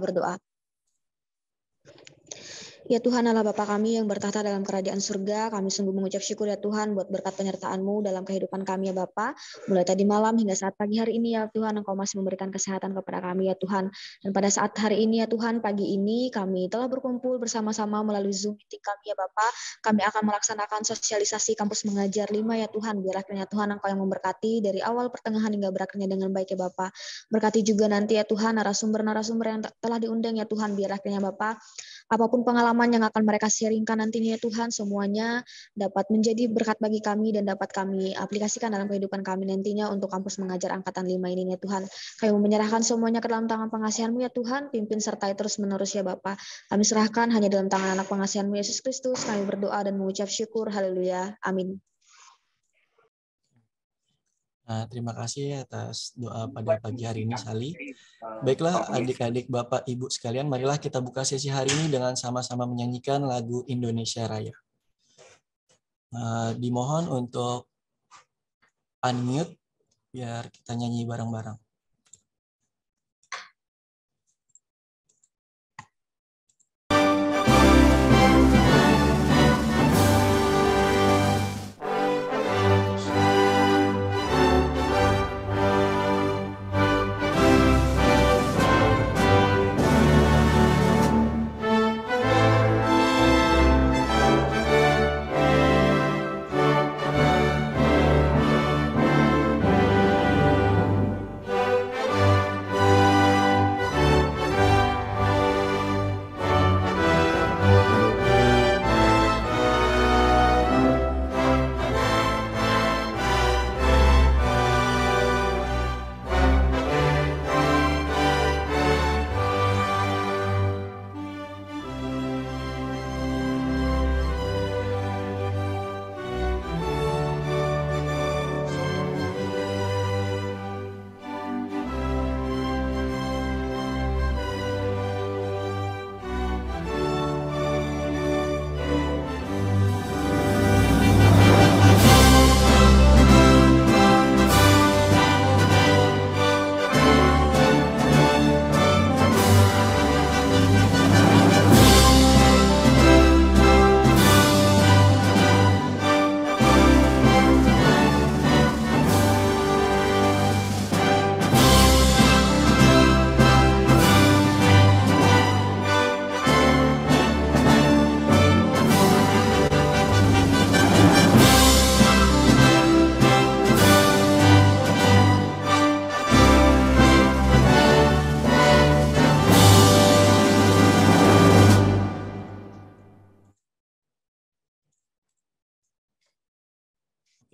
berdoa. Ya Tuhan Allah Bapa kami yang bertahta dalam kerajaan surga, kami sungguh mengucap syukur ya Tuhan buat berkat penyertaan-Mu dalam kehidupan kami ya Bapa. Mulai tadi malam hingga saat pagi hari ini ya Tuhan, Engkau masih memberikan kesehatan kepada kami ya Tuhan. Dan pada saat hari ini ya Tuhan, pagi ini kami telah berkumpul bersama-sama melalui Zoom meeting kami ya Bapa. Kami akan melaksanakan sosialisasi kampus mengajar lima ya Tuhan. Biarlah akhirnya Tuhan Engkau yang memberkati dari awal pertengahan hingga berakhirnya dengan baik ya Bapa. Berkati juga nanti ya Tuhan narasumber-narasumber yang telah diundang ya Tuhan. Biar akhirnya Bapak Apapun pengalaman yang akan mereka sharingkan nantinya ya Tuhan, semuanya dapat menjadi berkat bagi kami dan dapat kami aplikasikan dalam kehidupan kami nantinya untuk kampus mengajar angkatan lima ini ya Tuhan. Kami menyerahkan semuanya ke dalam tangan pengasihanmu ya Tuhan, pimpin sertai terus menerus ya Bapak. Kami serahkan hanya dalam tangan anak pengasihanmu Yesus Kristus, kami berdoa dan mengucap syukur. Haleluya. Amin. Nah, terima kasih ya atas doa pada pagi hari ini, Sali. Eh, Baiklah, adik-adik, bapak, ibu sekalian, marilah kita buka sesi hari ini dengan sama-sama menyanyikan lagu Indonesia Raya. Nah, dimohon untuk unmute biar kita nyanyi bareng-bareng.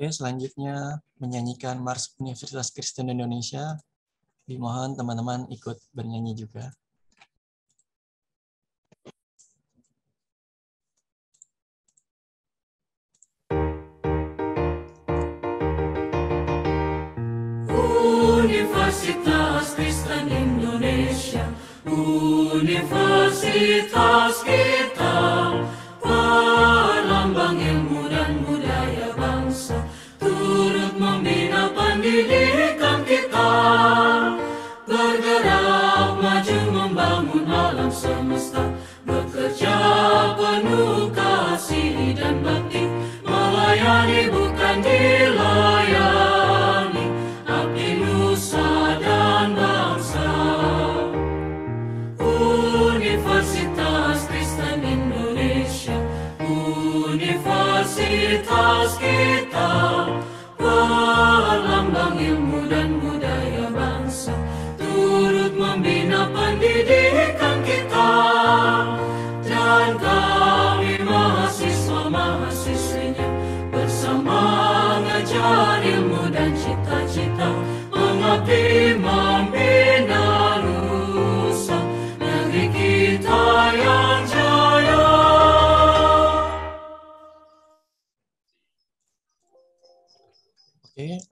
Oke, selanjutnya menyanyikan Mars Universitas Kristen Indonesia. Dimohon teman-teman ikut bernyanyi juga. Universitas Kristen Indonesia, Universitas kita.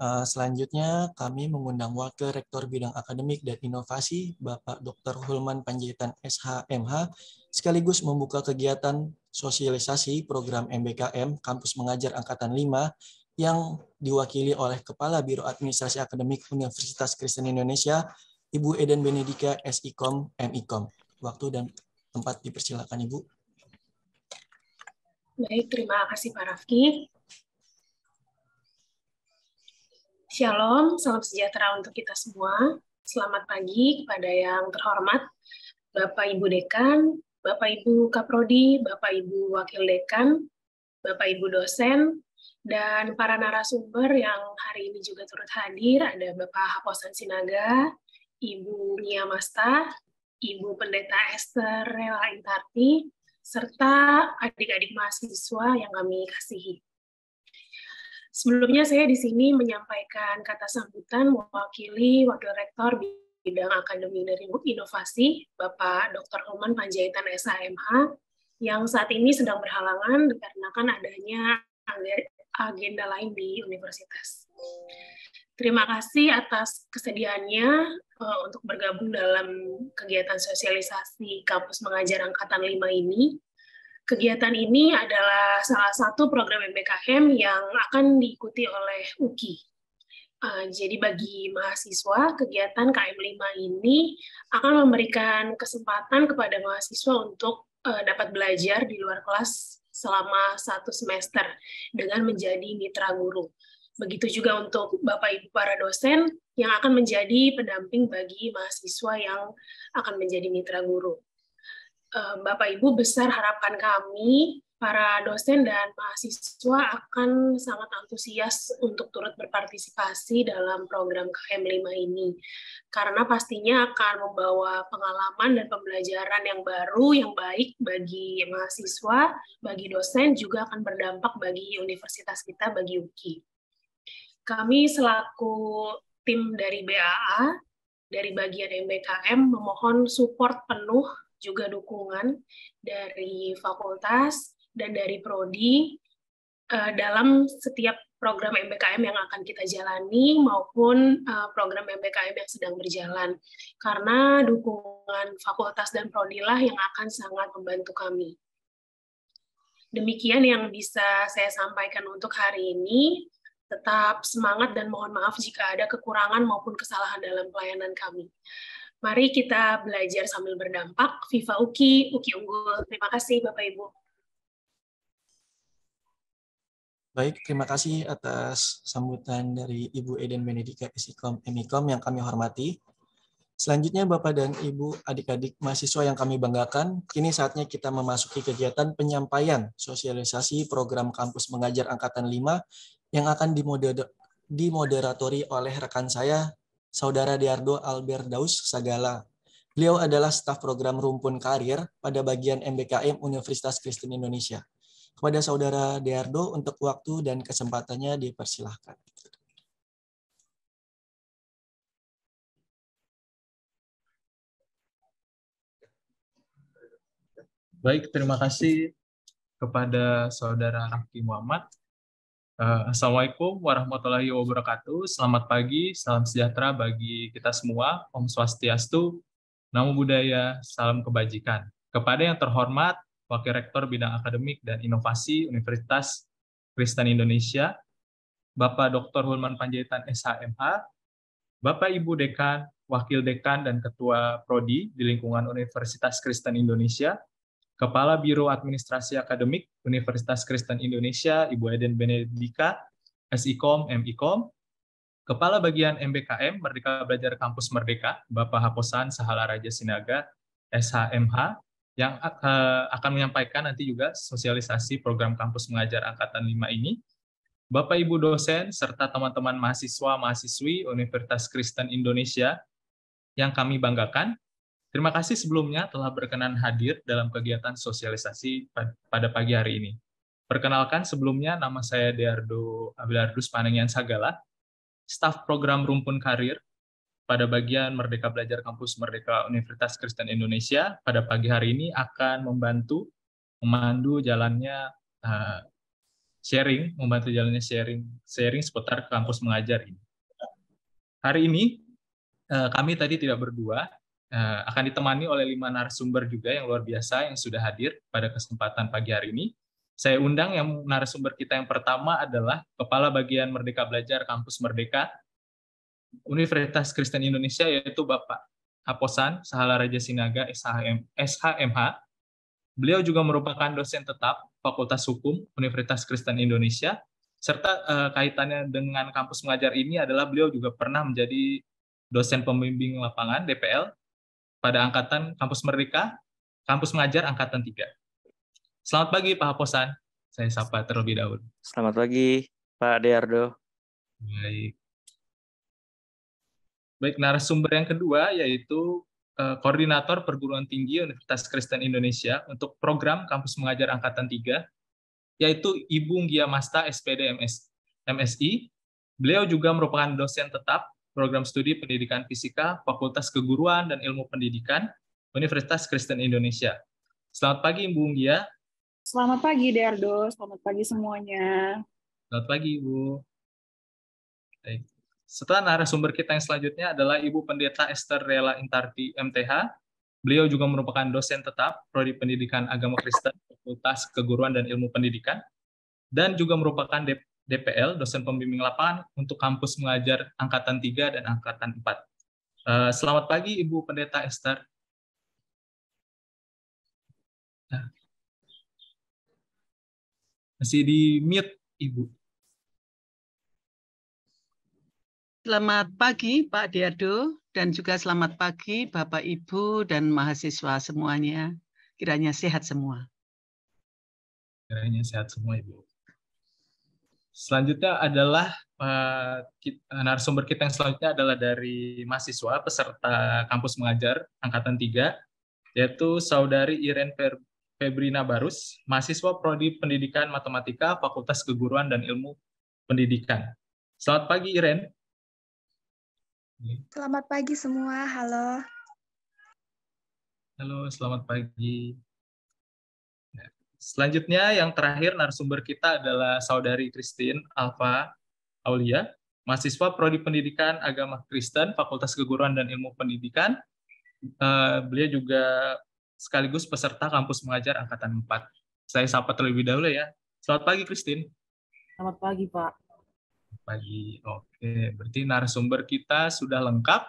Eh, selanjutnya, kami mengundang Wakil Rektor Bidang Akademik dan Inovasi, Bapak Dr. Hulman Panjaitan SHMH, sekaligus membuka kegiatan sosialisasi program MBKM Kampus Mengajar Angkatan 5 yang diwakili oleh Kepala Biro Administrasi Akademik Universitas Kristen Indonesia, Ibu Eden Benedika, SIKOM, MIKOM. Waktu dan tempat dipersilakan, Ibu. Baik, terima kasih Pak Rafki. Shalom, salam sejahtera untuk kita semua. Selamat pagi kepada yang terhormat Bapak Ibu Dekan, Bapak Ibu Kaprodi, Bapak Ibu Wakil Dekan, Bapak Ibu dosen, dan para narasumber yang hari ini juga turut hadir ada Bapak Haposan Sinaga, Ibu Nia Masta, Ibu Pendeta Esther Rela Intarti, serta adik-adik mahasiswa yang kami kasihi. Sebelumnya saya di sini menyampaikan kata sambutan mewakili Wakil Rektor Bidang Akademi dari Inovasi, Bapak Dr. Roman Panjaitan SHMH, yang saat ini sedang berhalangan dikarenakan adanya agenda lain di universitas. Terima kasih atas kesediaannya eh, untuk bergabung dalam kegiatan sosialisasi kampus mengajar angkatan 5 ini. Kegiatan ini adalah salah satu program MBKM yang akan diikuti oleh UKI. Eh, jadi bagi mahasiswa, kegiatan KM5 ini akan memberikan kesempatan kepada mahasiswa untuk eh, dapat belajar di luar kelas selama satu semester dengan menjadi mitra guru. Begitu juga untuk Bapak Ibu para dosen yang akan menjadi pendamping bagi mahasiswa yang akan menjadi mitra guru. Eh, Bapak Ibu besar harapan kami para dosen dan mahasiswa akan sangat antusias untuk turut berpartisipasi dalam program KM5 ini karena pastinya akan membawa pengalaman dan pembelajaran yang baru yang baik bagi mahasiswa, bagi dosen juga akan berdampak bagi universitas kita bagi UKI. Kami selaku tim dari BAA dari bagian MBKM memohon support penuh juga dukungan dari fakultas dan dari prodi eh, dalam setiap program MBKM yang akan kita jalani maupun eh, program MBKM yang sedang berjalan. Karena dukungan fakultas dan prodi lah yang akan sangat membantu kami. Demikian yang bisa saya sampaikan untuk hari ini. Tetap semangat dan mohon maaf jika ada kekurangan maupun kesalahan dalam pelayanan kami. Mari kita belajar sambil berdampak. Viva Uki, Uki Unggul. Terima kasih Bapak Ibu. Baik, terima kasih atas sambutan dari Ibu Eden Benedika Isikom Emikom yang kami hormati. Selanjutnya Bapak dan Ibu adik-adik mahasiswa yang kami banggakan, kini saatnya kita memasuki kegiatan penyampaian sosialisasi program kampus mengajar angkatan 5 yang akan dimoderatori oleh rekan saya Saudara Diardo Albert Daus Sagala. Beliau adalah staf program Rumpun Karir pada bagian MBKM Universitas Kristen Indonesia. Kepada Saudara Diardo untuk waktu dan kesempatannya dipersilahkan. Baik, terima kasih kepada Saudara Rafi Muhammad Eh, Assalamualaikum warahmatullahi wabarakatuh. Selamat pagi, salam sejahtera bagi kita semua. Om Swastiastu, Namo Buddhaya, salam kebajikan. Kepada yang terhormat Wakil Rektor Bidang Akademik dan Inovasi Universitas Kristen Indonesia, Bapak Dr. Hulman Panjaitan SHMH, Bapak Ibu Dekan, Wakil Dekan dan Ketua Prodi di lingkungan Universitas Kristen Indonesia, Kepala Biro Administrasi Akademik Universitas Kristen Indonesia, Ibu Eden Benedika, SIKOM, MIKOM, Kepala Bagian MBKM Merdeka Belajar Kampus Merdeka, Bapak Haposan Sahala Raja Sinaga, SHMH, yang eh, akan menyampaikan nanti juga sosialisasi program kampus mengajar Angkatan 5 ini, Bapak Ibu dosen, serta teman-teman mahasiswa-mahasiswi Universitas Kristen Indonesia yang kami banggakan, Terima kasih sebelumnya telah berkenan hadir dalam kegiatan sosialisasi pada pagi hari ini. Perkenalkan sebelumnya nama saya Deardo Abilardus Panengian Sagala, staf program Rumpun Karir pada bagian Merdeka Belajar Kampus Merdeka Universitas Kristen Indonesia pada pagi hari ini akan membantu memandu jalannya uh, sharing, membantu jalannya sharing sharing seputar kampus mengajar ini. Hari ini eh, kami tadi tidak berdua, Eh, akan ditemani oleh lima narasumber juga yang luar biasa yang sudah hadir pada kesempatan pagi hari ini. Saya undang yang narasumber kita yang pertama adalah Kepala Bagian Merdeka Belajar Kampus Merdeka Universitas Kristen Indonesia yaitu Bapak Aposan Sahala Raja Sinaga SHM, SHMH. Beliau juga merupakan dosen tetap Fakultas Hukum Universitas Kristen Indonesia serta eh, kaitannya dengan kampus mengajar ini adalah beliau juga pernah menjadi dosen pembimbing lapangan DPL pada angkatan kampus Merdeka, kampus mengajar angkatan 3. Selamat pagi Pak Haposan. Saya sapa terlebih dahulu. Selamat pagi Pak Deardo. Baik. Baik, narasumber yang kedua yaitu eh, Koordinator Perguruan Tinggi Universitas Kristen Indonesia untuk program Kampus Mengajar Angkatan 3, yaitu Ibu Gia Masta SPD MSI. Beliau juga merupakan dosen tetap program studi pendidikan fisika Fakultas Keguruan dan Ilmu Pendidikan Universitas Kristen Indonesia. Selamat pagi Ibu Unggia. Selamat pagi Derdo, selamat pagi semuanya. Selamat pagi Ibu. Baik. Setelah narasumber kita yang selanjutnya adalah Ibu Pendeta Esther Rela Intarti MTH. Beliau juga merupakan dosen tetap Prodi Pendidikan Agama Kristen Fakultas Keguruan dan Ilmu Pendidikan dan juga merupakan DPL, dosen pembimbing lapangan untuk kampus mengajar angkatan 3 dan angkatan 4. Eh, selamat pagi Ibu Pendeta Esther. Nah. Masih di mute Ibu. Selamat pagi Pak Diardo dan juga selamat pagi Bapak Ibu dan mahasiswa semuanya. Kiranya sehat semua. Kiranya sehat semua Ibu. Selanjutnya adalah eh, eh, narasumber kita yang selanjutnya adalah dari mahasiswa peserta kampus mengajar angkatan 3 yaitu saudari Iren Febrina Barus, mahasiswa prodi Pendidikan Matematika Fakultas Keguruan dan Ilmu Pendidikan. Selamat pagi Iren. Selamat pagi semua. Halo. Halo, selamat pagi. Selanjutnya yang terakhir narasumber kita adalah saudari Christine Alfa Aulia, mahasiswa Prodi Pendidikan Agama Kristen Fakultas Keguruan dan Ilmu Pendidikan. Eh, beliau juga sekaligus peserta kampus mengajar angkatan 4. Saya sapa terlebih dahulu ya. Selamat pagi Christine. Selamat pagi Pak. Pagi. Oke, berarti narasumber kita sudah lengkap.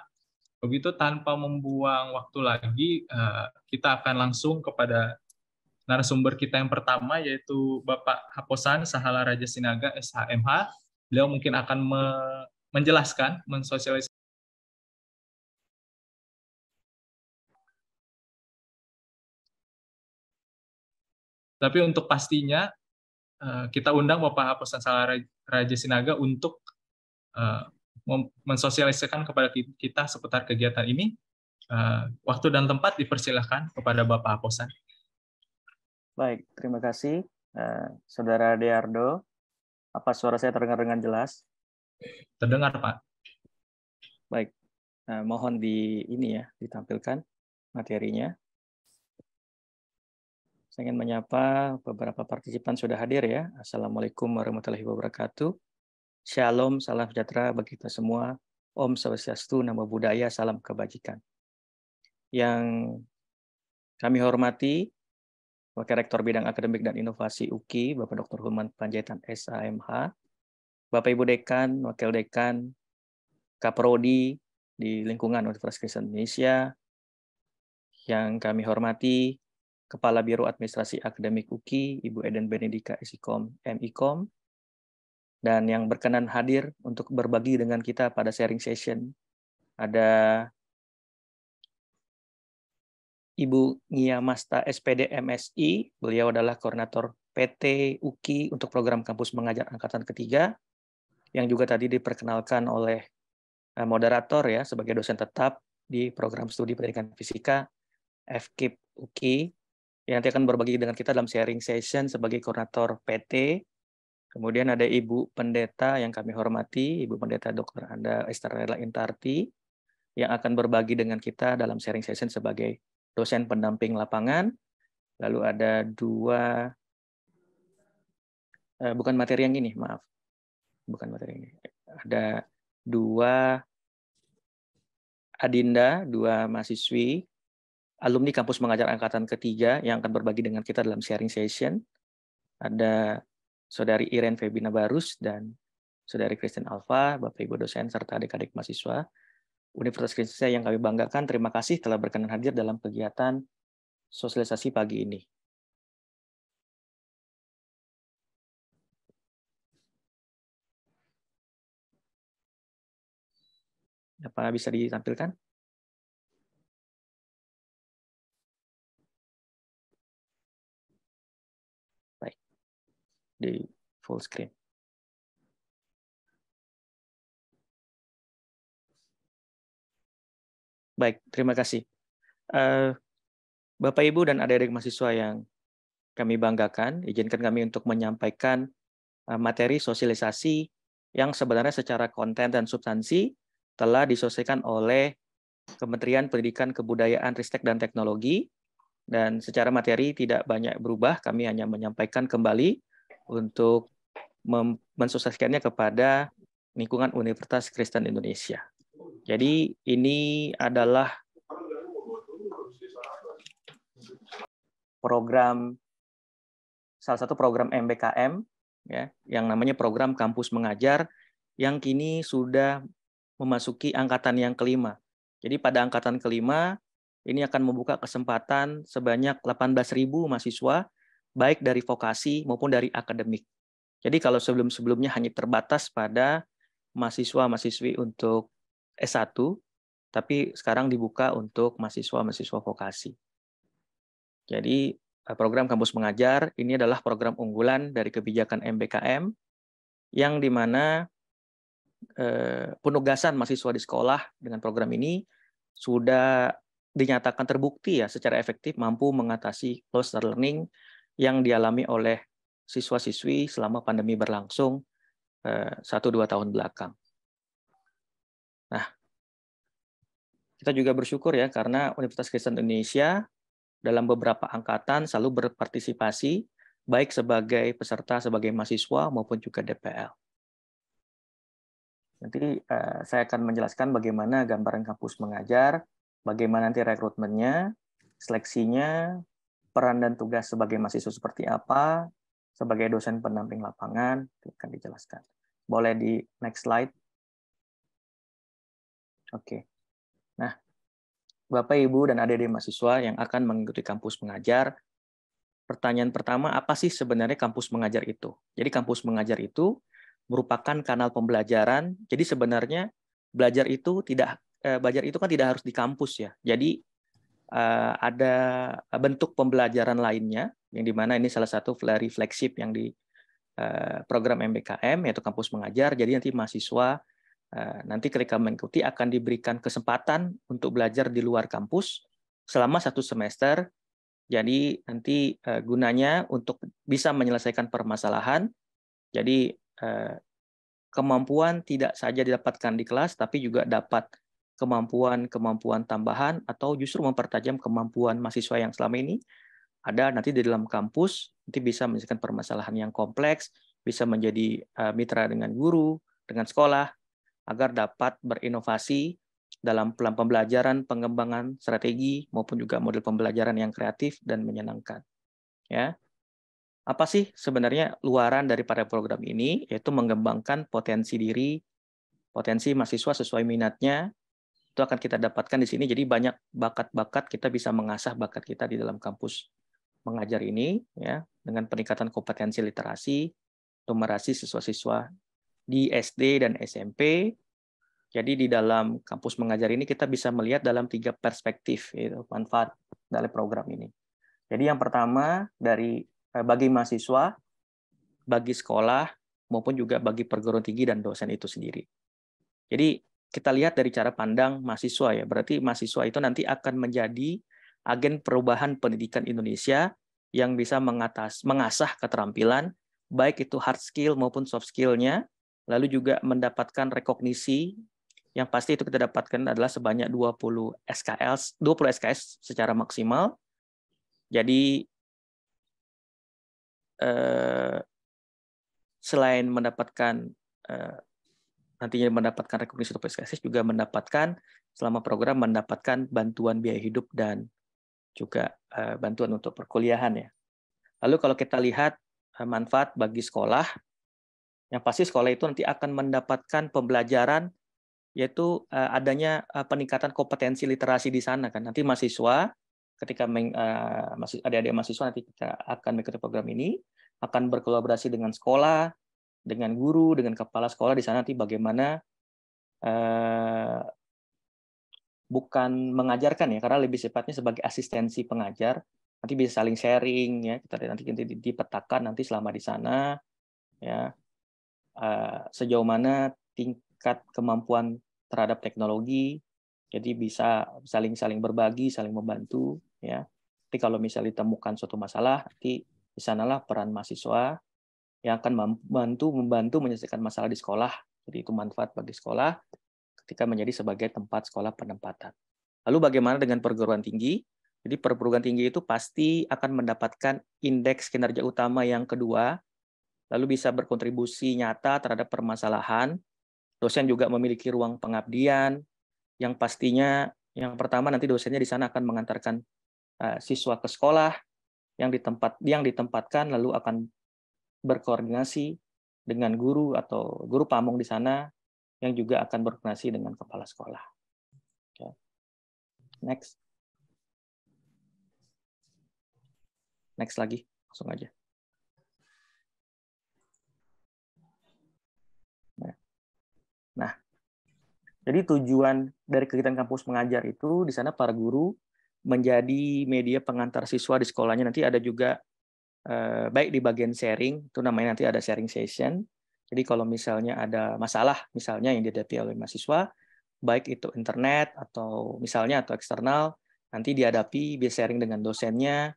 Begitu tanpa membuang waktu lagi, eh, kita akan langsung kepada narasumber kita yang pertama yaitu Bapak Haposan Sahala Raja Sinaga SHMH. Beliau mungkin akan me menjelaskan, mensosialisasi Tapi untuk pastinya eh, kita undang Bapak Haposan Sahala Raja Sinaga untuk eh, mensosialisasikan kepada kita seputar kegiatan ini. Eh, waktu dan tempat dipersilahkan kepada Bapak Haposan. Baik, terima kasih. Uh, Saudara Deardo, apa suara saya terdengar dengan jelas? Terdengar, Pak. Baik, uh, mohon di ini ya ditampilkan materinya. Saya ingin menyapa beberapa partisipan sudah hadir ya. Assalamualaikum warahmatullahi wabarakatuh. Shalom, salam sejahtera bagi kita semua. Om Swastiastu, nama budaya, salam kebajikan. Yang kami hormati Wakil Rektor Bidang Akademik dan Inovasi UKI, Bapak Dr. Hulman Panjaitan SAMH, Bapak Ibu Dekan, Wakil Dekan, Kaprodi di lingkungan Universitas Kristen Indonesia, yang kami hormati Kepala Biro Administrasi Akademik UKI, Ibu Eden Benedika Esikom, MIKOM, dan yang berkenan hadir untuk berbagi dengan kita pada sharing session. Ada Ibu Nia Masta SPD MSI. Beliau adalah koordinator PT UKI untuk program kampus mengajar angkatan ketiga yang juga tadi diperkenalkan oleh eh, moderator ya sebagai dosen tetap di program studi pendidikan fisika FKIP UKI yang nanti akan berbagi dengan kita dalam sharing session sebagai koordinator PT. Kemudian ada Ibu Pendeta yang kami hormati, Ibu Pendeta Dr. Anda Rela Intarti yang akan berbagi dengan kita dalam sharing session sebagai dosen pendamping lapangan, lalu ada dua eh, bukan materi yang ini, maaf, bukan materi ini, ada dua adinda, dua mahasiswi alumni kampus mengajar angkatan ketiga yang akan berbagi dengan kita dalam sharing session. Ada saudari Iren Febina Barus dan saudari Kristen Alfa, Bapak Ibu dosen serta adik-adik mahasiswa. Universitas Kristen yang kami banggakan, terima kasih telah berkenan hadir dalam kegiatan sosialisasi pagi ini. Apa bisa ditampilkan? Baik, di full screen. Baik, terima kasih. Uh, Bapak, Ibu, dan adik-adik mahasiswa yang kami banggakan, izinkan kami untuk menyampaikan uh, materi sosialisasi yang sebenarnya secara konten dan substansi telah diselesaikan oleh Kementerian Pendidikan Kebudayaan Ristek dan Teknologi dan secara materi tidak banyak berubah kami hanya menyampaikan kembali untuk mensosialisasikannya kepada lingkungan Universitas Kristen Indonesia. Jadi ini adalah program salah satu program MBKM ya yang namanya program kampus mengajar yang kini sudah memasuki angkatan yang kelima. Jadi pada angkatan kelima ini akan membuka kesempatan sebanyak 18.000 mahasiswa baik dari vokasi maupun dari akademik. Jadi kalau sebelum-sebelumnya hanya terbatas pada mahasiswa-mahasiswi untuk S1, tapi sekarang dibuka untuk mahasiswa-mahasiswa vokasi. Jadi eh, program kampus mengajar ini adalah program unggulan dari kebijakan MBKM yang di mana eh, penugasan mahasiswa di sekolah dengan program ini sudah dinyatakan terbukti ya secara efektif mampu mengatasi cluster learning yang dialami oleh siswa-siswi selama pandemi berlangsung eh, satu 2 dua tahun belakang. Nah, kita juga bersyukur ya karena Universitas Kristen Indonesia dalam beberapa angkatan selalu berpartisipasi baik sebagai peserta sebagai mahasiswa maupun juga DPL. Nanti eh, saya akan menjelaskan bagaimana gambaran kampus mengajar, bagaimana nanti rekrutmennya, seleksinya, peran dan tugas sebagai mahasiswa seperti apa, sebagai dosen pendamping lapangan akan dijelaskan. Boleh di next slide. Oke. Nah, Bapak, Ibu, dan adik-adik mahasiswa yang akan mengikuti kampus mengajar, pertanyaan pertama, apa sih sebenarnya kampus mengajar itu? Jadi kampus mengajar itu merupakan kanal pembelajaran. Jadi sebenarnya belajar itu tidak eh, belajar itu kan tidak harus di kampus ya. Jadi eh, ada bentuk pembelajaran lainnya yang dimana ini salah satu dari flagship yang di eh, program MBKM yaitu kampus mengajar. Jadi nanti mahasiswa Eh, nanti ketika mengikuti akan diberikan kesempatan untuk belajar di luar kampus selama satu semester. Jadi nanti eh, gunanya untuk bisa menyelesaikan permasalahan. Jadi eh, kemampuan tidak saja didapatkan di kelas, tapi juga dapat kemampuan-kemampuan tambahan atau justru mempertajam kemampuan mahasiswa yang selama ini ada nanti di dalam kampus, nanti bisa menyelesaikan permasalahan yang kompleks, bisa menjadi mitra dengan guru, dengan sekolah, agar dapat berinovasi dalam pelan pembelajaran, pengembangan strategi maupun juga model pembelajaran yang kreatif dan menyenangkan. Ya. Apa sih sebenarnya luaran daripada program ini? Yaitu mengembangkan potensi diri, potensi mahasiswa sesuai minatnya. Itu akan kita dapatkan di sini. Jadi banyak bakat-bakat kita bisa mengasah bakat kita di dalam kampus mengajar ini ya dengan peningkatan kompetensi literasi, numerasi siswa-siswa di SD dan SMP. Jadi di dalam kampus mengajar ini kita bisa melihat dalam tiga perspektif itu manfaat dari program ini. Jadi yang pertama dari eh, bagi mahasiswa, bagi sekolah maupun juga bagi perguruan tinggi dan dosen itu sendiri. Jadi kita lihat dari cara pandang mahasiswa ya. Berarti mahasiswa itu nanti akan menjadi agen perubahan pendidikan Indonesia yang bisa mengatas, mengasah keterampilan, baik itu hard skill maupun soft skill-nya, lalu juga mendapatkan rekognisi yang pasti itu kita dapatkan adalah sebanyak 20 SKS, 20 SKS secara maksimal. Jadi eh, selain mendapatkan eh, nantinya mendapatkan rekognisi atau SKS juga mendapatkan selama program mendapatkan bantuan biaya hidup dan juga eh, bantuan untuk perkuliahan ya. Lalu kalau kita lihat eh, manfaat bagi sekolah yang pasti sekolah itu nanti akan mendapatkan pembelajaran yaitu eh, adanya eh, peningkatan kompetensi literasi di sana kan. Nanti mahasiswa ketika ada uh, eh, adik-adik mahasiswa nanti kita akan mengikuti program ini akan berkolaborasi dengan sekolah, dengan guru, dengan kepala sekolah di sana nanti bagaimana bukan mengajarkan ya karena lebih sifatnya sebagai asistensi pengajar nanti bisa saling sharing ya kita nanti nanti dipetakan nanti selama di sana ya uh, sejauh mana tingkat kemampuan terhadap teknologi jadi bisa saling-saling berbagi saling membantu ya tapi kalau misalnya ditemukan suatu masalah nanti di sanalah peran mahasiswa yang akan membantu membantu menyelesaikan masalah di sekolah jadi itu manfaat bagi sekolah ketika menjadi sebagai tempat sekolah penempatan lalu bagaimana dengan perguruan tinggi jadi perguruan tinggi itu pasti akan mendapatkan indeks kinerja utama yang kedua lalu bisa berkontribusi nyata terhadap permasalahan. Dosen juga memiliki ruang pengabdian, yang pastinya yang pertama nanti dosennya di sana akan mengantarkan eh, siswa ke sekolah yang ditempat yang ditempatkan lalu akan berkoordinasi dengan guru atau guru pamong di sana yang juga akan berkoordinasi dengan kepala sekolah. Next. Next lagi, langsung aja. Jadi tujuan dari kegiatan kampus mengajar itu di sana para guru menjadi media pengantar siswa di sekolahnya. Nanti ada juga eh, baik di bagian sharing, itu namanya nanti ada sharing session. Jadi kalau misalnya ada masalah misalnya yang dihadapi oleh mahasiswa, baik itu internet atau misalnya atau eksternal, nanti dihadapi bisa sharing dengan dosennya,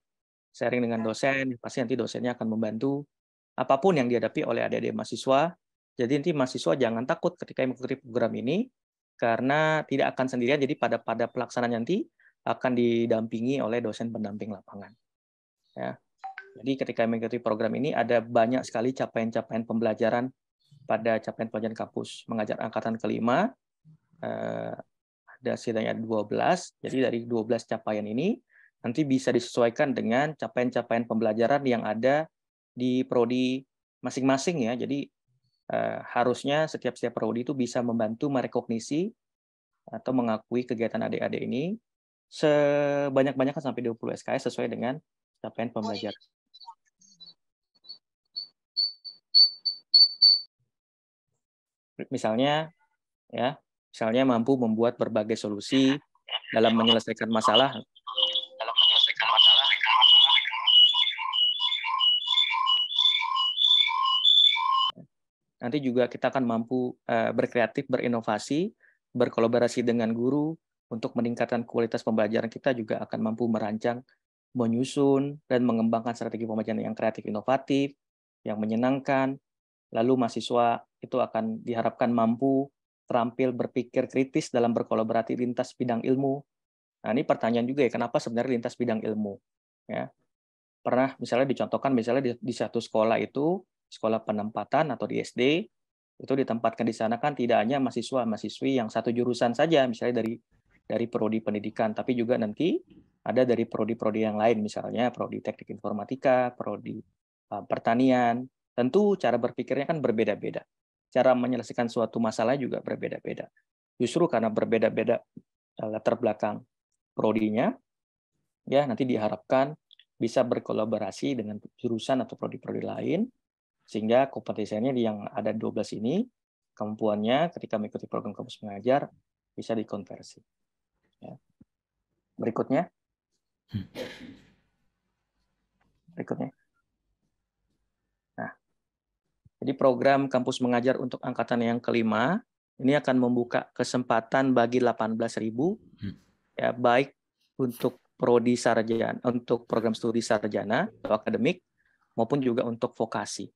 sharing dengan dosen, pasti nanti dosennya akan membantu apapun yang dihadapi oleh adik-adik mahasiswa. Jadi nanti mahasiswa jangan takut ketika mengikuti program ini, karena tidak akan sendirian jadi pada pada pelaksanaan nanti akan didampingi oleh dosen pendamping lapangan. Ya. Jadi ketika mengikuti program ini ada banyak sekali capaian-capaian pembelajaran pada capaian pelajaran kampus mengajar angkatan kelima eh, ada setidaknya 12. Jadi dari 12 capaian ini nanti bisa disesuaikan dengan capaian-capaian pembelajaran yang ada di prodi masing-masing ya. Jadi Eh, harusnya setiap-setiap prodi itu bisa membantu merekognisi atau mengakui kegiatan adik-adik ini sebanyak-banyaknya sampai 20 SKS sesuai dengan capaian oh, iya. pembelajaran. Misalnya ya, misalnya mampu membuat berbagai solusi dalam menyelesaikan masalah nanti juga kita akan mampu eh, berkreatif, berinovasi, berkolaborasi dengan guru untuk meningkatkan kualitas pembelajaran kita juga akan mampu merancang, menyusun, dan mengembangkan strategi pembelajaran yang kreatif inovatif, yang menyenangkan. Lalu mahasiswa itu akan diharapkan mampu terampil berpikir kritis dalam berkolaborasi lintas bidang ilmu. Nah, ini pertanyaan juga ya, kenapa sebenarnya lintas bidang ilmu? Ya. Pernah misalnya dicontohkan misalnya di, di satu sekolah itu sekolah penempatan atau di SD itu ditempatkan di sana kan tidak hanya mahasiswa mahasiswi yang satu jurusan saja misalnya dari dari prodi pendidikan tapi juga nanti ada dari prodi-prodi yang lain misalnya prodi teknik informatika prodi eh, pertanian tentu cara berpikirnya kan berbeda-beda cara menyelesaikan suatu masalah juga berbeda-beda justru karena berbeda-beda eh, latar belakang prodinya ya nanti diharapkan bisa berkolaborasi dengan jurusan atau prodi-prodi lain sehingga kompetensinya yang ada 12 ini, kemampuannya ketika mengikuti program kampus mengajar bisa dikonversi. Ya. Berikutnya. Hmm. Berikutnya. Nah, jadi program kampus mengajar untuk angkatan yang kelima ini akan membuka kesempatan bagi 18.000 hmm. ya baik untuk prodi sarjana untuk program studi sarjana atau akademik maupun juga untuk vokasi.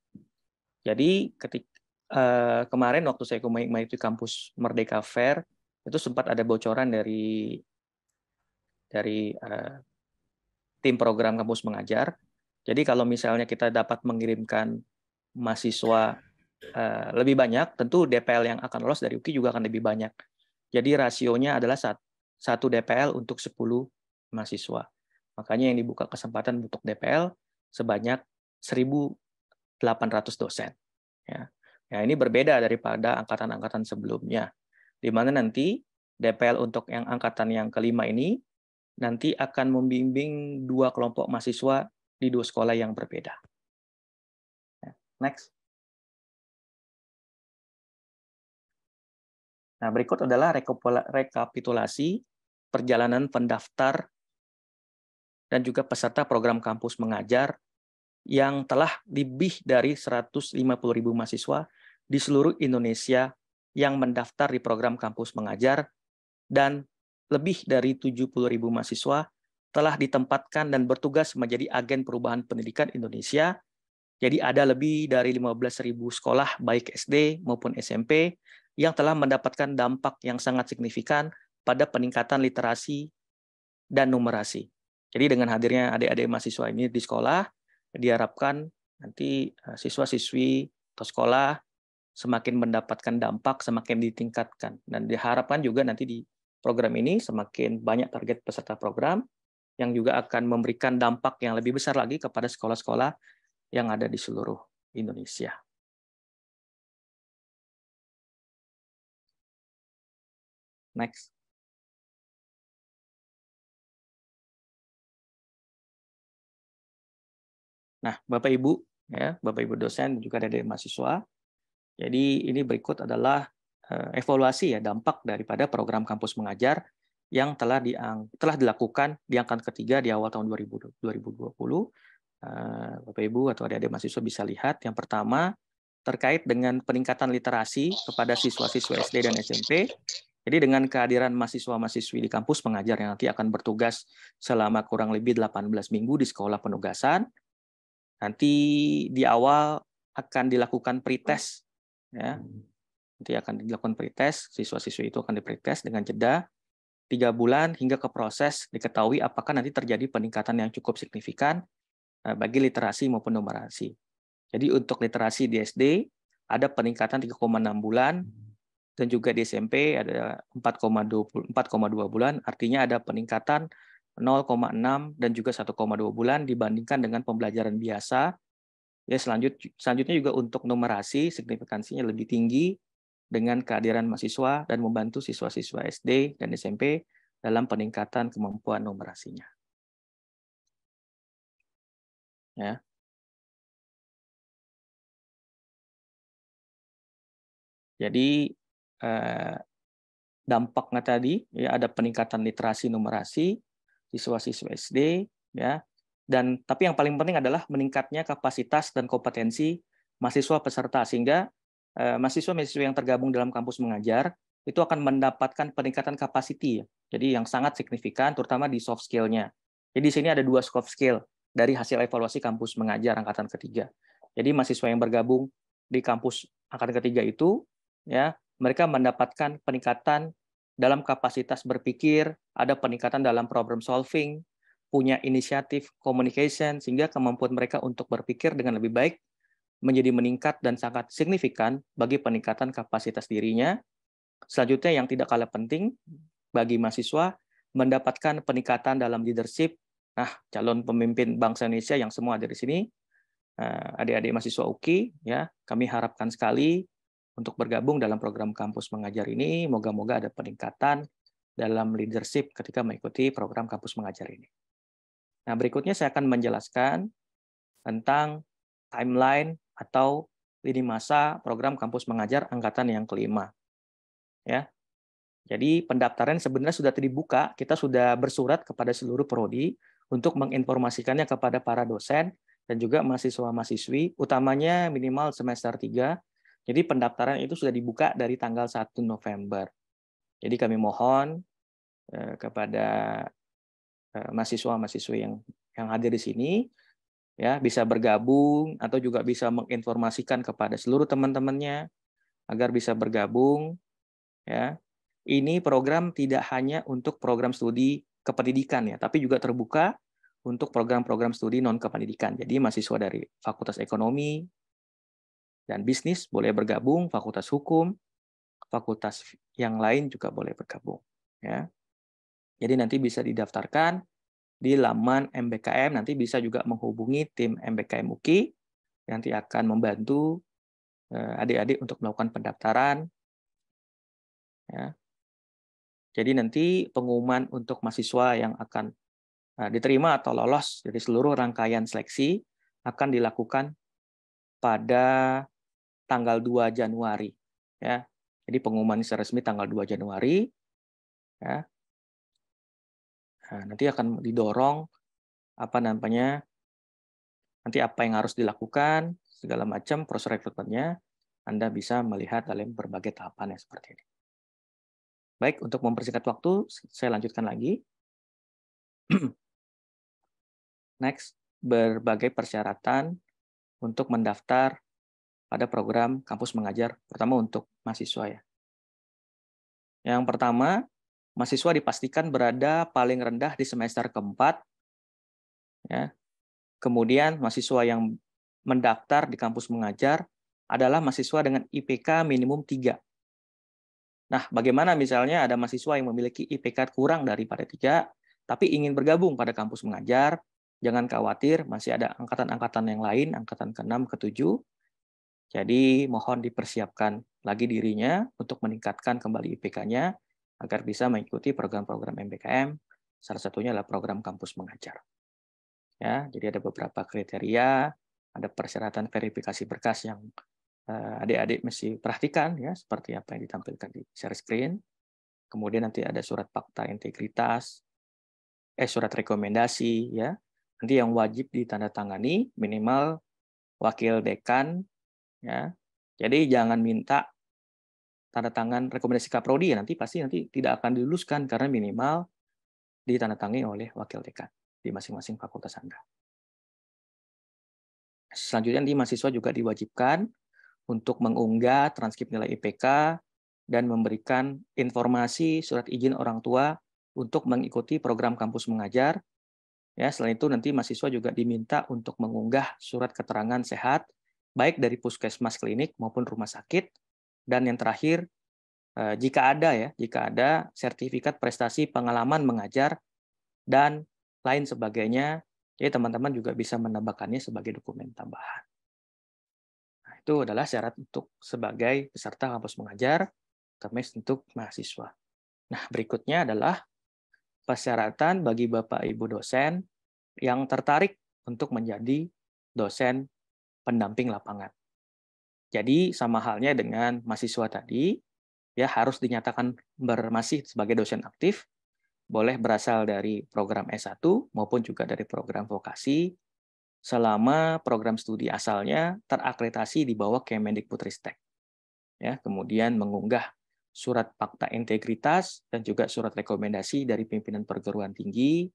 Jadi ketika uh, eh, kemarin waktu saya kemarin itu kampus Merdeka Fair itu sempat ada bocoran dari dari uh, tim program kampus mengajar. Jadi kalau misalnya kita dapat mengirimkan mahasiswa uh, lebih banyak, tentu DPL yang akan lolos dari UKI juga akan lebih banyak. Jadi rasionya adalah satu DPL untuk 10 mahasiswa. Makanya yang dibuka kesempatan untuk DPL sebanyak 1000 800 dosen. Ya. ya ini berbeda daripada angkatan-angkatan sebelumnya, di mana nanti DPL untuk yang angkatan yang kelima ini nanti akan membimbing dua kelompok mahasiswa di dua sekolah yang berbeda. Ya, next. Nah, berikut adalah rekapitulasi perjalanan pendaftar dan juga peserta program kampus mengajar yang telah lebih dari 150.000 mahasiswa di seluruh Indonesia yang mendaftar di program kampus mengajar dan lebih dari 70.000 mahasiswa telah ditempatkan dan bertugas menjadi agen perubahan pendidikan Indonesia. Jadi ada lebih dari 15.000 sekolah baik SD maupun SMP yang telah mendapatkan dampak yang sangat signifikan pada peningkatan literasi dan numerasi. Jadi dengan hadirnya adik-adik mahasiswa ini di sekolah, diharapkan nanti eh, siswa-siswi atau sekolah semakin mendapatkan dampak, semakin ditingkatkan. Dan diharapkan juga nanti di program ini semakin banyak target peserta program yang juga akan memberikan dampak yang lebih besar lagi kepada sekolah-sekolah yang ada di seluruh Indonesia. Next. Nah, Bapak Ibu, ya, Bapak Ibu dosen juga ada dari mahasiswa. Jadi ini berikut adalah eh, evaluasi ya dampak daripada program kampus mengajar yang telah diang, telah dilakukan di angkatan ketiga di awal tahun 2020. Eh, Bapak Ibu atau adik-adik mahasiswa bisa lihat yang pertama terkait dengan peningkatan literasi kepada siswa-siswa SD dan SMP. Jadi dengan kehadiran mahasiswa-mahasiswi di kampus pengajar yang nanti akan bertugas selama kurang lebih 18 minggu di sekolah penugasan, Nanti di awal akan dilakukan pretest ya. Nanti akan dilakukan pretest, siswa siswa itu akan dipretest dengan jeda tiga bulan hingga ke proses diketahui apakah nanti terjadi peningkatan yang cukup signifikan eh, bagi literasi maupun numerasi. Jadi untuk literasi di SD ada peningkatan 3,6 bulan dan juga di SMP ada 4,2 bulan, artinya ada peningkatan 0,6 dan juga 1,2 bulan dibandingkan dengan pembelajaran biasa. Ya, selanjut, selanjutnya juga untuk numerasi signifikansinya lebih tinggi dengan kehadiran mahasiswa dan membantu siswa-siswa SD dan SMP dalam peningkatan kemampuan numerasinya. Ya. Jadi eh, dampaknya tadi ya ada peningkatan literasi numerasi, siswa-siswa SD ya. Dan tapi yang paling penting adalah meningkatnya kapasitas dan kompetensi mahasiswa peserta sehingga eh, mahasiswa-mahasiswa yang tergabung dalam kampus mengajar itu akan mendapatkan peningkatan capacity. Ya. Jadi yang sangat signifikan terutama di soft skill-nya. Jadi di sini ada dua soft skill dari hasil evaluasi kampus mengajar angkatan ketiga. Jadi mahasiswa yang bergabung di kampus angkatan ketiga itu ya mereka mendapatkan peningkatan dalam kapasitas berpikir, ada peningkatan dalam problem solving, punya inisiatif communication sehingga kemampuan mereka untuk berpikir dengan lebih baik menjadi meningkat dan sangat signifikan bagi peningkatan kapasitas dirinya. Selanjutnya yang tidak kalah penting bagi mahasiswa mendapatkan peningkatan dalam leadership. Nah, calon pemimpin bangsa Indonesia yang semua ada di sini, eh, adik-adik mahasiswa UKI, ya, kami harapkan sekali untuk bergabung dalam program kampus mengajar ini. Moga-moga ada peningkatan dalam leadership ketika mengikuti program kampus mengajar ini. Nah, berikutnya saya akan menjelaskan tentang timeline atau lini masa program kampus mengajar angkatan yang kelima. Ya. Jadi pendaftaran sebenarnya sudah dibuka, kita sudah bersurat kepada seluruh prodi untuk menginformasikannya kepada para dosen dan juga mahasiswa-mahasiswi, utamanya minimal semester 3. Jadi pendaftaran itu sudah dibuka dari tanggal 1 November. Jadi kami mohon Eh, kepada mahasiswa eh, mahasiswa yang yang hadir di sini ya bisa bergabung atau juga bisa menginformasikan kepada seluruh teman-temannya agar bisa bergabung ya ini program tidak hanya untuk program studi kependidikan ya tapi juga terbuka untuk program-program studi non kependidikan jadi mahasiswa dari fakultas ekonomi dan bisnis boleh bergabung fakultas hukum fakultas yang lain juga boleh bergabung ya jadi nanti bisa didaftarkan di laman MBKM, nanti bisa juga menghubungi tim MBKM UKI, nanti akan membantu eh, adik-adik untuk melakukan pendaftaran. Ya. Jadi nanti pengumuman untuk mahasiswa yang akan eh, diterima atau lolos dari seluruh rangkaian seleksi akan dilakukan pada tanggal 2 Januari. Ya. Jadi pengumuman secara resmi tanggal 2 Januari. Ya. Nah, nanti akan didorong apa namanya nanti apa yang harus dilakukan segala macam proses rekrutmennya Anda bisa melihat dalam berbagai tahapan yang seperti ini. Baik, untuk mempersingkat waktu, saya lanjutkan lagi. Next, berbagai persyaratan untuk mendaftar pada program kampus mengajar, pertama untuk mahasiswa ya. Yang pertama, mahasiswa dipastikan berada paling rendah di semester keempat. Ya. Kemudian mahasiswa yang mendaftar di kampus mengajar adalah mahasiswa dengan IPK minimum 3. Nah, bagaimana misalnya ada mahasiswa yang memiliki IPK kurang daripada 3, tapi ingin bergabung pada kampus mengajar, jangan khawatir, masih ada angkatan-angkatan yang lain, angkatan ke-6, ke-7. Jadi mohon dipersiapkan lagi dirinya untuk meningkatkan kembali IPK-nya agar bisa mengikuti program-program MBKM, salah satunya adalah program kampus mengajar. Ya, jadi ada beberapa kriteria, ada persyaratan verifikasi berkas yang eh, adik-adik mesti perhatikan ya seperti apa yang ditampilkan di share screen. Kemudian nanti ada surat fakta integritas, eh surat rekomendasi ya. Nanti yang wajib ditandatangani minimal wakil dekan ya. Jadi jangan minta tanda tangan rekomendasi kaprodi ya nanti pasti nanti tidak akan diluluskan karena minimal ditandatangani oleh wakil dekan di masing-masing fakultas Anda. Selanjutnya di mahasiswa juga diwajibkan untuk mengunggah transkrip nilai IPK dan memberikan informasi surat izin orang tua untuk mengikuti program kampus mengajar. Ya, selain itu nanti mahasiswa juga diminta untuk mengunggah surat keterangan sehat baik dari puskesmas klinik maupun rumah sakit dan yang terakhir, eh, jika ada ya, jika ada sertifikat prestasi pengalaman mengajar dan lain sebagainya, ya teman-teman juga bisa menambahkannya sebagai dokumen tambahan. Nah, itu adalah syarat untuk sebagai peserta kampus mengajar, termes untuk mahasiswa. Nah, berikutnya adalah persyaratan bagi Bapak Ibu dosen yang tertarik untuk menjadi dosen pendamping lapangan. Jadi sama halnya dengan mahasiswa tadi, ya harus dinyatakan bermasih sebagai dosen aktif, boleh berasal dari program S1 maupun juga dari program vokasi, selama program studi asalnya terakreditasi di bawah Kemendikbudristek. Ya, kemudian mengunggah surat fakta integritas dan juga surat rekomendasi dari pimpinan perguruan tinggi.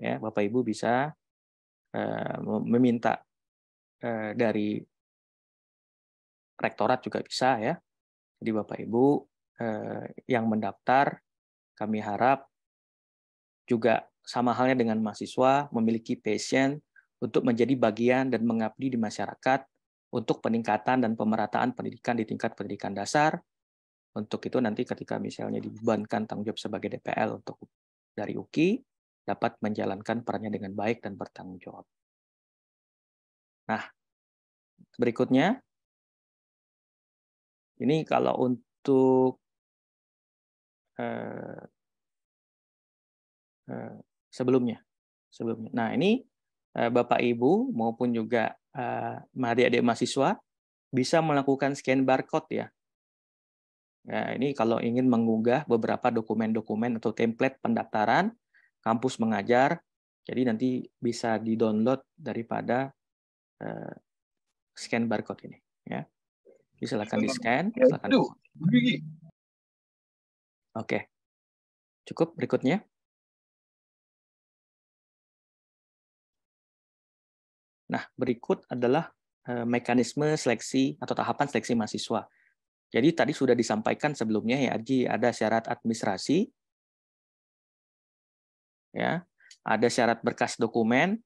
Ya, Bapak Ibu bisa uh, meminta uh, dari rektorat juga bisa ya. Jadi Bapak Ibu eh, yang mendaftar kami harap juga sama halnya dengan mahasiswa memiliki passion untuk menjadi bagian dan mengabdi di masyarakat untuk peningkatan dan pemerataan pendidikan di tingkat pendidikan dasar. Untuk itu nanti ketika misalnya dibebankan tanggung jawab sebagai DPL untuk dari UKI dapat menjalankan perannya dengan baik dan bertanggung jawab. Nah, berikutnya ini kalau untuk uh, uh, sebelumnya, sebelumnya. Nah ini uh, Bapak Ibu maupun juga uh, adik-adik mahasiswa bisa melakukan scan barcode ya. Nah, ini kalau ingin mengunggah beberapa dokumen-dokumen atau template pendaftaran kampus mengajar, jadi nanti bisa di-download daripada uh, scan barcode ini. Ya. Silakan di scan. Ya, silakan. Oke. Cukup berikutnya. Nah, berikut adalah eh, mekanisme seleksi atau tahapan seleksi mahasiswa. Jadi tadi sudah disampaikan sebelumnya ya Aji, ada syarat administrasi, ya, ada syarat berkas dokumen.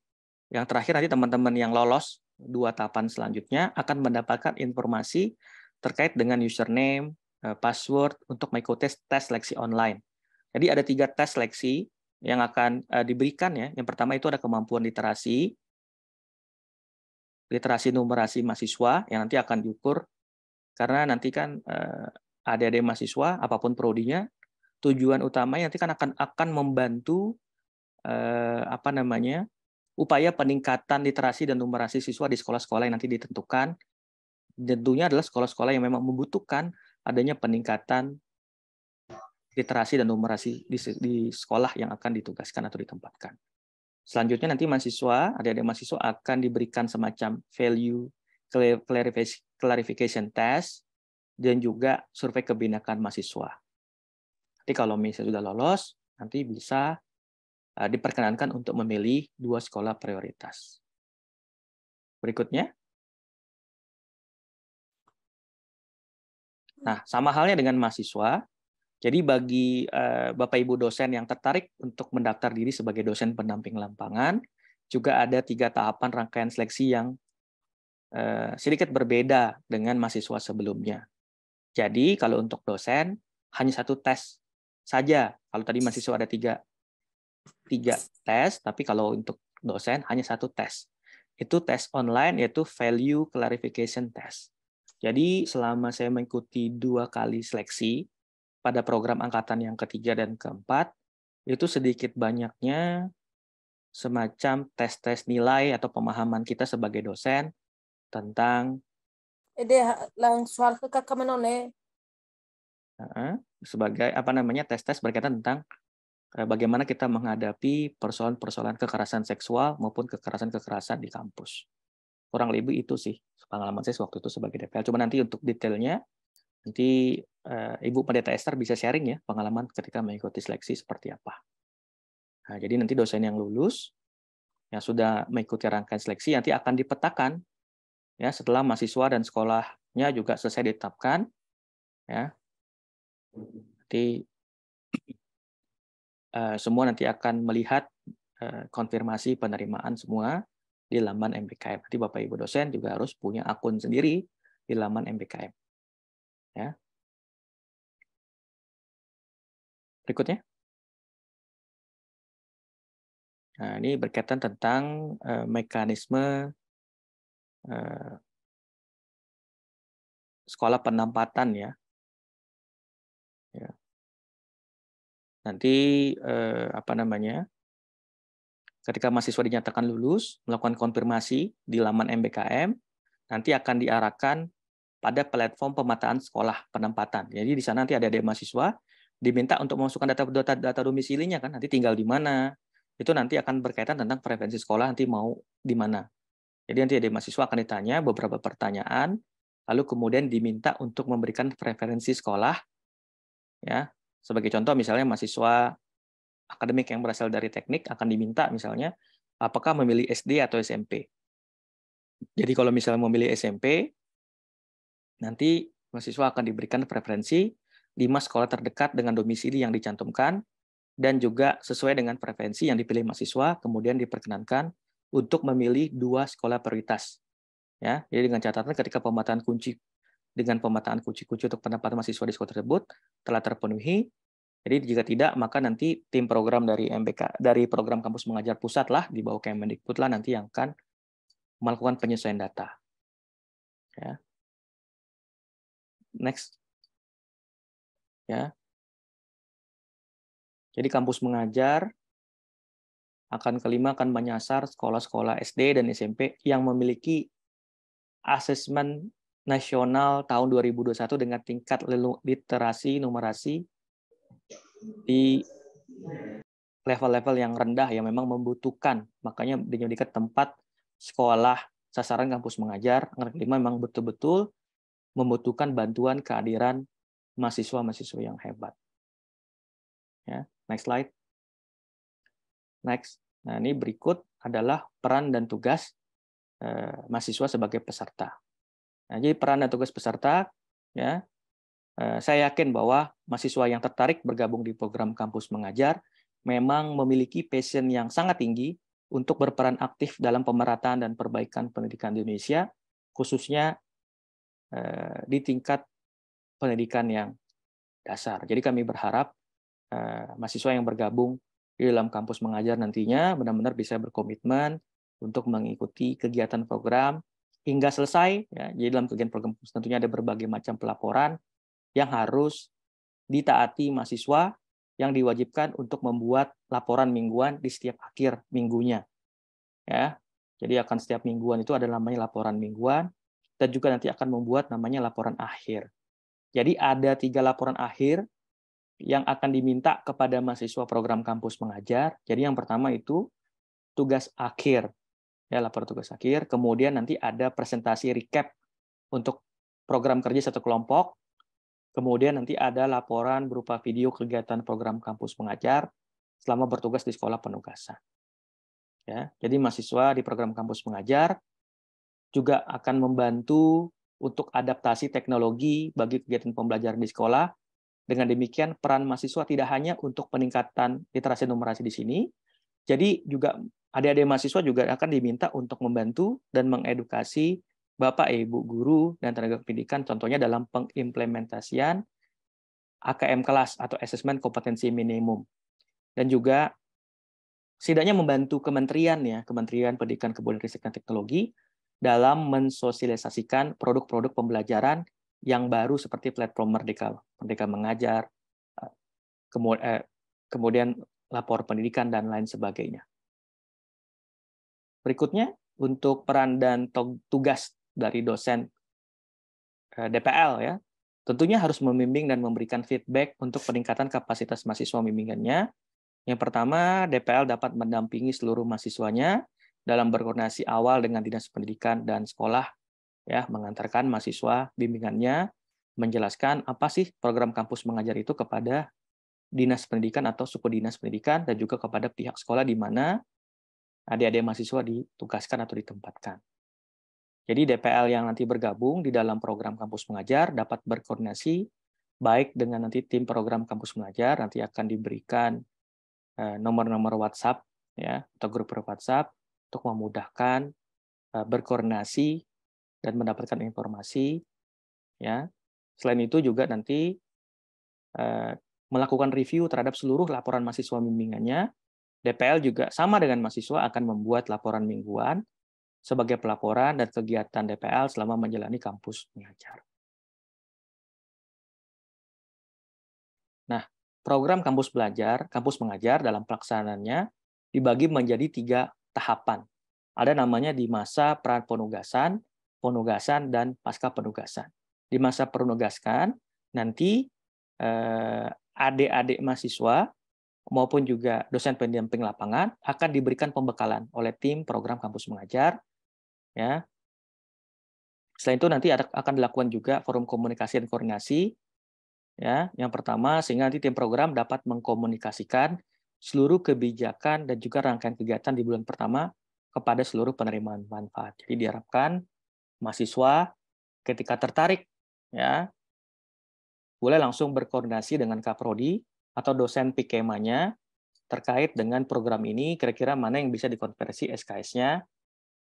Yang terakhir nanti teman-teman yang lolos dua tahapan selanjutnya akan mendapatkan informasi terkait dengan username, eh, password untuk mengikuti tes seleksi online. Jadi ada tiga tes seleksi yang akan eh, diberikan ya. Yang pertama itu ada kemampuan literasi, literasi numerasi mahasiswa yang nanti akan diukur karena nanti kan eh, ada-ada mahasiswa apapun prodinya tujuan utamanya nanti kan akan akan membantu apa namanya upaya peningkatan literasi dan numerasi siswa di sekolah-sekolah yang nanti ditentukan tentunya adalah sekolah-sekolah yang memang membutuhkan adanya peningkatan literasi dan numerasi di, sekolah yang akan ditugaskan atau ditempatkan. Selanjutnya nanti mahasiswa, adik-adik mahasiswa akan diberikan semacam value clarification test dan juga survei kebinakan mahasiswa. Nanti kalau misalnya sudah lolos, nanti bisa Eh, diperkenankan untuk memilih dua sekolah prioritas. Berikutnya. Nah, sama halnya dengan mahasiswa. Jadi bagi eh, Bapak Ibu dosen yang tertarik untuk mendaftar diri sebagai dosen pendamping lampangan, juga ada tiga tahapan rangkaian seleksi yang eh, sedikit berbeda dengan mahasiswa sebelumnya. Jadi kalau untuk dosen hanya satu tes saja. Kalau tadi mahasiswa ada tiga tiga tes, tapi kalau untuk dosen hanya satu tes. Itu tes online yaitu value clarification test. Jadi selama saya mengikuti dua kali seleksi pada program angkatan yang ketiga dan keempat, itu sedikit banyaknya semacam tes-tes nilai atau pemahaman kita sebagai dosen tentang sebagai apa namanya tes-tes berkaitan tentang Eh, bagaimana kita menghadapi persoalan-persoalan kekerasan seksual maupun kekerasan-kekerasan di kampus. Kurang lebih itu sih pengalaman saya waktu itu sebagai DPL. Cuma nanti untuk detailnya nanti eh, Ibu Pendeta Esther bisa sharing ya pengalaman ketika mengikuti seleksi seperti apa. Nah, jadi nanti dosen yang lulus yang sudah mengikuti rangkaian seleksi nanti akan dipetakan ya setelah mahasiswa dan sekolahnya juga selesai ditetapkan ya nanti Eh, semua nanti akan melihat eh, konfirmasi penerimaan semua di laman MBKM. Nanti Bapak Ibu dosen juga harus punya akun sendiri di laman MBKM. Ya. Berikutnya. Nah, ini berkaitan tentang eh, mekanisme sekolah penempatan ya. nanti eh, apa namanya ketika mahasiswa dinyatakan lulus melakukan konfirmasi di laman MBKM nanti akan diarahkan pada platform pemetaan sekolah penempatan jadi di sana nanti ada ada mahasiswa diminta untuk memasukkan data data, data domisilinya kan nanti tinggal di mana itu nanti akan berkaitan tentang preferensi sekolah nanti mau di mana jadi nanti ada mahasiswa akan ditanya beberapa pertanyaan lalu kemudian diminta untuk memberikan preferensi sekolah ya sebagai contoh misalnya mahasiswa akademik yang berasal dari teknik akan diminta misalnya apakah memilih SD atau SMP. Jadi kalau misalnya memilih SMP, nanti mahasiswa akan diberikan preferensi mas sekolah terdekat dengan domisili yang dicantumkan dan juga sesuai dengan preferensi yang dipilih mahasiswa kemudian diperkenankan untuk memilih dua sekolah prioritas. Ya, jadi dengan catatan ketika pembatasan kunci dengan pemetaan kunci-kunci untuk pendapatan mahasiswa di sekolah tersebut telah terpenuhi. Jadi jika tidak, maka nanti tim program dari MBK dari program kampus mengajar pusat lah di bawah Kemendikbud lah nanti yang akan melakukan penyesuaian data. Ya. Next. Ya. Jadi kampus mengajar akan kelima akan menyasar sekolah-sekolah SD dan SMP yang memiliki asesmen nasional tahun 2021 dengan tingkat literasi numerasi di level-level yang rendah yang memang membutuhkan. Makanya dijadikan tempat sekolah sasaran kampus mengajar. anak kelima memang betul-betul membutuhkan bantuan kehadiran mahasiswa-mahasiswa yang hebat. Ya, next slide. Next. Nah, ini berikut adalah peran dan tugas eh, mahasiswa sebagai peserta. Nah, jadi peran dan tugas peserta, ya, eh, saya yakin bahwa mahasiswa yang tertarik bergabung di program kampus mengajar memang memiliki passion yang sangat tinggi untuk berperan aktif dalam pemerataan dan perbaikan pendidikan di Indonesia, khususnya eh, di tingkat pendidikan yang dasar. Jadi kami berharap eh, mahasiswa yang bergabung di dalam kampus mengajar nantinya benar-benar bisa berkomitmen untuk mengikuti kegiatan program hingga selesai. Ya, jadi dalam kegiatan program kampus tentunya ada berbagai macam pelaporan yang harus ditaati mahasiswa yang diwajibkan untuk membuat laporan mingguan di setiap akhir minggunya. Ya, jadi akan setiap mingguan itu ada namanya laporan mingguan. dan juga nanti akan membuat namanya laporan akhir. Jadi ada tiga laporan akhir yang akan diminta kepada mahasiswa program kampus mengajar. Jadi yang pertama itu tugas akhir ya lapor tugas akhir. Kemudian nanti ada presentasi recap untuk program kerja satu kelompok. Kemudian nanti ada laporan berupa video kegiatan program kampus pengajar selama bertugas di sekolah penugasan. Ya, jadi mahasiswa di program kampus pengajar juga akan membantu untuk adaptasi teknologi bagi kegiatan pembelajaran di sekolah. Dengan demikian, peran mahasiswa tidak hanya untuk peningkatan literasi numerasi di sini, jadi juga adik-adik mahasiswa juga akan diminta untuk membantu dan mengedukasi Bapak, Ibu, guru, dan tenaga pendidikan, contohnya dalam pengimplementasian AKM kelas atau asesmen kompetensi minimum. Dan juga setidaknya membantu kementerian ya, Kementerian Pendidikan Kebudayaan Riset dan Teknologi dalam mensosialisasikan produk-produk pembelajaran yang baru seperti platform Merdeka, Merdeka Mengajar, eh, eh, kemudian lapor pendidikan dan lain sebagainya. Berikutnya, untuk peran dan tugas dari dosen eh, DPL ya, tentunya harus membimbing dan memberikan feedback untuk peningkatan kapasitas mahasiswa bimbingannya. Yang pertama, DPL dapat mendampingi seluruh mahasiswanya dalam berkoordinasi awal dengan dinas pendidikan dan sekolah ya, mengantarkan mahasiswa bimbingannya menjelaskan apa sih program kampus mengajar itu kepada dinas pendidikan atau suku dinas pendidikan dan juga kepada pihak sekolah di mana adik-adik mahasiswa ditugaskan atau ditempatkan. Jadi DPL yang nanti bergabung di dalam program kampus mengajar dapat berkoordinasi baik dengan nanti tim program kampus mengajar nanti akan diberikan eh, nomor-nomor WhatsApp ya atau grup WhatsApp untuk memudahkan eh, berkoordinasi dan mendapatkan informasi ya. Selain itu juga nanti eh, melakukan review terhadap seluruh laporan mahasiswa bimbingannya DPL juga sama dengan mahasiswa akan membuat laporan mingguan sebagai pelaporan dan kegiatan DPL selama menjalani kampus mengajar. Nah, program kampus belajar, kampus mengajar dalam pelaksanaannya dibagi menjadi tiga tahapan. Ada namanya di masa pra penugasan, penugasan, dan pasca penugasan. Di masa penugasan, nanti eh, adik-adik mahasiswa maupun juga dosen pendamping lapangan akan diberikan pembekalan oleh tim program kampus mengajar. Ya. Selain itu nanti akan dilakukan juga forum komunikasi dan koordinasi. Ya, yang pertama sehingga nanti tim program dapat mengkomunikasikan seluruh kebijakan dan juga rangkaian kegiatan di bulan pertama kepada seluruh penerimaan manfaat. Jadi diharapkan mahasiswa ketika tertarik ya boleh langsung berkoordinasi dengan Kaprodi atau dosen PKM-nya terkait dengan program ini kira-kira mana yang bisa dikonversi SKS-nya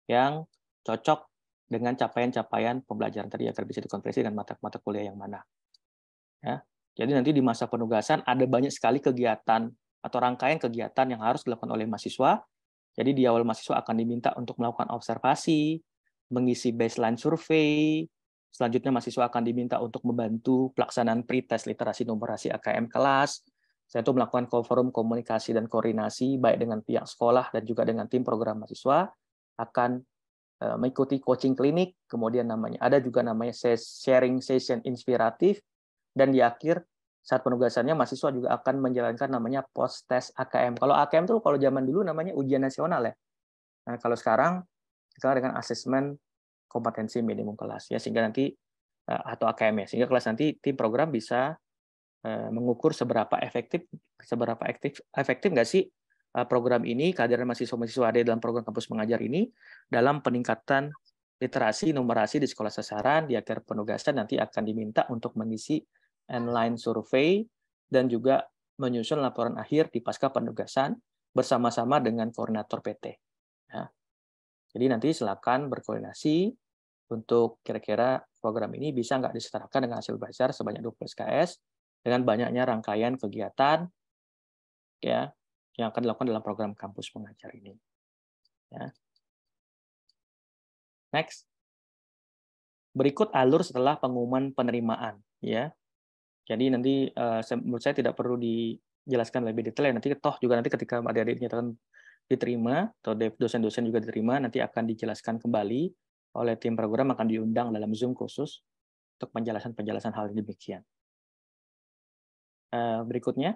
yang cocok dengan capaian-capaian pembelajaran tadi agar bisa dikonversi dengan mata-mata kuliah yang mana. Ya. Jadi nanti di masa penugasan ada banyak sekali kegiatan atau rangkaian kegiatan yang harus dilakukan oleh mahasiswa. Jadi di awal mahasiswa akan diminta untuk melakukan observasi, mengisi baseline survei, selanjutnya mahasiswa akan diminta untuk membantu pelaksanaan pretest literasi numerasi AKM kelas, saya itu melakukan forum komunikasi dan koordinasi baik dengan pihak sekolah dan juga dengan tim program mahasiswa akan eh, mengikuti coaching klinik, kemudian namanya ada juga namanya sharing session inspiratif dan di akhir saat penugasannya mahasiswa juga akan menjalankan namanya post test AKM. Kalau AKM itu kalau zaman dulu namanya ujian nasional ya. Nah, kalau sekarang sekarang dengan asesmen kompetensi minimum kelas ya sehingga nanti eh, atau AKM ya sehingga kelas nanti tim program bisa Eh, mengukur seberapa efektif seberapa efektif efektif nggak sih eh, program ini kehadiran mahasiswa-mahasiswa ada dalam program kampus mengajar ini dalam peningkatan literasi numerasi di sekolah sasaran di akhir penugasan nanti akan diminta untuk mengisi online survei dan juga menyusun laporan akhir di pasca penugasan bersama-sama dengan koordinator PT. Ya. Nah, jadi nanti silakan berkoordinasi untuk kira-kira program ini bisa nggak disetarakan dengan hasil belajar sebanyak 20 SKS dengan banyaknya rangkaian kegiatan ya yang akan dilakukan dalam program kampus pengajar ini. Ya. Next. Berikut alur setelah pengumuman penerimaan ya. Jadi nanti uh, menurut saya tidak perlu dijelaskan lebih detail ya. Nanti toh juga nanti ketika adik-adik dinyatakan diterima atau dosen-dosen juga diterima nanti akan dijelaskan kembali oleh tim program akan diundang dalam Zoom khusus untuk penjelasan-penjelasan hal demikian. Eh, berikutnya.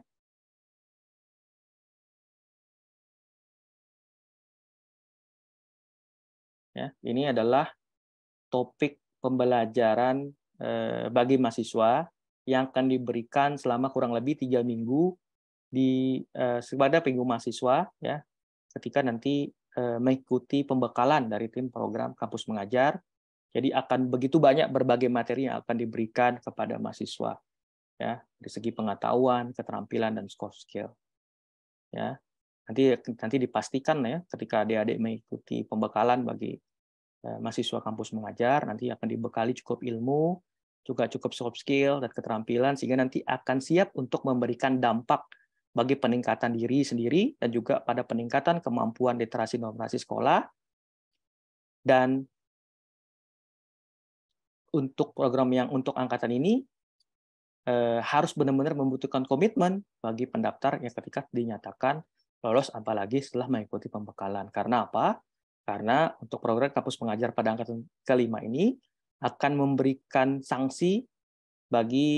Ya, ini adalah topik pembelajaran eh, bagi mahasiswa yang akan diberikan selama kurang lebih tiga minggu di eh, pengu mahasiswa ya ketika nanti eh, mengikuti pembekalan dari tim program kampus mengajar jadi akan begitu banyak berbagai materi yang akan diberikan kepada mahasiswa ya dari segi pengetahuan, keterampilan dan soft skill. Ya. Nanti nanti dipastikan ya ketika adik-adik mengikuti pembekalan bagi ya, mahasiswa kampus mengajar, nanti akan dibekali cukup ilmu, juga cukup soft skill dan keterampilan sehingga nanti akan siap untuk memberikan dampak bagi peningkatan diri sendiri dan juga pada peningkatan kemampuan literasi normasi sekolah dan untuk program yang untuk angkatan ini Eh, harus benar-benar membutuhkan komitmen bagi pendaftar yang ketika dinyatakan lolos apalagi setelah mengikuti pembekalan. Karena apa? Karena untuk program kampus pengajar pada angkatan kelima ini akan memberikan sanksi bagi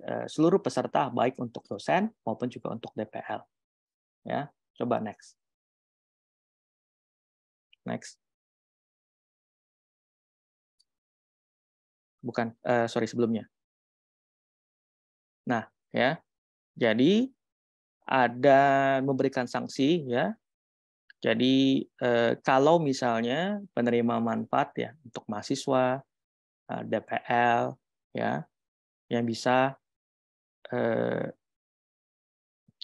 eh, seluruh peserta baik untuk dosen maupun juga untuk DPL. Ya, coba next. Next. Bukan, uh, sorry sebelumnya. Nah, ya. Jadi ada memberikan sanksi ya. Jadi eh, kalau misalnya penerima manfaat ya untuk mahasiswa, eh, DPL ya yang bisa eh,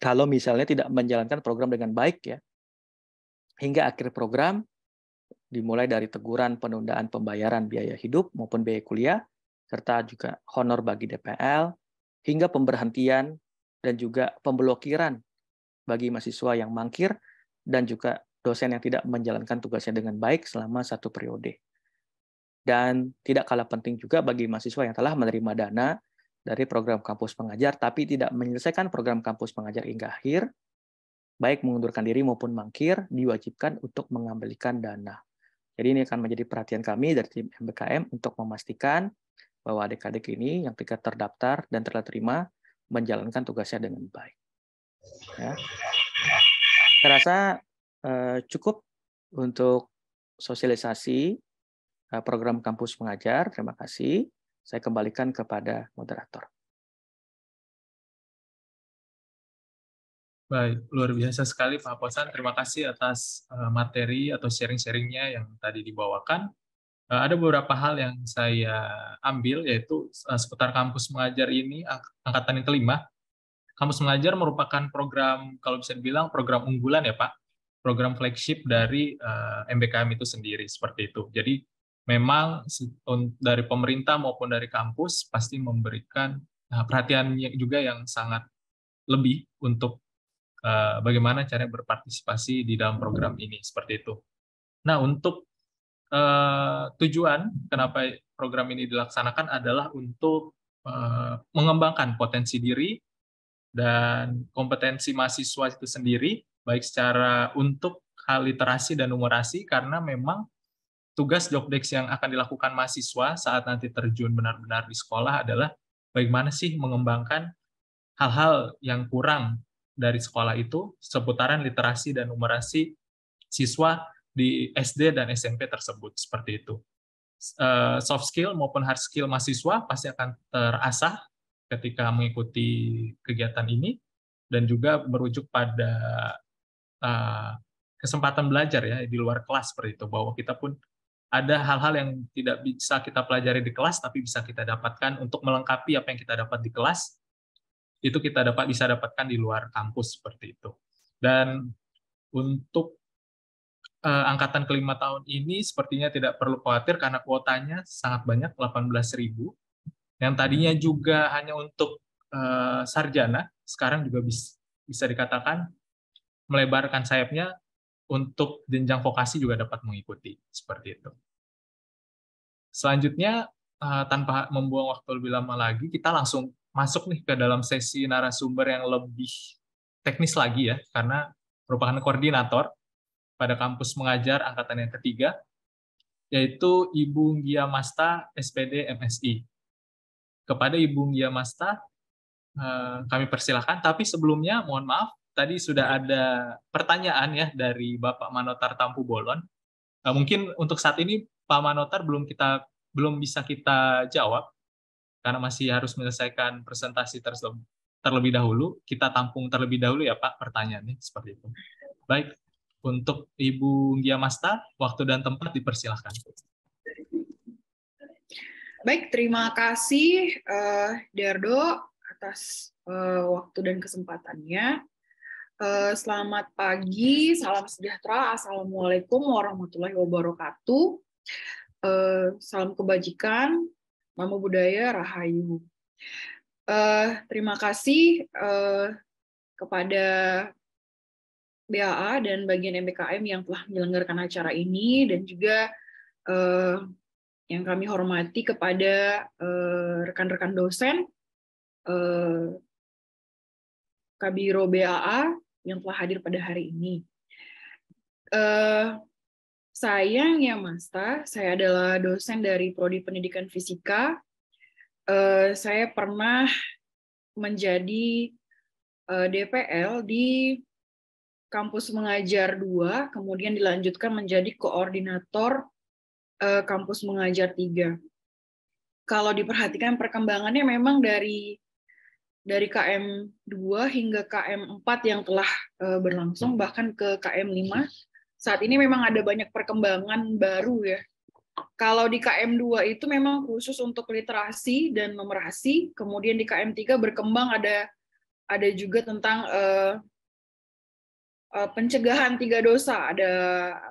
kalau misalnya tidak menjalankan program dengan baik ya hingga akhir program dimulai dari teguran penundaan pembayaran biaya hidup maupun biaya kuliah serta juga honor bagi DPL hingga pemberhentian dan juga pemblokiran bagi mahasiswa yang mangkir dan juga dosen yang tidak menjalankan tugasnya dengan baik selama satu periode. Dan tidak kalah penting juga bagi mahasiswa yang telah menerima dana dari program kampus pengajar tapi tidak menyelesaikan program kampus pengajar hingga akhir, baik mengundurkan diri maupun mangkir, diwajibkan untuk mengambilkan dana. Jadi ini akan menjadi perhatian kami dari tim MBKM untuk memastikan bahwa adik-adik ini yang tiga terdaftar dan telah terima menjalankan tugasnya dengan baik. Ya. Terasa eh, cukup untuk sosialisasi eh, program kampus mengajar. Terima kasih. Saya kembalikan kepada moderator. Baik, luar biasa sekali Pak Posan. Terima kasih atas eh, materi atau sharing-sharingnya yang tadi dibawakan. Eh, ada beberapa hal yang saya ambil yaitu eh, seputar kampus mengajar ini angkatan yang kelima. Kampus mengajar merupakan program kalau bisa dibilang program unggulan ya Pak, program flagship dari MBKM eh, itu sendiri seperti itu. Jadi memang dari pemerintah maupun dari kampus pasti memberikan perhatian juga yang sangat lebih untuk bagaimana cara berpartisipasi di dalam program ini seperti itu. Nah untuk Eh, tujuan kenapa program ini dilaksanakan adalah untuk eh, mengembangkan potensi diri dan kompetensi mahasiswa itu sendiri, baik secara untuk hal literasi dan numerasi, karena memang tugas jobdesk yang akan dilakukan mahasiswa saat nanti terjun benar-benar di sekolah adalah bagaimana sih mengembangkan hal-hal yang kurang dari sekolah itu seputaran literasi dan numerasi siswa di SD dan SMP tersebut seperti itu. Eh, soft skill maupun hard skill mahasiswa pasti akan terasah ketika mengikuti kegiatan ini dan juga merujuk pada eh, kesempatan belajar ya di luar kelas seperti itu bahwa kita pun ada hal-hal yang tidak bisa kita pelajari di kelas tapi bisa kita dapatkan untuk melengkapi apa yang kita dapat di kelas itu kita dapat bisa dapatkan di luar kampus seperti itu dan untuk eh, angkatan kelima tahun ini sepertinya tidak perlu khawatir karena kuotanya sangat banyak 18.000 yang tadinya hmm. juga hanya untuk eh, sarjana sekarang juga bisa, bisa dikatakan melebarkan sayapnya untuk jenjang vokasi juga dapat mengikuti seperti itu. Selanjutnya eh, tanpa membuang waktu lebih lama lagi kita langsung masuk nih ke dalam sesi narasumber yang lebih teknis lagi ya karena merupakan koordinator pada kampus mengajar angkatan yang ketiga, yaitu Ibu Gia Masta, SPD MSI. Kepada Ibu Gia Masta, eh, kami persilahkan. Tapi sebelumnya, mohon maaf, tadi sudah ada pertanyaan ya dari Bapak Manotar Tampu Bolon. Eh, mungkin untuk saat ini Pak Manotar belum kita belum bisa kita jawab karena masih harus menyelesaikan presentasi terlebih dahulu. Kita tampung terlebih dahulu ya Pak pertanyaannya seperti itu. Baik, untuk Ibu Giamasta waktu dan tempat dipersilahkan. Baik, terima kasih uh, eh, Derdo atas uh, waktu dan kesempatannya. Uh, selamat pagi, salam sejahtera, assalamualaikum warahmatullahi wabarakatuh. Uh, salam kebajikan, nama budaya Rahayu. Uh, terima kasih uh, kepada BAA dan bagian MBKM yang telah menyelenggarakan acara ini dan juga uh, yang kami hormati kepada eh, rekan-rekan uh, dosen uh, Kabiro BAA yang telah hadir pada hari ini. Uh, sayangnya Mas saya adalah dosen dari Prodi Pendidikan Fisika. saya pernah menjadi DPL di kampus mengajar dua, kemudian dilanjutkan menjadi koordinator eh, kampus mengajar tiga. Kalau diperhatikan perkembangannya memang dari dari KM 2 hingga KM 4 yang telah eh, berlangsung bahkan ke KM 5 saat ini memang ada banyak perkembangan baru ya. Kalau di KM 2 itu memang khusus untuk literasi dan numerasi, kemudian di KM 3 berkembang ada ada juga tentang uh, Eh, pencegahan tiga dosa ada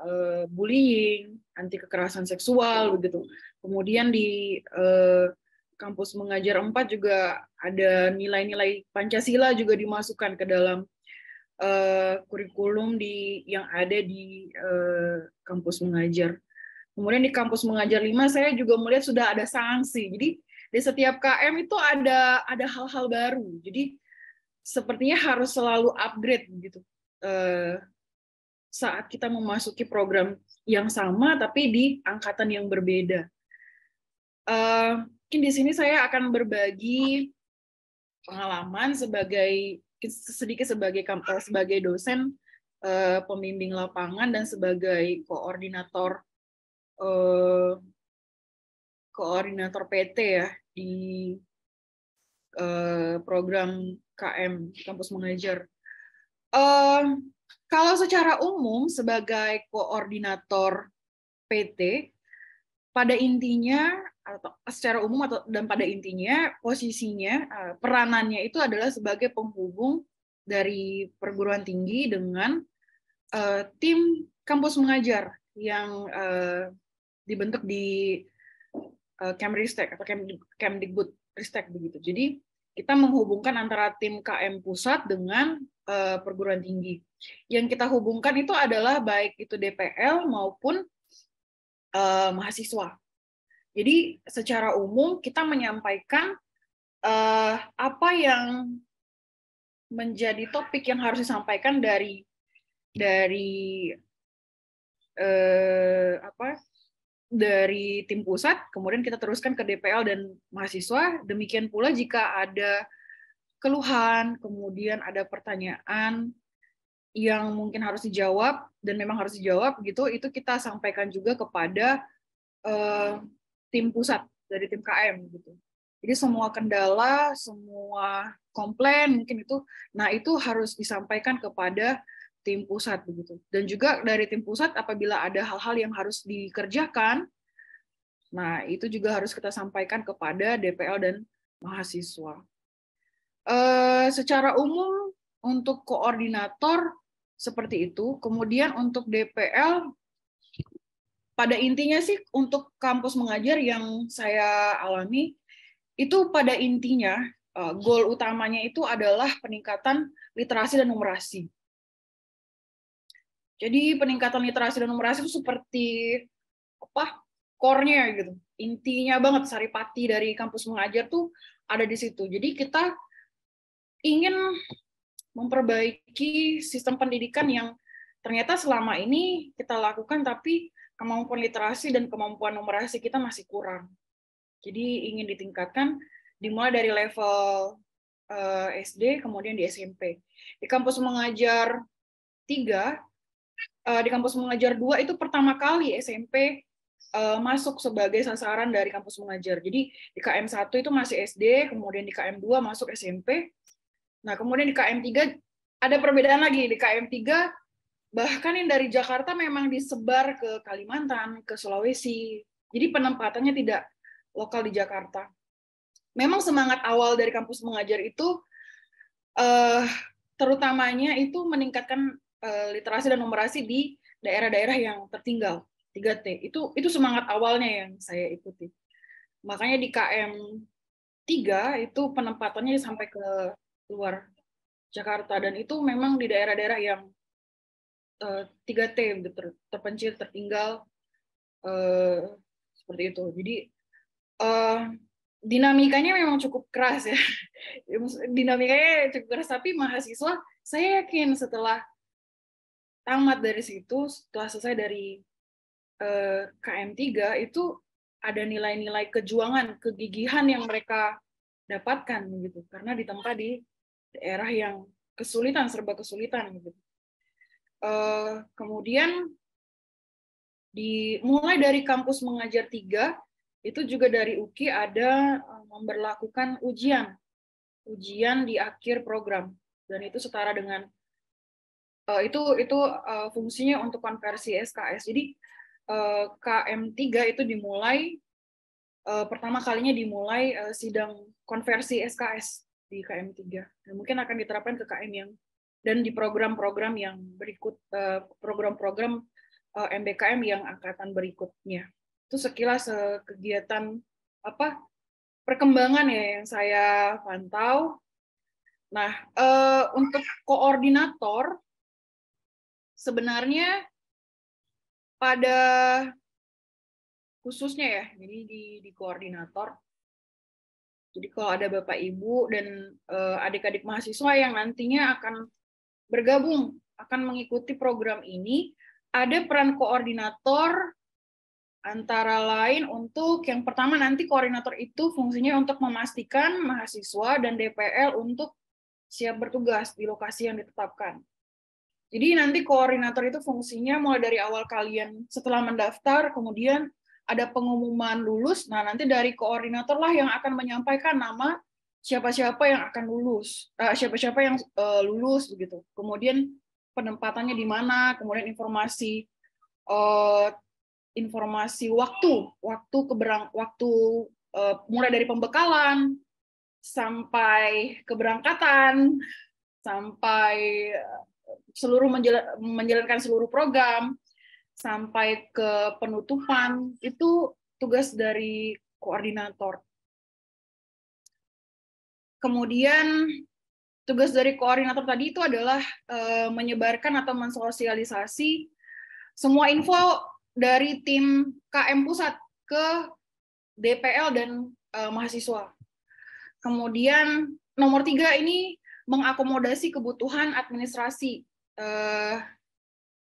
eh, bullying anti kekerasan seksual begitu kemudian di eh, kampus mengajar empat juga ada nilai-nilai pancasila juga dimasukkan ke dalam kurikulum di yang ada di kampus mengajar kemudian di kampus mengajar lima saya juga melihat sudah ada sanksi jadi di setiap KM itu ada ada hal-hal baru jadi sepertinya harus selalu upgrade gitu Eh, saat kita memasuki program yang sama tapi di angkatan yang berbeda. Eh, mungkin di sini saya akan berbagi pengalaman sebagai sedikit sebagai eh, sebagai dosen pemimpin pembimbing lapangan dan sebagai koordinator koordinator PT ya di program KM kampus mengajar Um, kalau secara umum sebagai koordinator PT, pada intinya atau secara umum atau dan pada intinya posisinya eh, peranannya itu adalah sebagai penghubung dari perguruan tinggi dengan uh, tim kampus mengajar yang uh, dibentuk di uh, Kemristek atau Kemdikbud Ristek begitu. Jadi kita menghubungkan antara tim KM pusat dengan uh, perguruan tinggi. Yang kita hubungkan itu adalah baik itu DPL maupun uh, mahasiswa. Jadi secara umum kita menyampaikan uh, apa yang menjadi topik yang harus disampaikan dari dari uh, apa dari tim pusat, kemudian kita teruskan ke DPL dan mahasiswa. Demikian pula jika ada keluhan, kemudian ada pertanyaan yang mungkin harus dijawab dan memang harus dijawab gitu, itu kita sampaikan juga kepada uh, tim pusat dari tim KM gitu. Jadi semua kendala, semua komplain mungkin itu, nah itu harus disampaikan kepada tim pusat begitu. Dan juga dari tim pusat apabila ada hal-hal yang harus dikerjakan, nah itu juga harus kita sampaikan kepada DPL dan mahasiswa. E, secara umum untuk koordinator seperti itu. Kemudian untuk DPL pada intinya sih untuk kampus mengajar yang saya alami itu pada intinya eh, goal utamanya itu adalah peningkatan literasi dan numerasi jadi peningkatan literasi dan numerasi itu seperti apa? Core-nya gitu. Intinya banget saripati dari kampus mengajar tuh ada di situ. Jadi kita ingin memperbaiki sistem pendidikan yang ternyata selama ini kita lakukan tapi kemampuan literasi dan kemampuan numerasi kita masih kurang. Jadi ingin ditingkatkan dimulai dari level eh, SD kemudian di SMP. Di kampus mengajar tiga Eh, di kampus mengajar dua itu pertama kali SMP uh, eh, masuk sebagai sasaran dari kampus mengajar. Jadi di KM 1 itu masih SD, kemudian di KM 2 masuk SMP. Nah, kemudian di KM 3 ada perbedaan lagi. Di KM 3 bahkan yang dari Jakarta memang disebar ke Kalimantan, ke Sulawesi. Jadi penempatannya tidak lokal di Jakarta. Memang semangat awal dari kampus mengajar itu uh, terutamanya itu meningkatkan Eh, literasi dan numerasi di daerah-daerah yang tertinggal 3T itu itu semangat awalnya yang saya ikuti makanya di KM 3 itu penempatannya sampai ke luar Jakarta dan itu memang di daerah-daerah yang uh, eh, 3T gitu, ter terpencil tertinggal eh, seperti itu jadi dinamikanya memang cukup keras ya dinamikanya cukup keras tapi mahasiswa saya yakin setelah tamat dari situ setelah selesai dari uh, eh, KM3 itu ada nilai-nilai kejuangan, kegigihan yang mereka dapatkan gitu karena tempat di daerah yang kesulitan serba kesulitan gitu. Uh, kemudian di mulai dari kampus mengajar tiga itu juga dari UKI ada eh, memperlakukan ujian ujian di akhir program dan itu setara dengan Eh, itu itu uh, fungsinya untuk konversi SKS. Jadi uh, eh, KM3 itu dimulai uh, pertama kalinya dimulai uh, sidang konversi SKS di KM3. Dan mungkin akan diterapkan ke KM yang dan di program-program yang berikut program-program uh, MBKM yang angkatan berikutnya. Itu sekilas uh, kegiatan apa perkembangan ya yang saya pantau. Nah, uh, untuk koordinator sebenarnya pada khususnya ya, jadi di, di koordinator. Jadi kalau ada Bapak Ibu dan eh, adik-adik mahasiswa yang nantinya akan bergabung, akan mengikuti program ini, ada peran koordinator antara lain untuk yang pertama nanti koordinator itu fungsinya untuk memastikan mahasiswa dan DPL untuk siap bertugas di lokasi yang ditetapkan. Jadi nanti koordinator itu fungsinya mulai dari awal kalian setelah mendaftar, kemudian ada pengumuman lulus. Nah, nanti dari koordinator lah yang akan menyampaikan nama siapa-siapa yang akan lulus, eh, siapa-siapa uh, yang uh, lulus begitu. Kemudian penempatannya di mana, kemudian informasi uh, informasi waktu, waktu keberang waktu uh, mulai dari pembekalan sampai keberangkatan sampai seluruh menjala, menjalankan seluruh program sampai ke penutupan itu tugas dari koordinator. Kemudian tugas dari koordinator tadi itu adalah e, menyebarkan atau mensosialisasi semua info dari tim KM pusat ke DPL dan e, mahasiswa. Kemudian nomor tiga ini mengakomodasi kebutuhan administrasi Eh,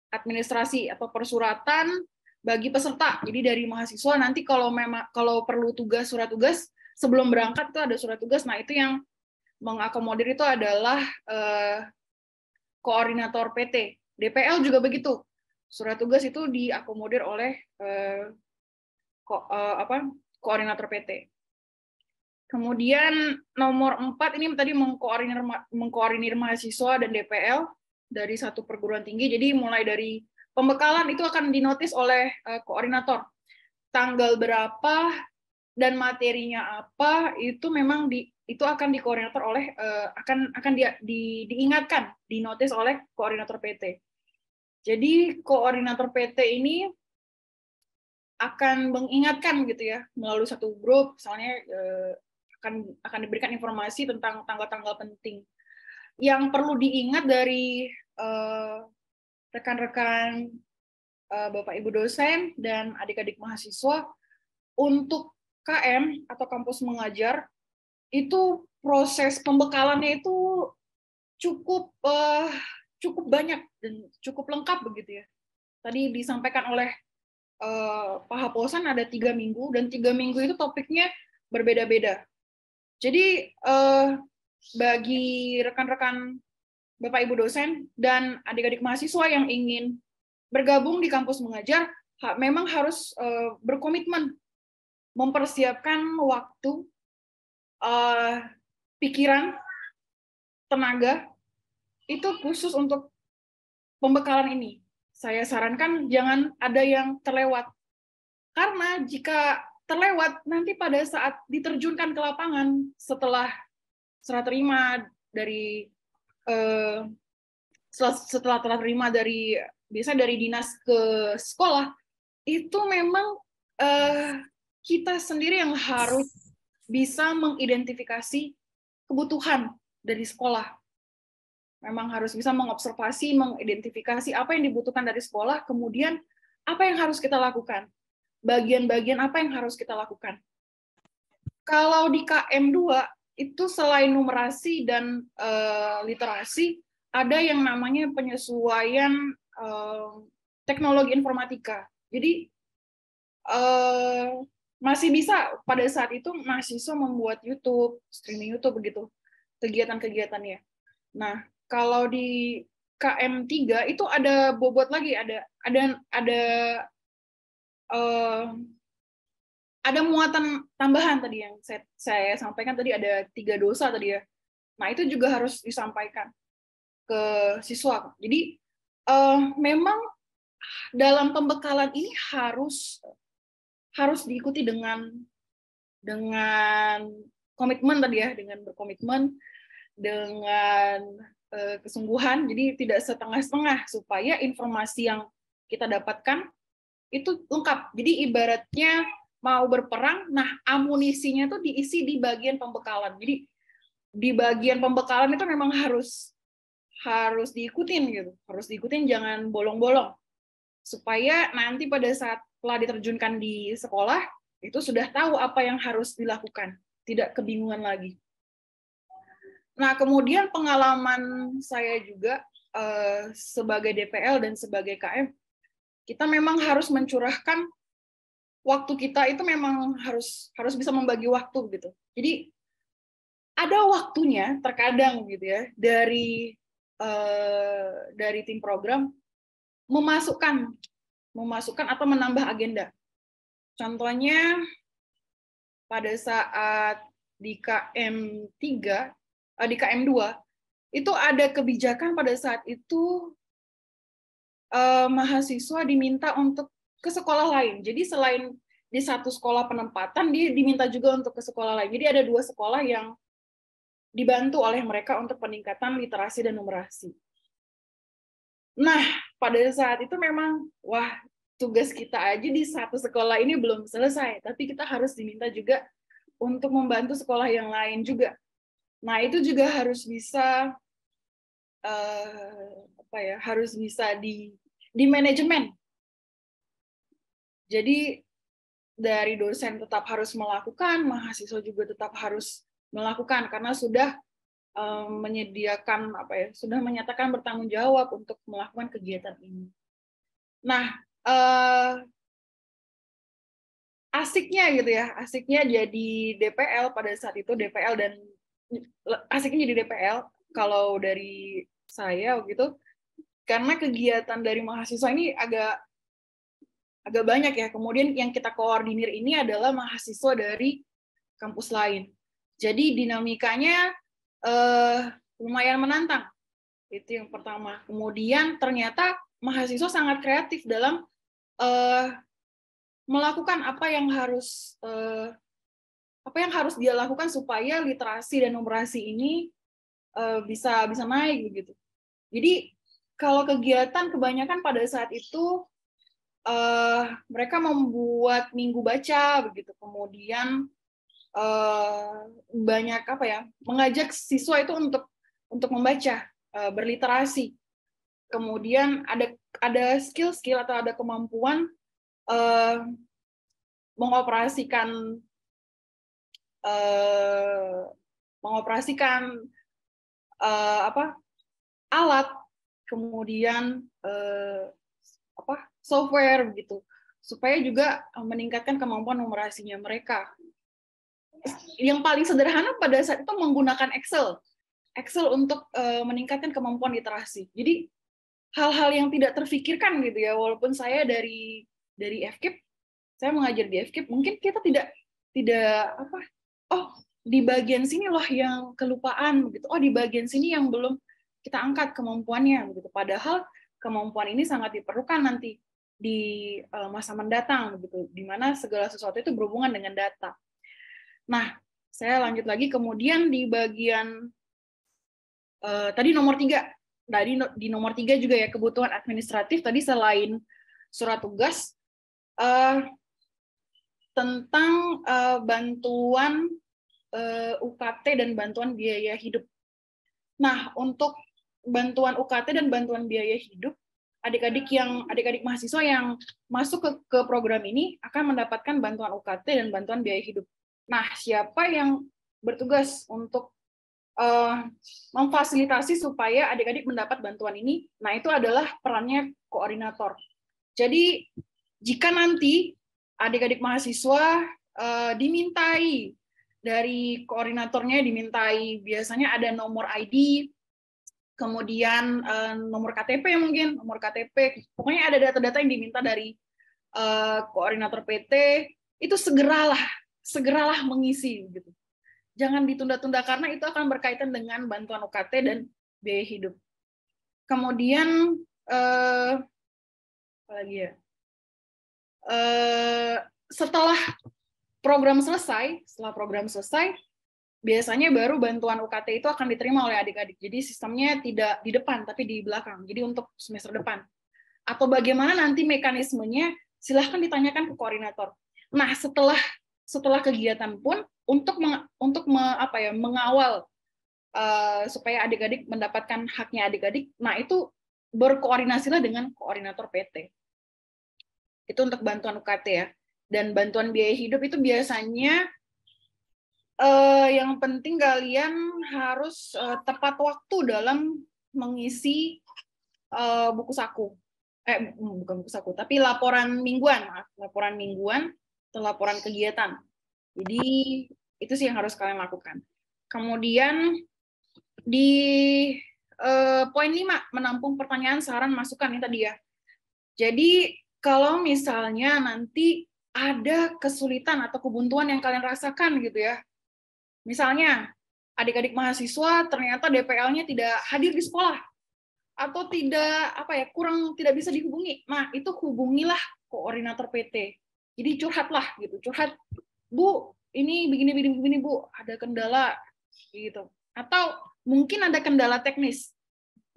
administrasi atau persuratan bagi peserta. Jadi dari mahasiswa nanti kalau memang kalau perlu tugas surat tugas sebelum berangkat itu ada surat tugas. Nah itu yang mengakomodir itu adalah eh, koordinator PT. DPL juga begitu. Surat tugas itu diakomodir oleh eh, ko, apa koordinator PT. Kemudian nomor empat ini tadi mengkoordinir, mengkoordinir mahasiswa dan DPL dari satu perguruan tinggi. Jadi mulai dari pembekalan itu akan dinotis oleh eh, koordinator. Tanggal berapa dan materinya apa itu memang di itu akan dikoordinator oleh eh, akan akan dia di, diingatkan, dinotis oleh koordinator PT. Jadi koordinator PT ini akan mengingatkan gitu ya melalui satu grup misalnya eh, akan akan diberikan informasi tentang tanggal-tanggal penting yang perlu diingat dari eh, rekan-rekan uh, uh, Bapak Ibu dosen dan adik-adik mahasiswa untuk KM atau kampus mengajar itu proses pembekalannya itu cukup uh, cukup banyak dan cukup lengkap begitu ya. Tadi disampaikan oleh uh, Pak Haposan ada tiga minggu dan tiga minggu itu topiknya berbeda-beda. Jadi uh, bagi rekan-rekan Bapak Ibu dosen dan adik-adik mahasiswa yang ingin bergabung di kampus mengajar memang harus eh, berkomitmen mempersiapkan waktu, eh, pikiran, tenaga itu khusus untuk pembekalan ini. Saya sarankan jangan ada yang terlewat. Karena jika terlewat nanti pada saat diterjunkan ke lapangan setelah serah terima dari uh, setelah, setelah terima dari eh, biasa dari dinas ke sekolah itu memang uh, kita sendiri yang harus bisa mengidentifikasi kebutuhan dari sekolah. Memang harus bisa mengobservasi, mengidentifikasi apa yang dibutuhkan dari sekolah, kemudian apa yang harus kita lakukan, bagian-bagian apa yang harus kita lakukan. Kalau di KM2 itu selain numerasi dan uh, literasi ada yang namanya penyesuaian uh, teknologi informatika. Jadi uh, masih bisa pada saat itu mahasiswa membuat YouTube, streaming YouTube begitu, kegiatan-kegiatannya. Nah, kalau di KM3 itu ada bobot lagi, ada ada ada uh, ada muatan tambahan tadi yang saya, saya sampaikan tadi ada tiga dosa tadi ya. Nah itu juga harus disampaikan ke siswa. Jadi uh, memang dalam pembekalan ini harus harus diikuti dengan dengan komitmen tadi ya, dengan berkomitmen, dengan uh, kesungguhan. Jadi tidak setengah-setengah supaya informasi yang kita dapatkan itu lengkap. Jadi ibaratnya mau berperang, nah amunisinya itu diisi di bagian pembekalan. Jadi di bagian pembekalan itu memang harus harus diikutin gitu, harus diikutin jangan bolong-bolong supaya nanti pada saat telah diterjunkan di sekolah itu sudah tahu apa yang harus dilakukan, tidak kebingungan lagi. Nah kemudian pengalaman saya juga eh, sebagai DPL dan sebagai KM, kita memang harus mencurahkan waktu kita itu memang harus harus bisa membagi waktu gitu. Jadi ada waktunya terkadang gitu ya dari uh, dari tim program memasukkan memasukkan atau menambah agenda. Contohnya pada saat di KM3 uh, eh, di KM2 itu ada kebijakan pada saat itu uh, mahasiswa diminta untuk ke sekolah lain. Jadi selain di satu sekolah penempatan, dia diminta juga untuk ke sekolah lain. Jadi ada dua sekolah yang dibantu oleh mereka untuk peningkatan literasi dan numerasi. Nah, pada saat itu memang, wah, tugas kita aja di satu sekolah ini belum selesai, tapi kita harus diminta juga untuk membantu sekolah yang lain juga. Nah, itu juga harus bisa uh, apa ya? Harus bisa di di manajemen jadi dari dosen tetap harus melakukan, mahasiswa juga tetap harus melakukan karena sudah eh, menyediakan apa ya, sudah menyatakan bertanggung jawab untuk melakukan kegiatan ini. Nah, uh, asiknya gitu ya, asiknya jadi DPL pada saat itu DPL dan asiknya jadi DPL kalau dari saya gitu karena kegiatan dari mahasiswa ini agak agak banyak ya. Kemudian yang kita koordinir ini adalah mahasiswa dari kampus lain. Jadi dinamikanya eh, lumayan menantang. Itu yang pertama. Kemudian ternyata mahasiswa sangat kreatif dalam eh, melakukan apa yang harus eh, apa yang harus dia lakukan supaya literasi dan numerasi ini eh, bisa bisa naik begitu. Jadi kalau kegiatan kebanyakan pada saat itu uh, mereka membuat minggu baca begitu kemudian uh, banyak apa ya mengajak siswa itu untuk untuk membaca uh, berliterasi kemudian ada ada skill-skill atau ada kemampuan uh, mengoperasikan uh, mengoperasikan uh, apa alat kemudian uh, apa software gitu supaya juga eh, meningkatkan kemampuan numerasinya mereka. Yang paling sederhana pada saat itu menggunakan Excel. Excel untuk uh, meningkatkan kemampuan literasi. Jadi hal-hal yang tidak terfikirkan gitu ya, walaupun saya dari dari FKIP, saya mengajar di FKIP, mungkin kita tidak tidak apa? Oh, di bagian sini loh yang kelupaan begitu. Oh, di bagian sini yang belum kita angkat kemampuannya begitu. Padahal kemampuan ini sangat diperlukan nanti di eh, masa mendatang begitu, di mana segala sesuatu itu berhubungan dengan data. Nah, saya lanjut lagi kemudian di bagian uh, tadi nomor tiga, nah, dari di nomor tiga juga ya kebutuhan administratif tadi selain surat tugas uh, tentang uh, bantuan uh, UKT dan bantuan biaya hidup. Nah, untuk bantuan UKT dan bantuan biaya hidup adik-adik yang adik-adik mahasiswa yang masuk ke, ke program ini akan mendapatkan bantuan UKT dan bantuan biaya hidup. Nah, siapa yang bertugas untuk uh, memfasilitasi supaya adik-adik mendapat bantuan ini? Nah, itu adalah perannya koordinator. Jadi, jika nanti adik-adik mahasiswa uh, dimintai dari koordinatornya dimintai biasanya ada nomor ID, kemudian eh, nomor KTP mungkin, nomor KTP, pokoknya ada data-data yang diminta dari eh, koordinator PT, itu segeralah, segeralah mengisi gitu. Jangan ditunda-tunda karena itu akan berkaitan dengan bantuan UKT dan biaya hidup. Kemudian eh, apa lagi ya? setelah program selesai, setelah program selesai, biasanya baru bantuan UKT itu akan diterima oleh adik-adik. Jadi sistemnya tidak di depan, tapi di belakang. Jadi untuk semester depan. Atau bagaimana nanti mekanismenya, silahkan ditanyakan ke koordinator. Nah, setelah setelah kegiatan pun untuk meng, untuk me, apa ya mengawal uh, supaya adik-adik mendapatkan haknya adik-adik. Nah itu berkoordinasilah dengan koordinator PT. Itu untuk bantuan UKT ya. Dan bantuan biaya hidup itu biasanya uh, yang penting kalian harus uh, tepat waktu dalam mengisi uh, buku saku. Eh bukan buku saku, tapi laporan mingguan, maaf, laporan mingguan atau laporan kegiatan. Jadi itu sih yang harus kalian lakukan. Kemudian di uh, poin lima menampung pertanyaan, saran, masukan ini tadi ya. Jadi kalau misalnya nanti ada kesulitan atau kebuntuan yang kalian rasakan gitu ya, Misalnya, adik-adik mahasiswa ternyata DPL-nya tidak hadir di sekolah atau tidak apa ya kurang tidak bisa dihubungi. Nah, itu hubungilah koordinator PT. Jadi curhatlah gitu, curhat Bu, ini begini begini begini Bu, ada kendala gitu. Atau mungkin ada kendala teknis.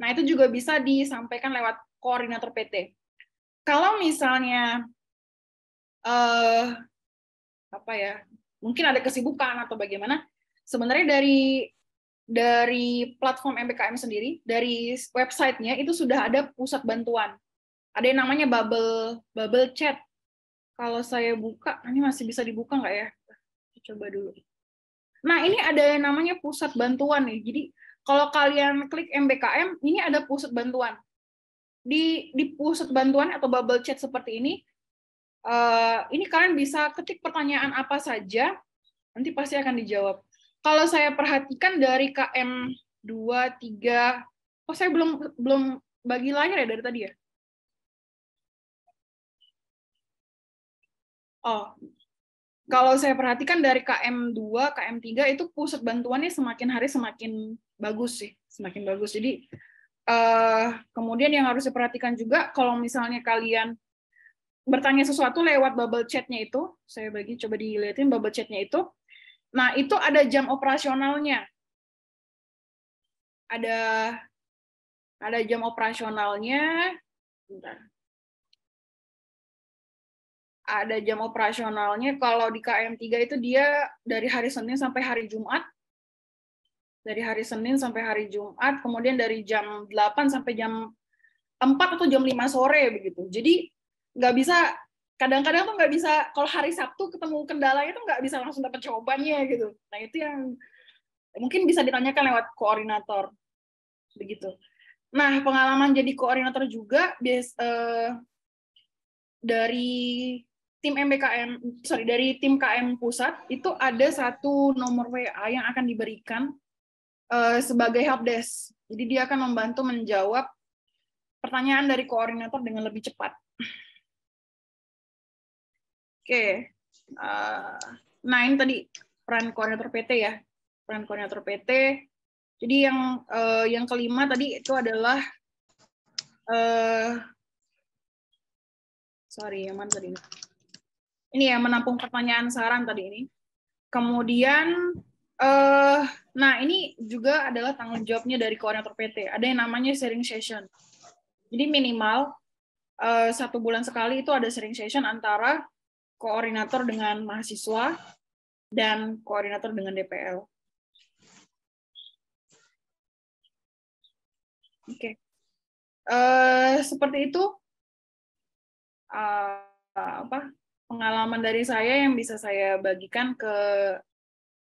Nah, itu juga bisa disampaikan lewat koordinator PT. Kalau misalnya eh apa ya? Mungkin ada kesibukan atau bagaimana, sebenarnya dari dari platform MBKM sendiri, dari websitenya itu sudah ada pusat bantuan. Ada yang namanya bubble bubble chat. Kalau saya buka, ini masih bisa dibuka nggak ya? Coba dulu. Nah, ini ada yang namanya pusat bantuan nih. Jadi, kalau kalian klik MBKM, ini ada pusat bantuan. Di, di pusat bantuan atau bubble chat seperti ini, eh, ini kalian bisa ketik pertanyaan apa saja, nanti pasti akan dijawab kalau saya perhatikan dari KM 2, 3, oh saya belum belum bagi layar ya dari tadi ya? Oh, kalau saya perhatikan dari KM2, KM3 itu pusat bantuannya semakin hari semakin bagus sih, semakin bagus. Jadi uh, kemudian yang harus diperhatikan juga kalau misalnya kalian bertanya sesuatu lewat bubble chatnya itu, saya bagi coba dilihatin bubble chatnya itu, Nah, itu ada jam operasionalnya. Ada ada jam operasionalnya. Bentar. Ada jam operasionalnya. Kalau di KM3 itu dia dari hari Senin sampai hari Jumat. Dari hari Senin sampai hari Jumat, kemudian dari jam 8 sampai jam 4 atau jam 5 sore begitu. Jadi nggak bisa kadang-kadang tuh nggak bisa kalau hari Sabtu ketemu kendalanya itu nggak bisa langsung dapat jawabannya gitu nah itu yang mungkin bisa ditanyakan lewat koordinator begitu nah pengalaman jadi koordinator juga bias uh, dari tim MBKM sorry dari tim KM pusat itu ada satu nomor WA yang akan diberikan uh, sebagai helpdesk jadi dia akan membantu menjawab pertanyaan dari koordinator dengan lebih cepat Oke, uh, eh, nine tadi peran koordinator PT ya, peran koordinator PT. Jadi yang uh, yang kelima tadi itu adalah uh, sorry yang mana tadi ini ya menampung pertanyaan saran tadi ini. Kemudian uh, nah ini juga adalah tanggung jawabnya dari koordinator PT. Ada yang namanya sharing session. Jadi minimal satu bulan sekali itu ada sharing session antara koordinator dengan mahasiswa, dan koordinator dengan DPL. Oke, okay. uh, eh, seperti itu uh, apa pengalaman dari saya yang bisa saya bagikan ke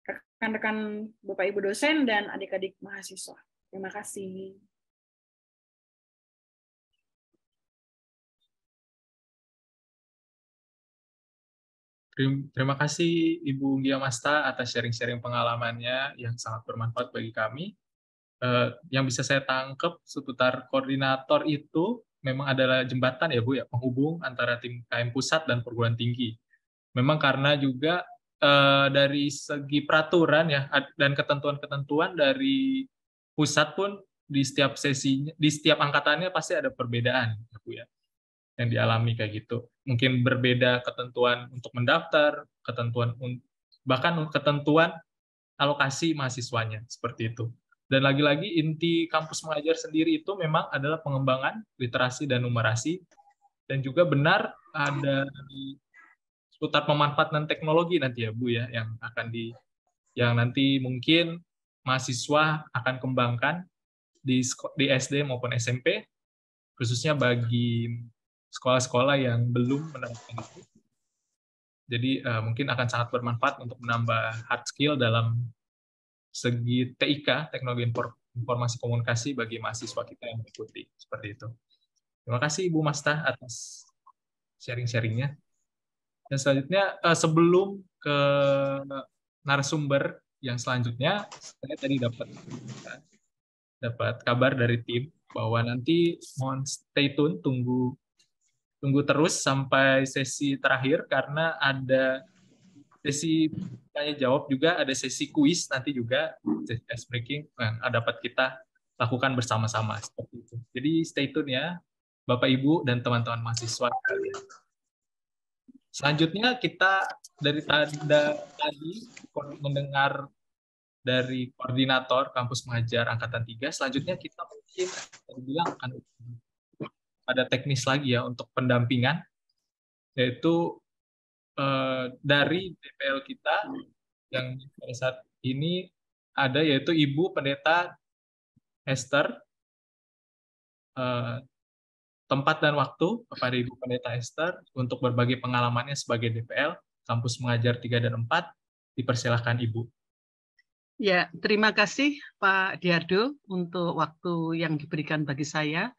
rekan-rekan Bapak Ibu dosen dan adik-adik mahasiswa. Terima kasih. Terima kasih Ibu Gia Masta atas sharing-sharing pengalamannya yang sangat bermanfaat bagi kami. Eh, yang bisa saya tangkap seputar koordinator itu memang adalah jembatan ya Bu ya, penghubung antara tim KM pusat dan perguruan tinggi. Memang karena juga eh, dari segi peraturan ya dan ketentuan-ketentuan dari pusat pun di setiap sesinya, di setiap angkatannya pasti ada perbedaan ya Bu ya yang dialami kayak gitu. Mungkin berbeda ketentuan untuk mendaftar, ketentuan bahkan ketentuan alokasi mahasiswanya seperti itu. Dan lagi-lagi inti kampus mengajar sendiri itu memang adalah pengembangan literasi dan numerasi dan juga benar ada seputar pemanfaatan teknologi nanti ya Bu ya yang akan di yang nanti mungkin mahasiswa akan kembangkan di di SD maupun SMP khususnya bagi sekolah-sekolah yang belum menerapkan itu. Jadi uh, mungkin akan sangat bermanfaat untuk menambah hard skill dalam segi TIK, teknologi informasi komunikasi bagi mahasiswa kita yang mengikuti seperti itu. Terima kasih Ibu Masta atas sharing-sharingnya. Dan selanjutnya uh, sebelum ke narasumber yang selanjutnya, saya tadi dapat dapat kabar dari tim bahwa nanti mohon stay tune tunggu tunggu terus sampai sesi terakhir karena ada sesi tanya jawab juga, ada sesi kuis nanti juga, sesi ice breaking yang dapat kita lakukan bersama-sama seperti itu. Jadi stay tune ya, Bapak Ibu dan teman-teman mahasiswa Selanjutnya kita dari tanda tadi mendengar dari koordinator kampus mengajar angkatan 3, selanjutnya kita mungkin bilang akan ada teknis lagi ya untuk pendampingan yaitu eh, dari DPL kita yang pada saat ini ada yaitu Ibu Pendeta Esther eh, tempat dan waktu kepada Ibu Pendeta Esther untuk berbagi pengalamannya sebagai DPL kampus mengajar 3 dan 4 dipersilahkan Ibu. Ya, terima kasih Pak Diardo untuk waktu yang diberikan bagi saya.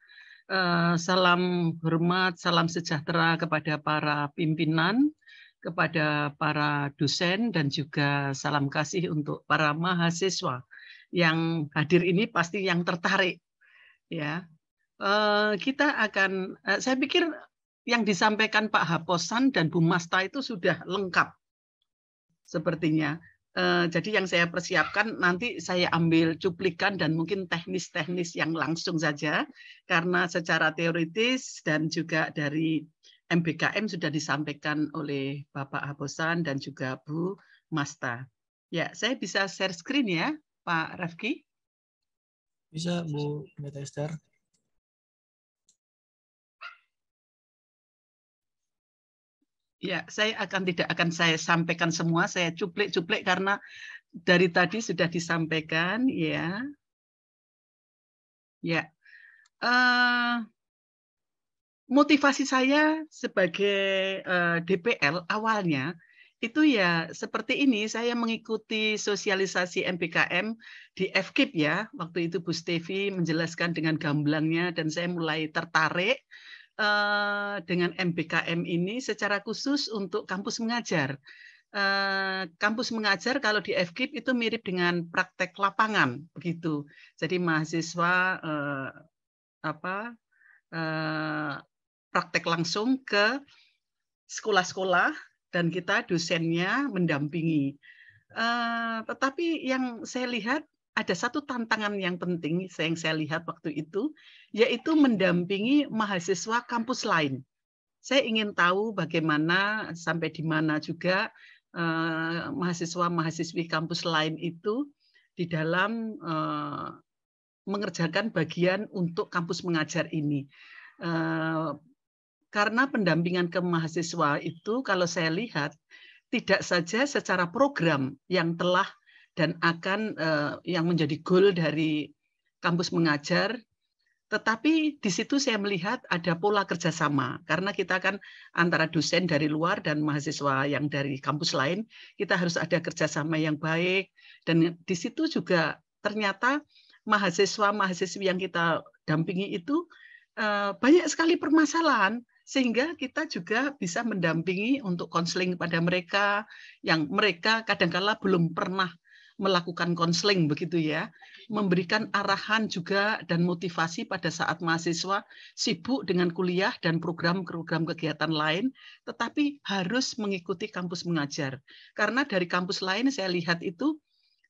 Eh, salam hormat, salam sejahtera kepada para pimpinan, kepada para dosen, dan juga salam kasih untuk para mahasiswa yang hadir ini pasti yang tertarik. Ya, eh, kita akan, eh, saya pikir yang disampaikan Pak Haposan dan Bu Masta itu sudah lengkap sepertinya. Eh, jadi yang saya persiapkan nanti saya ambil cuplikan dan mungkin teknis-teknis yang langsung saja karena secara teoritis dan juga dari MBKM sudah disampaikan oleh Bapak Habosan dan juga Bu Masta. Ya, saya bisa share screen ya, Pak Rafki? Bisa, Bu Neta Esther. Ya, saya akan tidak akan saya sampaikan semua, saya cuplik-cuplik karena dari tadi sudah disampaikan, ya. Ya. Uh, motivasi saya sebagai uh, eh, DPL awalnya itu ya seperti ini saya mengikuti sosialisasi MPKM di FKIP ya waktu itu Bu Stevi menjelaskan dengan gamblangnya dan saya mulai tertarik Eh, dengan MBKM ini secara khusus untuk kampus mengajar. Eh, kampus mengajar kalau di FKIP itu mirip dengan praktek lapangan begitu. Jadi mahasiswa eh, apa praktek langsung ke sekolah-sekolah dan kita dosennya mendampingi. Uh, tetapi yang saya lihat ada satu tantangan yang penting yang saya lihat waktu itu, yaitu mendampingi mahasiswa kampus lain. Saya ingin tahu bagaimana sampai di mana juga eh, mahasiswa-mahasiswi kampus lain itu di dalam eh, mengerjakan bagian untuk kampus mengajar ini. Eh, karena pendampingan ke mahasiswa itu kalau saya lihat tidak saja secara program yang telah dan akan uh, yang menjadi goal dari kampus mengajar. Tetapi di situ saya melihat ada pola kerjasama karena kita kan antara dosen dari luar dan mahasiswa yang dari kampus lain kita harus ada kerjasama yang baik dan di situ juga ternyata mahasiswa mahasiswi yang kita dampingi itu eh, banyak sekali permasalahan sehingga kita juga bisa mendampingi untuk konseling pada mereka yang mereka kadangkala belum pernah melakukan konseling begitu ya, memberikan arahan juga dan motivasi pada saat mahasiswa sibuk dengan kuliah dan program-program kegiatan lain, tetapi harus mengikuti kampus mengajar. Karena dari kampus lain saya lihat itu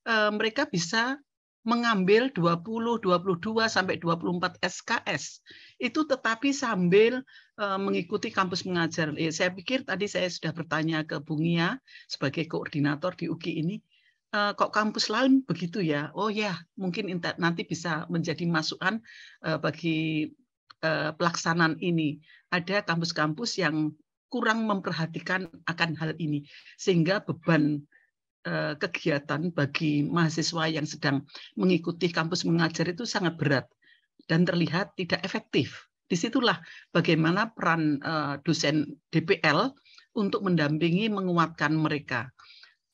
eh, mereka bisa mengambil 20, 22 sampai 24 SKS. Itu tetapi sambil eh, mengikuti kampus mengajar. Ya, saya pikir tadi saya sudah bertanya ke Bungia sebagai koordinator di UKI ini, Eh, kok kampus lain begitu ya? Oh ya, mungkin nanti bisa menjadi masukan eh, bagi eh, pelaksanaan ini. Ada kampus-kampus yang kurang memperhatikan akan hal ini sehingga beban kegiatan bagi mahasiswa yang sedang mengikuti kampus mengajar itu sangat berat dan terlihat tidak efektif. Disitulah bagaimana peran dosen DPL untuk mendampingi menguatkan mereka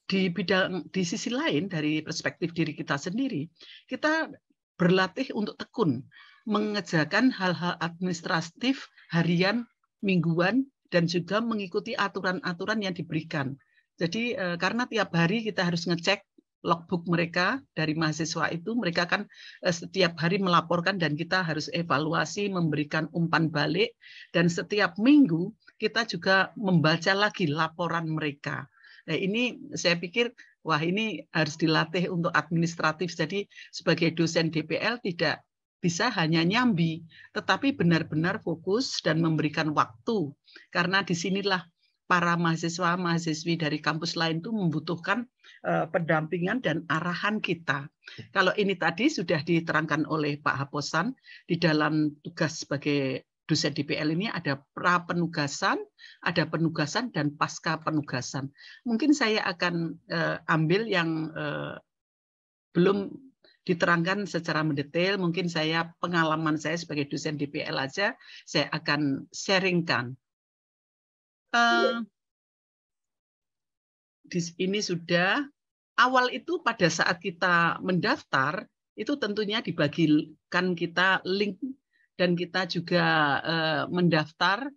di bidang di sisi lain dari perspektif diri kita sendiri, kita berlatih untuk tekun mengejarkan hal-hal administratif harian, mingguan dan juga mengikuti aturan-aturan yang diberikan. Jadi eh, karena tiap hari kita harus ngecek logbook mereka dari mahasiswa itu mereka kan eh, setiap hari melaporkan dan kita harus evaluasi memberikan umpan balik dan setiap minggu kita juga membaca lagi laporan mereka Nah, ini saya pikir wah ini harus dilatih untuk administratif. Jadi sebagai dosen DPL tidak bisa hanya nyambi, tetapi benar-benar fokus dan memberikan waktu. Karena disinilah para mahasiswa-mahasiswi dari kampus lain itu membutuhkan uh, pendampingan dan arahan kita. Kalau ini tadi sudah diterangkan oleh Pak Haposan di dalam tugas sebagai dosen DPL ini ada pra penugasan, ada penugasan dan pasca penugasan. Mungkin saya akan uh, ambil yang uh, belum diterangkan secara mendetail, mungkin saya pengalaman saya sebagai dosen DPL aja saya akan sharingkan. Uh, eh, di ini sudah awal itu pada saat kita mendaftar itu tentunya dibagikan kita link dan kita juga uh, mendaftar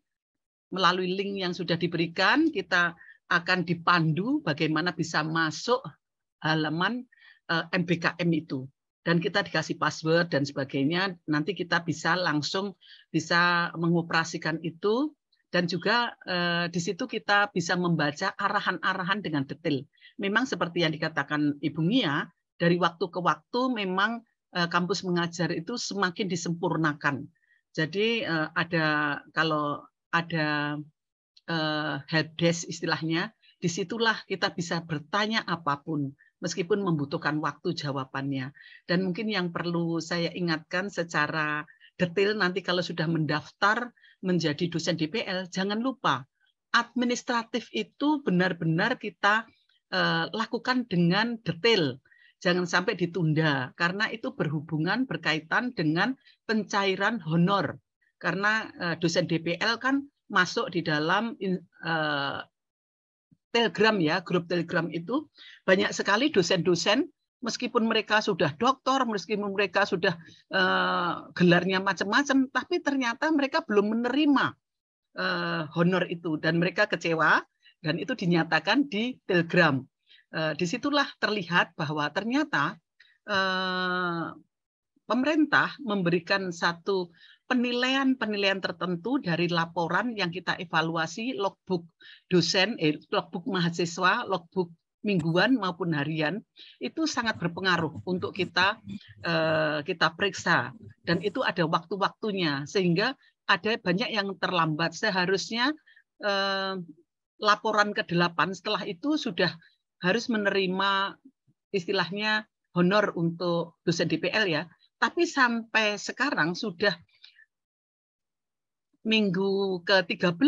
melalui link yang sudah diberikan. Kita akan dipandu bagaimana bisa masuk halaman uh, eh, MBKM itu dan kita dikasih password dan sebagainya nanti kita bisa langsung bisa mengoperasikan itu dan juga eh, di situ kita bisa membaca arahan-arahan dengan detail. Memang seperti yang dikatakan Ibu Mia, dari waktu ke waktu memang Eh, kampus mengajar itu semakin disempurnakan. Jadi eh, ada kalau ada eh, helpdesk istilahnya, disitulah kita bisa bertanya apapun meskipun membutuhkan waktu jawabannya. Dan mungkin yang perlu saya ingatkan secara detail nanti kalau sudah mendaftar menjadi dosen DPL, jangan lupa administratif itu benar-benar kita lakukan dengan detail jangan sampai ditunda karena itu berhubungan berkaitan dengan pencairan honor karena eh, dosen DPL kan masuk di dalam eh, Telegram ya, grup Telegram itu banyak sekali dosen-dosen meskipun mereka sudah doktor, meskipun mereka sudah eh, gelarnya macam-macam, tapi ternyata mereka belum menerima honor itu dan mereka kecewa dan itu dinyatakan di Telegram. Eh, disitulah terlihat bahwa ternyata eh, pemerintah memberikan satu penilaian-penilaian tertentu dari laporan yang kita evaluasi logbook dosen, eh, logbook mahasiswa, logbook mingguan maupun harian itu sangat berpengaruh untuk kita eh, kita periksa dan itu ada waktu-waktunya sehingga ada banyak yang terlambat seharusnya laporan ke-8 setelah itu sudah harus menerima istilahnya honor untuk dosen DPL ya. Tapi sampai sekarang sudah minggu ke-13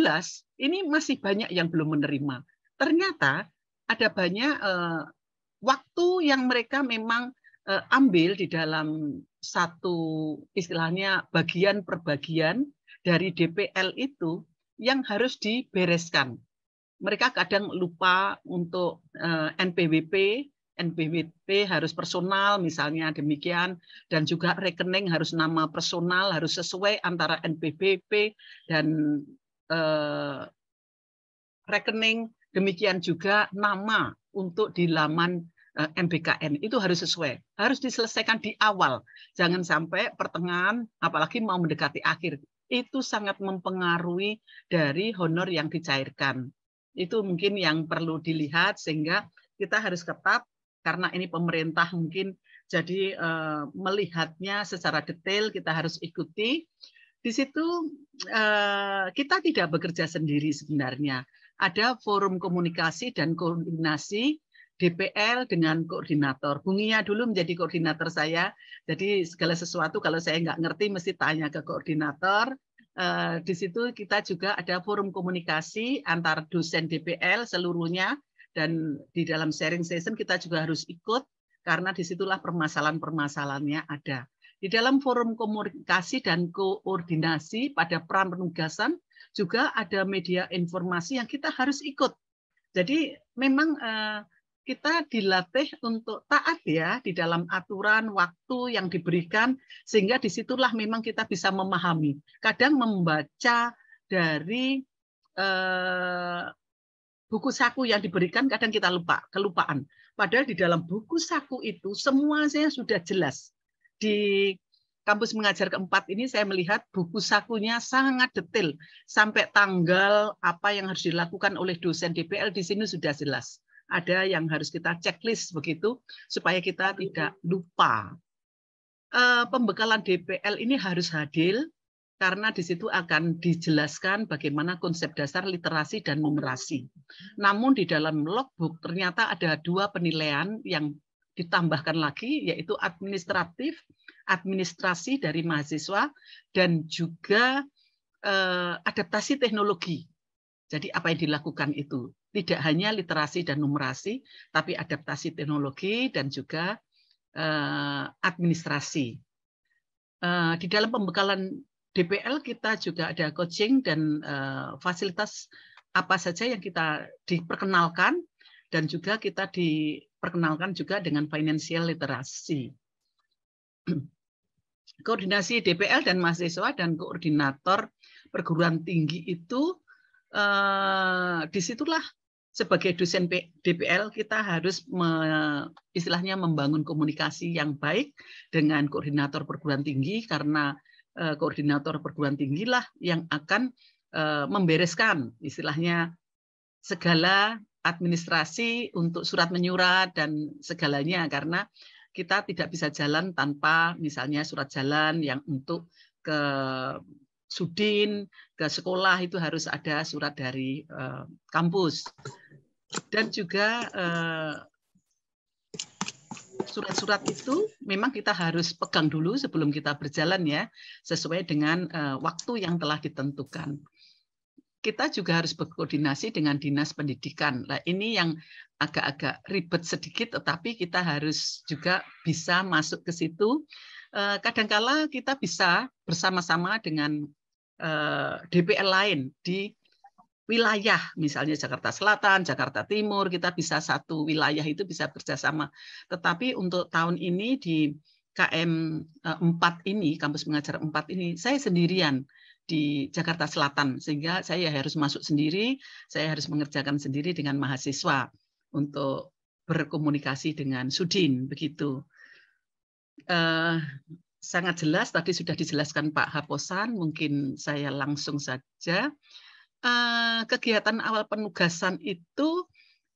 ini masih banyak yang belum menerima. Ternyata ada banyak eh, waktu yang mereka memang eh, ambil di dalam satu istilahnya bagian per bagian dari DPL itu yang harus dibereskan mereka kadang lupa untuk uh, eh, NPWP, NPWP harus personal misalnya demikian dan juga rekening harus nama personal harus sesuai antara NPWP dan uh, rekening demikian juga nama untuk di laman uh, eh, MBKN itu harus sesuai harus diselesaikan di awal jangan sampai pertengahan apalagi mau mendekati akhir itu sangat mempengaruhi dari honor yang dicairkan itu mungkin yang perlu dilihat sehingga kita harus ketat karena ini pemerintah mungkin jadi eh, melihatnya secara detail kita harus ikuti. Di situ eh, kita tidak bekerja sendiri sebenarnya. Ada forum komunikasi dan koordinasi DPL dengan koordinator. Bunginya dulu menjadi koordinator saya. Jadi segala sesuatu kalau saya nggak ngerti mesti tanya ke koordinator. Eh, di situ kita juga ada forum komunikasi antar dosen DPL seluruhnya dan di dalam sharing session kita juga harus ikut karena disitulah permasalahan-permasalahannya ada. Di dalam forum komunikasi dan koordinasi pada peran penugasan juga ada media informasi yang kita harus ikut. Jadi memang eh, kita dilatih untuk taat ya di dalam aturan waktu yang diberikan sehingga disitulah memang kita bisa memahami kadang membaca dari eh, buku saku yang diberikan kadang kita lupa kelupaan padahal di dalam buku saku itu semuanya sudah jelas di kampus mengajar keempat ini saya melihat buku sakunya sangat detail sampai tanggal apa yang harus dilakukan oleh dosen DPL di sini sudah jelas ada yang harus kita checklist begitu supaya kita tidak lupa. Eh, pembekalan DPL ini harus hadir karena di situ akan dijelaskan bagaimana konsep dasar literasi dan numerasi. Namun di dalam logbook ternyata ada dua penilaian yang ditambahkan lagi yaitu administratif, administrasi dari mahasiswa dan juga eh, adaptasi teknologi. Jadi apa yang dilakukan itu tidak hanya literasi dan numerasi, tapi adaptasi teknologi dan juga eh, administrasi. Eh, di dalam pembekalan DPL kita juga ada coaching dan eh, fasilitas apa saja yang kita diperkenalkan dan juga kita diperkenalkan juga dengan financial literasi. Koordinasi DPL dan mahasiswa dan koordinator perguruan tinggi itu eh, disitulah sebagai dosen DPL kita harus me, istilahnya membangun komunikasi yang baik dengan koordinator perguruan tinggi karena eh, koordinator perguruan tinggilah yang akan eh, membereskan istilahnya segala administrasi untuk surat menyurat dan segalanya karena kita tidak bisa jalan tanpa misalnya surat jalan yang untuk ke sudin ke sekolah itu harus ada surat dari uh, kampus dan juga eh, surat-surat uh, itu memang kita harus pegang dulu sebelum kita berjalan ya sesuai dengan uh, waktu yang telah ditentukan kita juga harus berkoordinasi dengan dinas pendidikan. Nah, ini yang agak-agak ribet sedikit, tetapi kita harus juga bisa masuk ke situ. Kadangkala kita bisa bersama-sama dengan Eh, DPR lain di wilayah, misalnya Jakarta Selatan, Jakarta Timur, kita bisa satu wilayah itu bisa kerjasama. Tetapi untuk tahun ini di KM 4 eh, ini, kampus mengajar 4 ini, saya sendirian di Jakarta Selatan, sehingga saya harus masuk sendiri, saya harus mengerjakan sendiri dengan mahasiswa untuk berkomunikasi dengan Sudin, begitu. Eh, sangat jelas tadi sudah dijelaskan Pak Haposan, mungkin saya langsung saja. Eh, kegiatan awal penugasan itu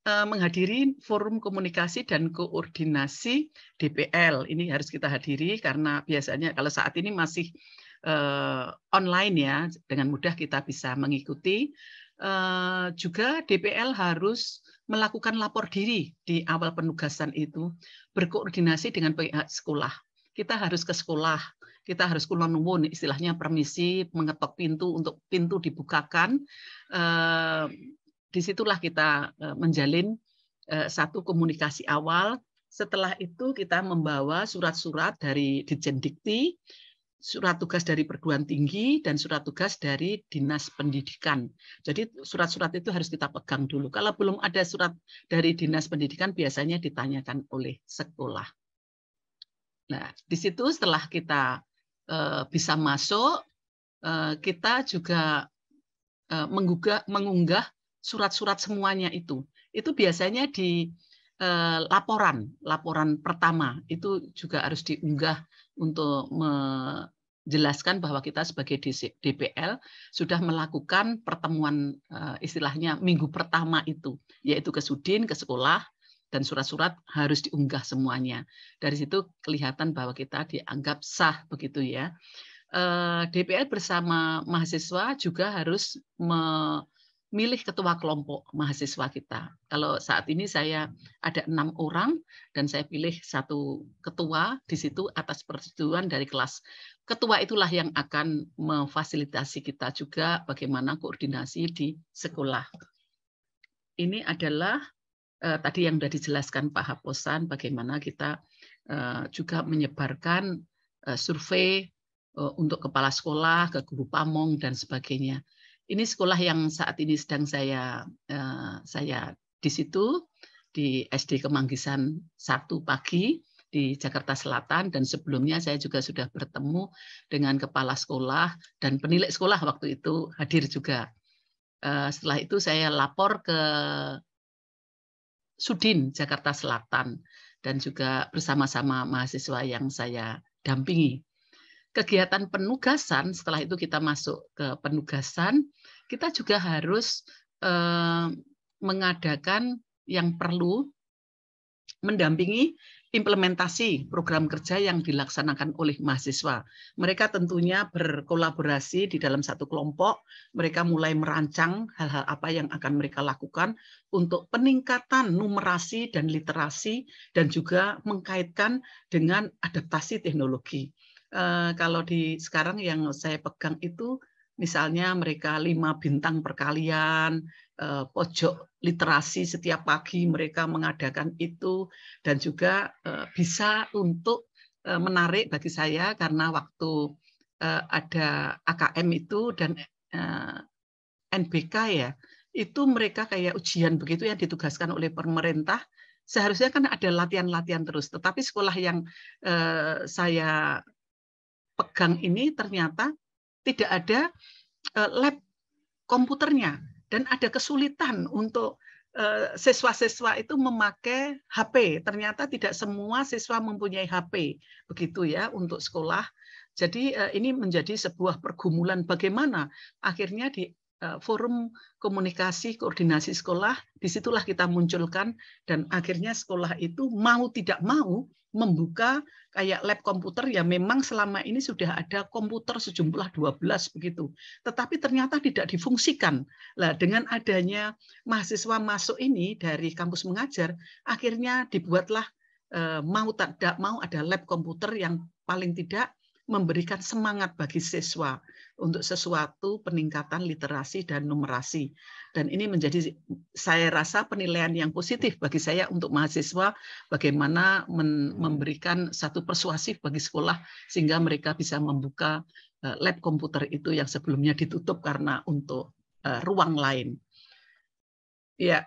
eh, menghadiri forum komunikasi dan koordinasi DPL. Ini harus kita hadiri karena biasanya kalau saat ini masih eh, online ya, dengan mudah kita bisa mengikuti. Juga DPL harus melakukan lapor diri di awal penugasan itu, berkoordinasi dengan pihak sekolah kita harus ke sekolah, kita harus kulon nuwun istilahnya permisi mengetok pintu untuk pintu dibukakan. Eh, disitulah kita eh, menjalin eh, satu komunikasi awal. Setelah itu kita membawa surat-surat dari Dijen Dikti, surat tugas dari perguruan tinggi dan surat tugas dari dinas pendidikan. Jadi surat-surat itu harus kita pegang dulu. Kalau belum ada surat dari dinas pendidikan biasanya ditanyakan oleh sekolah. Nah, di situ setelah kita eh, bisa masuk, eh, kita juga eh, menggugah, mengunggah surat-surat semuanya itu. Itu biasanya di laporan, laporan pertama itu juga harus diunggah untuk menjelaskan bahwa kita sebagai DPL sudah melakukan pertemuan istilahnya minggu pertama itu, yaitu ke Sudin, ke sekolah, dan surat-surat harus diunggah semuanya. Dari situ kelihatan bahwa kita dianggap sah begitu ya. Eh, DPR bersama mahasiswa juga harus memilih ketua kelompok mahasiswa kita. Kalau saat ini saya ada enam orang dan saya pilih satu ketua di situ atas persetujuan dari kelas. Ketua itulah yang akan memfasilitasi kita juga bagaimana koordinasi di sekolah. Ini adalah eh, tadi yang sudah dijelaskan Pak Haposan bagaimana kita eh, juga menyebarkan eh, survei eh, untuk kepala sekolah, ke guru pamong dan sebagainya. Ini sekolah yang saat ini sedang saya eh, saya di situ di SD Kemanggisan satu pagi di Jakarta Selatan dan sebelumnya saya juga sudah bertemu dengan kepala sekolah dan penilik sekolah waktu itu hadir juga. Eh, setelah itu saya lapor ke Sudin Jakarta Selatan dan juga bersama-sama mahasiswa yang saya dampingi. Kegiatan penugasan setelah itu kita masuk ke penugasan, kita juga harus eh, mengadakan yang perlu mendampingi implementasi program kerja yang dilaksanakan oleh mahasiswa. Mereka tentunya berkolaborasi di dalam satu kelompok, mereka mulai merancang hal-hal apa yang akan mereka lakukan untuk peningkatan numerasi dan literasi dan juga mengkaitkan dengan adaptasi teknologi. Uh, kalau di sekarang yang saya pegang itu Misalnya mereka lima bintang perkalian, eh, pojok literasi setiap pagi mereka mengadakan itu dan juga eh, bisa untuk eh, menarik bagi saya karena waktu ada AKM itu dan eh, NBK ya itu mereka kayak ujian begitu yang ditugaskan oleh pemerintah seharusnya kan ada latihan-latihan terus tetapi sekolah yang saya pegang ini ternyata tidak ada eh, lab komputernya dan ada kesulitan untuk eh, siswa-siswa itu memakai HP. Ternyata tidak semua siswa mempunyai HP, begitu ya untuk sekolah. Jadi eh, ini menjadi sebuah pergumulan bagaimana akhirnya di forum komunikasi koordinasi sekolah disitulah kita munculkan dan akhirnya sekolah itu mau tidak mau membuka kayak lab komputer ya memang selama ini sudah ada komputer sejumlah 12 begitu. Tetapi ternyata tidak difungsikan. Lah dengan adanya mahasiswa masuk ini dari kampus mengajar akhirnya dibuatlah eh, mau tak mau ada lab komputer yang paling tidak memberikan semangat bagi siswa untuk sesuatu peningkatan literasi dan numerasi. Dan ini menjadi saya rasa penilaian yang positif bagi saya untuk mahasiswa bagaimana hmm. memberikan satu persuasif bagi sekolah sehingga mereka bisa membuka eh, lab komputer itu yang sebelumnya ditutup karena untuk eh, ruang lain. Ya,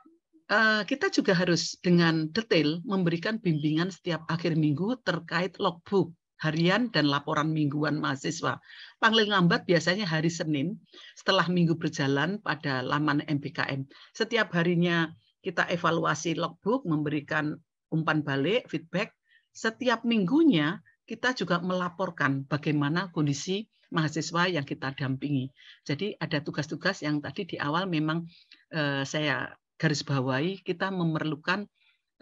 eh, kita juga harus dengan detail memberikan bimbingan setiap akhir minggu terkait logbook harian dan laporan mingguan mahasiswa. Paling lambat biasanya hari Senin setelah minggu berjalan pada laman MBKM. Setiap harinya kita evaluasi logbook, memberikan umpan balik, feedback. Setiap minggunya kita juga melaporkan bagaimana kondisi mahasiswa yang kita dampingi. Jadi ada tugas-tugas yang tadi di awal memang eh, saya garis bawahi kita memerlukan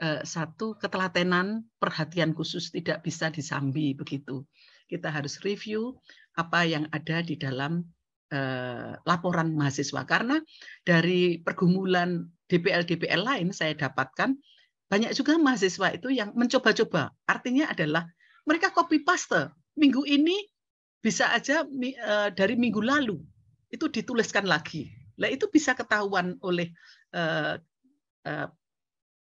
Eh, satu ketelatenan perhatian khusus tidak bisa disambi begitu. Kita harus review apa yang ada di dalam eh, laporan mahasiswa karena dari pergumulan DPL DPL lain saya dapatkan banyak juga mahasiswa itu yang mencoba-coba. Artinya adalah mereka copy paste. Minggu ini bisa aja eh, dari minggu lalu itu dituliskan lagi. lah itu bisa ketahuan oleh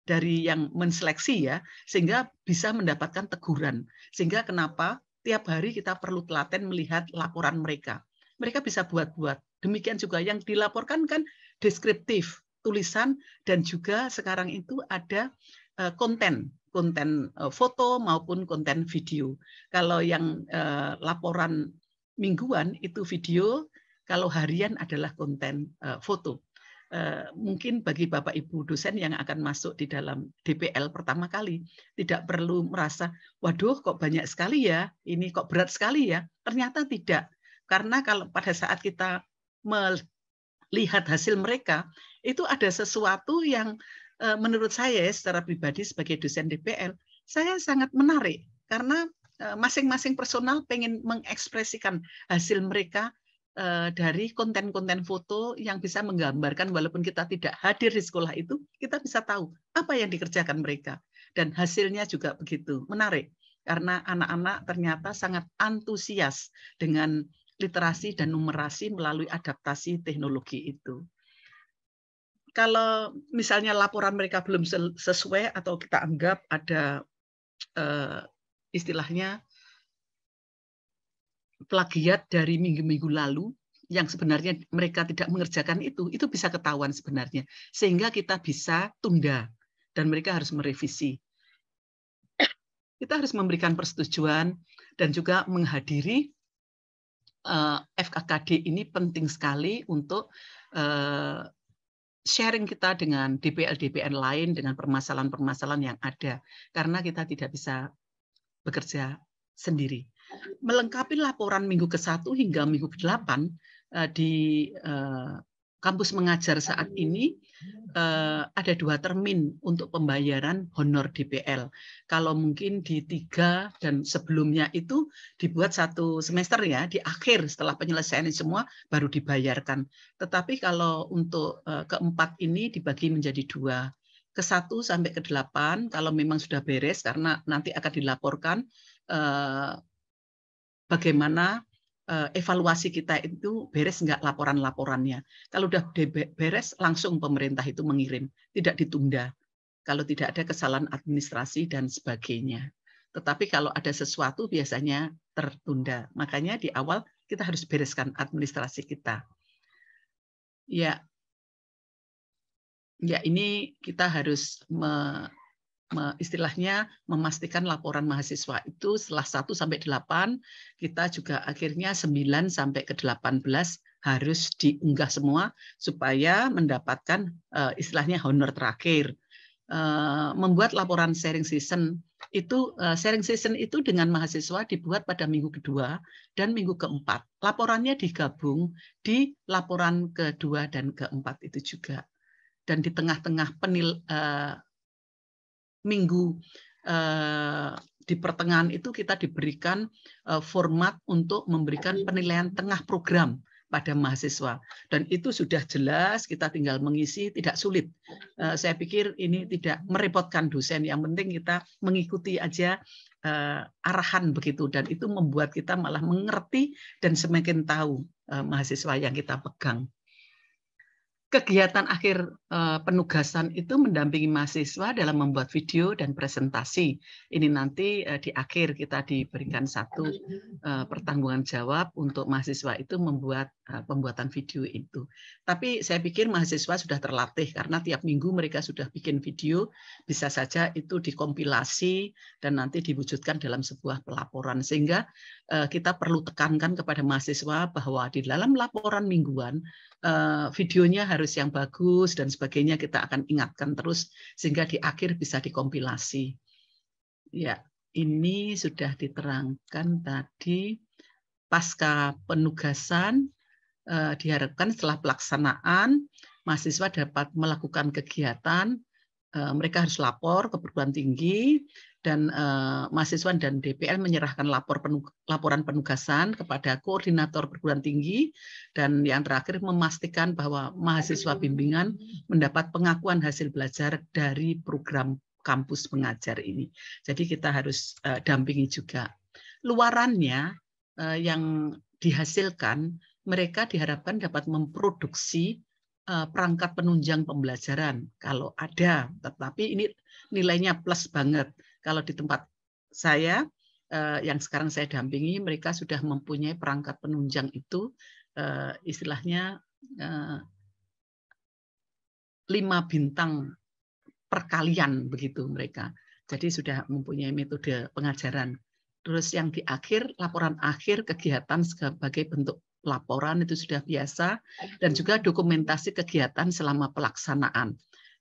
dari yang menseleksi ya, sehingga bisa mendapatkan teguran. Sehingga kenapa tiap hari kita perlu telaten melihat laporan mereka. Mereka bisa buat-buat. Demikian juga yang dilaporkan kan deskriptif, tulisan, dan juga sekarang itu ada e, konten konten e, foto maupun konten video. Kalau yang e, laporan mingguan itu video, kalau harian adalah konten foto. Eh, mungkin bagi Bapak Ibu dosen yang akan masuk di dalam DPL pertama kali tidak perlu merasa waduh kok banyak sekali ya ini kok berat sekali ya ternyata tidak karena kalau pada saat kita melihat hasil mereka itu ada sesuatu yang eh, menurut saya secara pribadi sebagai dosen DPL saya sangat menarik karena eh, masing-masing personal pengen mengekspresikan hasil mereka Eh, dari konten-konten foto yang bisa menggambarkan walaupun kita tidak hadir di sekolah itu, kita bisa tahu apa yang dikerjakan mereka. Dan hasilnya juga begitu. Menarik. Karena anak-anak ternyata sangat antusias dengan literasi dan numerasi melalui adaptasi teknologi itu. Kalau misalnya laporan mereka belum sesuai atau kita anggap ada eh, istilahnya plagiat dari minggu-minggu lalu yang sebenarnya mereka tidak mengerjakan itu, itu bisa ketahuan sebenarnya. Sehingga kita bisa tunda dan mereka harus merevisi. Kita harus memberikan persetujuan dan juga menghadiri eh, FKKD ini penting sekali untuk eh, sharing kita dengan DPL-DPN lain dengan permasalahan-permasalahan yang ada karena kita tidak bisa bekerja sendiri melengkapi laporan minggu ke-1 hingga minggu ke-8 eh, di eh, kampus mengajar saat ini eh, ada dua termin untuk pembayaran honor DPL. Kalau mungkin di tiga dan sebelumnya itu dibuat satu semester ya, di akhir setelah penyelesaian semua baru dibayarkan. Tetapi kalau untuk keempat ini dibagi menjadi dua ke satu sampai ke delapan kalau memang sudah beres karena nanti akan dilaporkan bagaimana eh, evaluasi kita itu beres nggak laporan-laporannya. Kalau udah beres, langsung pemerintah itu mengirim, tidak ditunda. Kalau tidak ada kesalahan administrasi dan sebagainya. Tetapi kalau ada sesuatu biasanya tertunda. Makanya di awal kita harus bereskan administrasi kita. Ya, ya ini kita harus istilahnya memastikan laporan mahasiswa itu setelah 1 sampai 8 kita juga akhirnya 9 sampai ke 18 harus diunggah semua supaya mendapatkan eh, istilahnya honor terakhir. Eh, membuat laporan sharing season itu eh, sharing season itu dengan mahasiswa dibuat pada minggu kedua dan minggu keempat. Laporannya digabung di laporan kedua dan keempat itu juga. Dan di tengah-tengah penil, minggu eh, di pertengahan itu kita diberikan eh, format untuk memberikan penilaian tengah program pada mahasiswa dan itu sudah jelas kita tinggal mengisi tidak sulit eh, saya pikir ini tidak merepotkan dosen yang penting kita mengikuti aja arahan begitu dan itu membuat kita malah mengerti dan semakin tahu mahasiswa yang kita pegang kegiatan akhir Eh, penugasan itu mendampingi mahasiswa dalam membuat video dan presentasi. Ini nanti eh, di akhir kita diberikan satu eh, pertanggungan jawab untuk mahasiswa itu membuat pembuatan video itu. Tapi saya pikir mahasiswa sudah terlatih karena tiap minggu mereka sudah bikin video, bisa saja itu dikompilasi dan nanti diwujudkan dalam sebuah pelaporan. Sehingga kita perlu tekankan kepada mahasiswa bahwa di dalam laporan mingguan videonya harus yang bagus dan sebagainya kita akan ingatkan terus sehingga di akhir bisa dikompilasi. Ya, ini sudah diterangkan tadi pasca penugasan eh, diharapkan setelah pelaksanaan mahasiswa dapat melakukan kegiatan eh, mereka harus lapor ke perguruan tinggi dan uh, mahasiswa dan DPL menyerahkan lapor penug laporan penugasan kepada koordinator perguruan tinggi dan yang terakhir memastikan bahwa mahasiswa bimbingan mendapat pengakuan hasil belajar dari program kampus mengajar ini. Jadi kita harus uh, dampingi juga. Luarannya uh, yang dihasilkan mereka diharapkan dapat memproduksi perangkat penunjang pembelajaran kalau ada, tetapi ini nilainya plus banget kalau di tempat saya eh, yang sekarang saya dampingi, mereka sudah mempunyai perangkat penunjang itu eh, istilahnya eh, lima bintang perkalian begitu mereka. Jadi sudah mempunyai metode pengajaran. Terus yang di akhir laporan akhir kegiatan sebagai bentuk laporan itu sudah biasa dan juga dokumentasi kegiatan selama pelaksanaan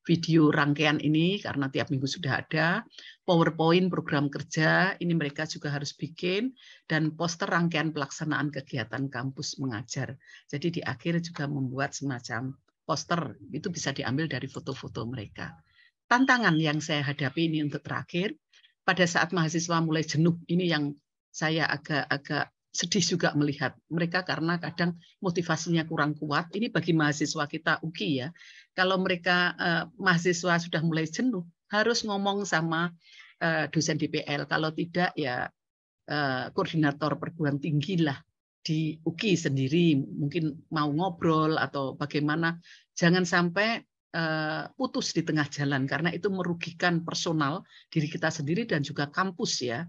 video rangkaian ini karena tiap minggu sudah ada, PowerPoint program kerja ini mereka juga harus bikin dan poster rangkaian pelaksanaan kegiatan kampus mengajar. Jadi di akhir juga membuat semacam poster itu bisa diambil dari foto-foto mereka. Tantangan yang saya hadapi ini untuk terakhir pada saat mahasiswa mulai jenuh ini yang saya agak-agak sedih juga melihat mereka karena kadang motivasinya kurang kuat. Ini bagi mahasiswa kita UKI ya. Kalau mereka eh, mahasiswa sudah mulai jenuh, harus ngomong sama eh, dosen DPL. Kalau tidak ya eh, koordinator perguruan tinggi lah di UKI sendiri mungkin mau ngobrol atau bagaimana jangan sampai eh, putus di tengah jalan karena itu merugikan personal diri kita sendiri dan juga kampus ya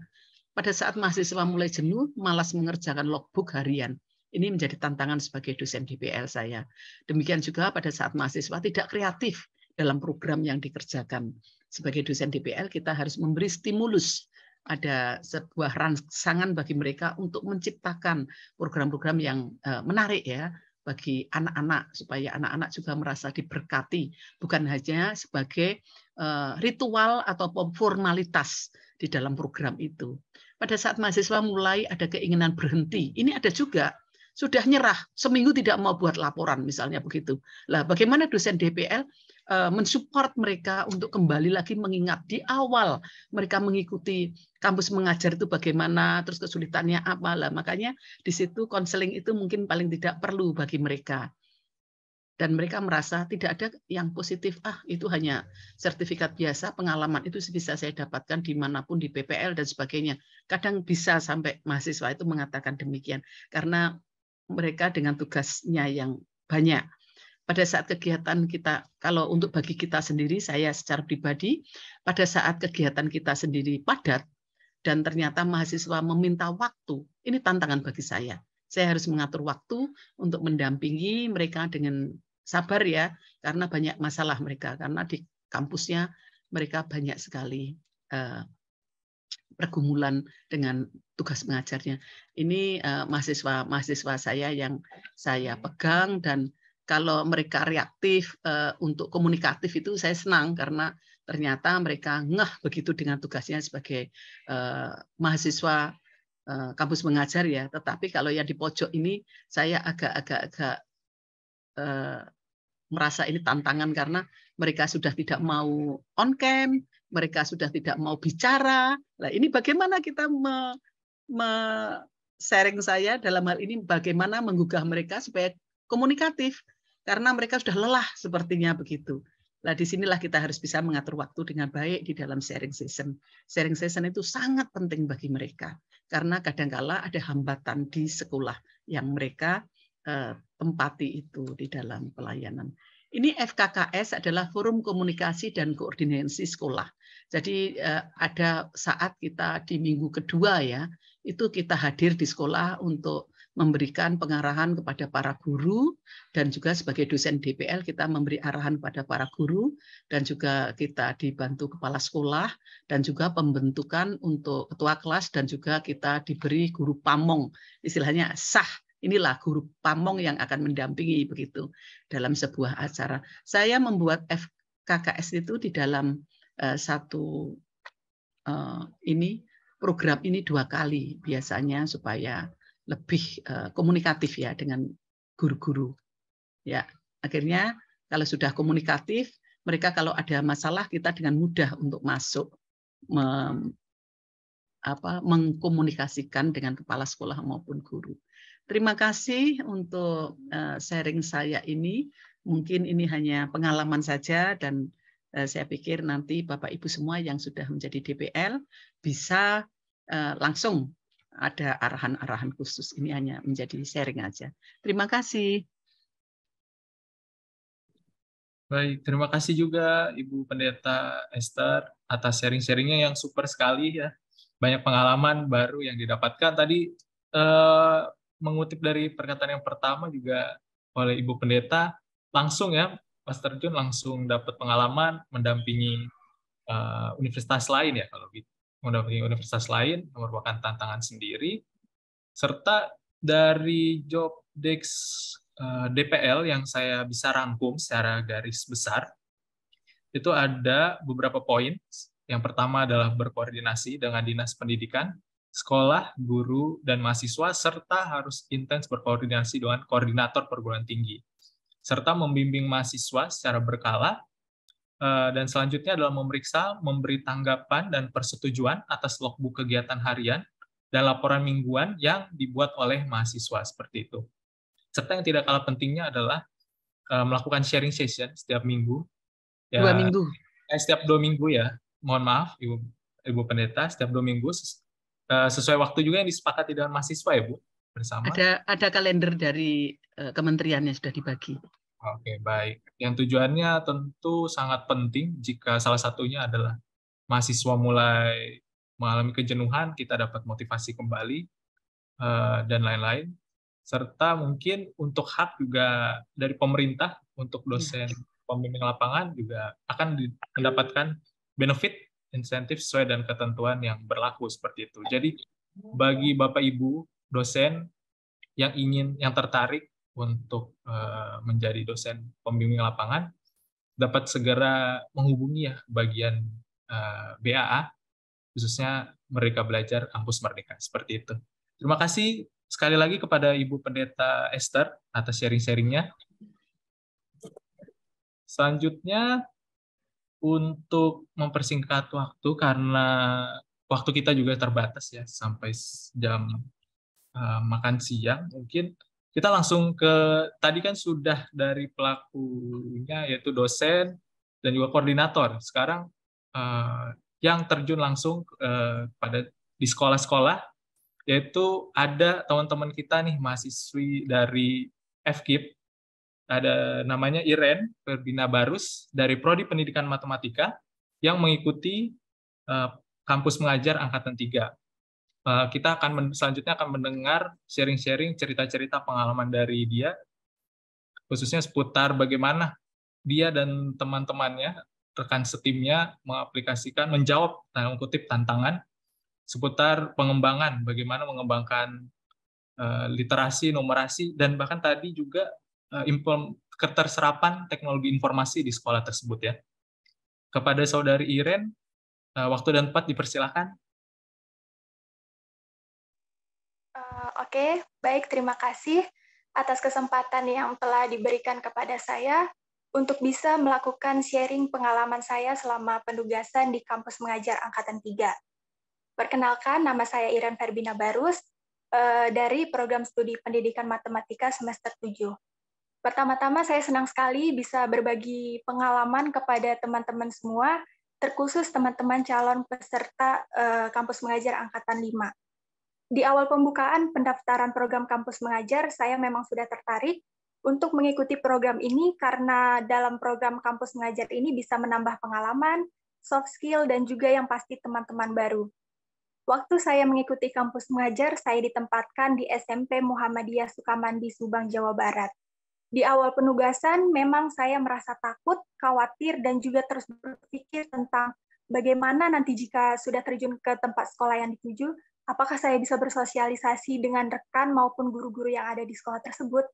pada saat mahasiswa mulai jenuh, malas mengerjakan logbook harian. Ini menjadi tantangan sebagai dosen DPL saya. Demikian juga pada saat mahasiswa tidak kreatif dalam program yang dikerjakan. Sebagai dosen DPL, kita harus memberi stimulus ada sebuah rangsangan bagi mereka untuk menciptakan program-program yang eh, menarik ya bagi anak-anak supaya anak-anak juga merasa diberkati bukan hanya sebagai eh, ritual atau formalitas di dalam program itu. Pada saat mahasiswa mulai ada keinginan berhenti, ini ada juga sudah nyerah seminggu tidak mau buat laporan misalnya begitu. Lah bagaimana dosen DPL eh, mensupport mereka untuk kembali lagi mengingat di awal mereka mengikuti kampus mengajar itu bagaimana, terus kesulitannya apa lah. Makanya di situ konseling itu mungkin paling tidak perlu bagi mereka dan mereka merasa tidak ada yang positif ah itu hanya sertifikat biasa pengalaman itu bisa saya dapatkan dimanapun di PPL dan sebagainya kadang bisa sampai mahasiswa itu mengatakan demikian karena mereka dengan tugasnya yang banyak pada saat kegiatan kita kalau untuk bagi kita sendiri saya secara pribadi pada saat kegiatan kita sendiri padat dan ternyata mahasiswa meminta waktu ini tantangan bagi saya saya harus mengatur waktu untuk mendampingi mereka dengan sabar ya karena banyak masalah mereka karena di kampusnya mereka banyak sekali eh, pergumulan dengan tugas mengajarnya. Ini eh, mahasiswa mahasiswa saya yang saya pegang dan kalau mereka reaktif eh, untuk komunikatif itu saya senang karena ternyata mereka ngeh begitu dengan tugasnya sebagai mahasiswa kampus mengajar ya. Tetapi kalau yang di pojok ini saya agak agak merasa ini tantangan karena mereka sudah tidak mau on cam, mereka sudah tidak mau bicara. Nah, ini bagaimana kita me, me sharing saya dalam hal ini bagaimana menggugah mereka supaya komunikatif karena mereka sudah lelah sepertinya begitu. Nah, disinilah kita harus bisa mengatur waktu dengan baik di dalam sharing session. Sharing session itu sangat penting bagi mereka, karena kadangkala ada hambatan di sekolah yang mereka Eh, tempati itu di dalam pelayanan. Ini FKKS adalah Forum Komunikasi dan Koordinasi Sekolah. Jadi eh, ada saat kita di minggu kedua ya, itu kita hadir di sekolah untuk memberikan pengarahan kepada para guru dan juga sebagai dosen DPL kita memberi arahan kepada para guru dan juga kita dibantu kepala sekolah dan juga pembentukan untuk ketua kelas dan juga kita diberi guru pamong istilahnya sah Inilah guru pamong yang akan mendampingi begitu dalam sebuah acara. Saya membuat FKKS itu di dalam eh, satu eh, ini program ini dua kali biasanya supaya lebih eh, komunikatif ya dengan guru-guru. Ya, akhirnya kalau sudah komunikatif, mereka kalau ada masalah kita dengan mudah untuk masuk mem, apa, mengkomunikasikan dengan kepala sekolah maupun guru. Terima kasih untuk eh, sharing saya ini. Mungkin ini hanya pengalaman saja dan eh, saya pikir nanti Bapak Ibu semua yang sudah menjadi DPL bisa eh, langsung ada arahan-arahan khusus. Ini hanya menjadi sharing aja. Terima kasih. Baik, terima kasih juga Ibu Pendeta Esther atas sharing-sharingnya yang super sekali ya. Banyak pengalaman baru yang didapatkan. Tadi mengutip dari perkataan yang pertama juga oleh Ibu Pendeta, langsung ya, Mas Terjun langsung dapat pengalaman mendampingi uh, universitas lain ya, kalau gitu. Mendampingi universitas lain, merupakan tantangan sendiri, serta dari job desk uh, eh, DPL yang saya bisa rangkum secara garis besar, itu ada beberapa poin. Yang pertama adalah berkoordinasi dengan dinas pendidikan sekolah, guru, dan mahasiswa, serta harus intens berkoordinasi dengan koordinator perguruan tinggi, serta membimbing mahasiswa secara berkala, eh, dan selanjutnya adalah memeriksa, memberi tanggapan dan persetujuan atas logbook kegiatan harian dan laporan mingguan yang dibuat oleh mahasiswa seperti itu. Serta yang tidak kalah pentingnya adalah eh, melakukan sharing session setiap minggu. Ya, dua minggu. Eh, setiap dua minggu ya, mohon maaf Ibu, Ibu Pendeta, setiap dua minggu Eh, sesuai waktu juga yang disepakati dengan mahasiswa ya Bu bersama. Ada ada kalender dari eh, kementerian yang sudah dibagi. Oke, baik. Yang tujuannya tentu sangat penting jika salah satunya adalah mahasiswa mulai mengalami kejenuhan, kita dapat motivasi kembali eh, dan lain-lain. Serta mungkin untuk hak juga dari pemerintah untuk iya. dosen pembimbing lapangan juga akan mendapatkan benefit insentif sesuai dan ketentuan yang berlaku seperti itu. Jadi bagi Bapak Ibu dosen yang ingin yang tertarik untuk eh, menjadi dosen pembimbing lapangan dapat segera menghubungi ya bagian eh, BAA khususnya mereka belajar kampus merdeka seperti itu. Terima kasih sekali lagi kepada Ibu Pendeta Esther atas sharing-sharingnya. Selanjutnya untuk mempersingkat waktu karena waktu kita juga terbatas ya sampai jam uh, makan siang mungkin kita langsung ke tadi kan sudah dari pelakunya yaitu dosen dan juga koordinator sekarang uh, yang terjun langsung uh, pada di sekolah-sekolah yaitu ada teman-teman kita nih mahasiswi dari FKIP ada namanya Iren Ferdina Barus dari Prodi Pendidikan Matematika yang mengikuti eh, kampus mengajar angkatan 3. Eh, kita akan selanjutnya akan mendengar sharing-sharing cerita-cerita pengalaman dari dia khususnya seputar bagaimana dia dan teman-temannya rekan setimnya mengaplikasikan menjawab dalam kutip tantangan seputar pengembangan bagaimana mengembangkan eh, literasi, numerasi, dan bahkan tadi juga Eh, keterserapan teknologi informasi di sekolah tersebut ya. Kepada saudari Iren, eh, waktu dan tempat dipersilahkan. Uh, Oke, okay. baik terima kasih atas kesempatan yang telah diberikan kepada saya untuk bisa melakukan sharing pengalaman saya selama penugasan di kampus mengajar angkatan 3. Perkenalkan, nama saya Iren Ferbina Barus, dari program studi pendidikan matematika semester 7. Pertama-tama saya senang sekali bisa berbagi pengalaman kepada teman-teman semua, terkhusus teman-teman calon peserta eh, kampus mengajar angkatan 5. Di awal pembukaan pendaftaran program kampus mengajar, saya memang sudah tertarik untuk mengikuti program ini karena dalam program kampus mengajar ini bisa menambah pengalaman, soft skill, dan juga yang pasti teman-teman baru. Waktu saya mengikuti kampus mengajar, saya ditempatkan di SMP Muhammadiyah Sukamandi, Subang, Jawa Barat. Di awal penugasan, memang saya merasa takut, khawatir, dan juga terus berpikir tentang bagaimana nanti jika sudah terjun ke tempat sekolah yang dituju, apakah saya bisa bersosialisasi dengan rekan maupun guru-guru yang ada di sekolah tersebut.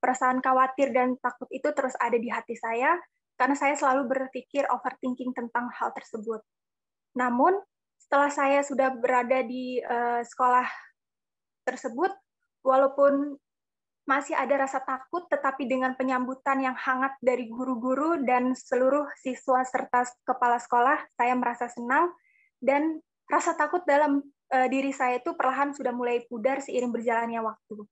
Perasaan khawatir dan takut itu terus ada di hati saya, karena saya selalu berpikir overthinking tentang hal tersebut. Namun, setelah saya sudah berada di uh, sekolah tersebut, walaupun masih ada rasa takut, tetapi dengan penyambutan yang hangat dari guru-guru dan seluruh siswa serta kepala sekolah, saya merasa senang dan rasa takut dalam e, diri saya itu perlahan sudah mulai pudar seiring berjalannya waktu.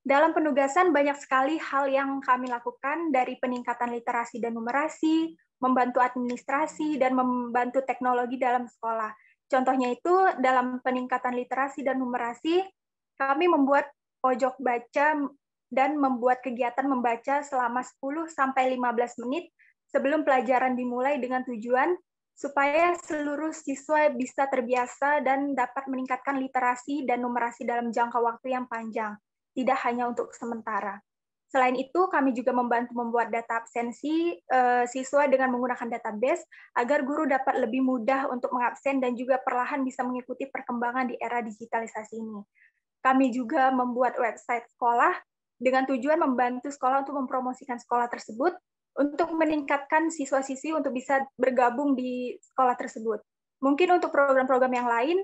Dalam penugasan banyak sekali hal yang kami lakukan dari peningkatan literasi dan numerasi, membantu administrasi dan membantu teknologi dalam sekolah. Contohnya itu dalam peningkatan literasi dan numerasi, kami membuat pojok baca dan membuat kegiatan membaca selama 10 sampai 15 menit sebelum pelajaran dimulai dengan tujuan supaya seluruh siswa bisa terbiasa dan dapat meningkatkan literasi dan numerasi dalam jangka waktu yang panjang, tidak hanya untuk sementara. Selain itu, kami juga membantu membuat data absensi eh, siswa dengan menggunakan database agar guru dapat lebih mudah untuk mengabsen dan juga perlahan bisa mengikuti perkembangan di era digitalisasi ini. Kami juga membuat website sekolah dengan tujuan membantu sekolah untuk mempromosikan sekolah tersebut untuk meningkatkan siswa-siswi untuk bisa bergabung di sekolah tersebut. Mungkin untuk program-program yang lain,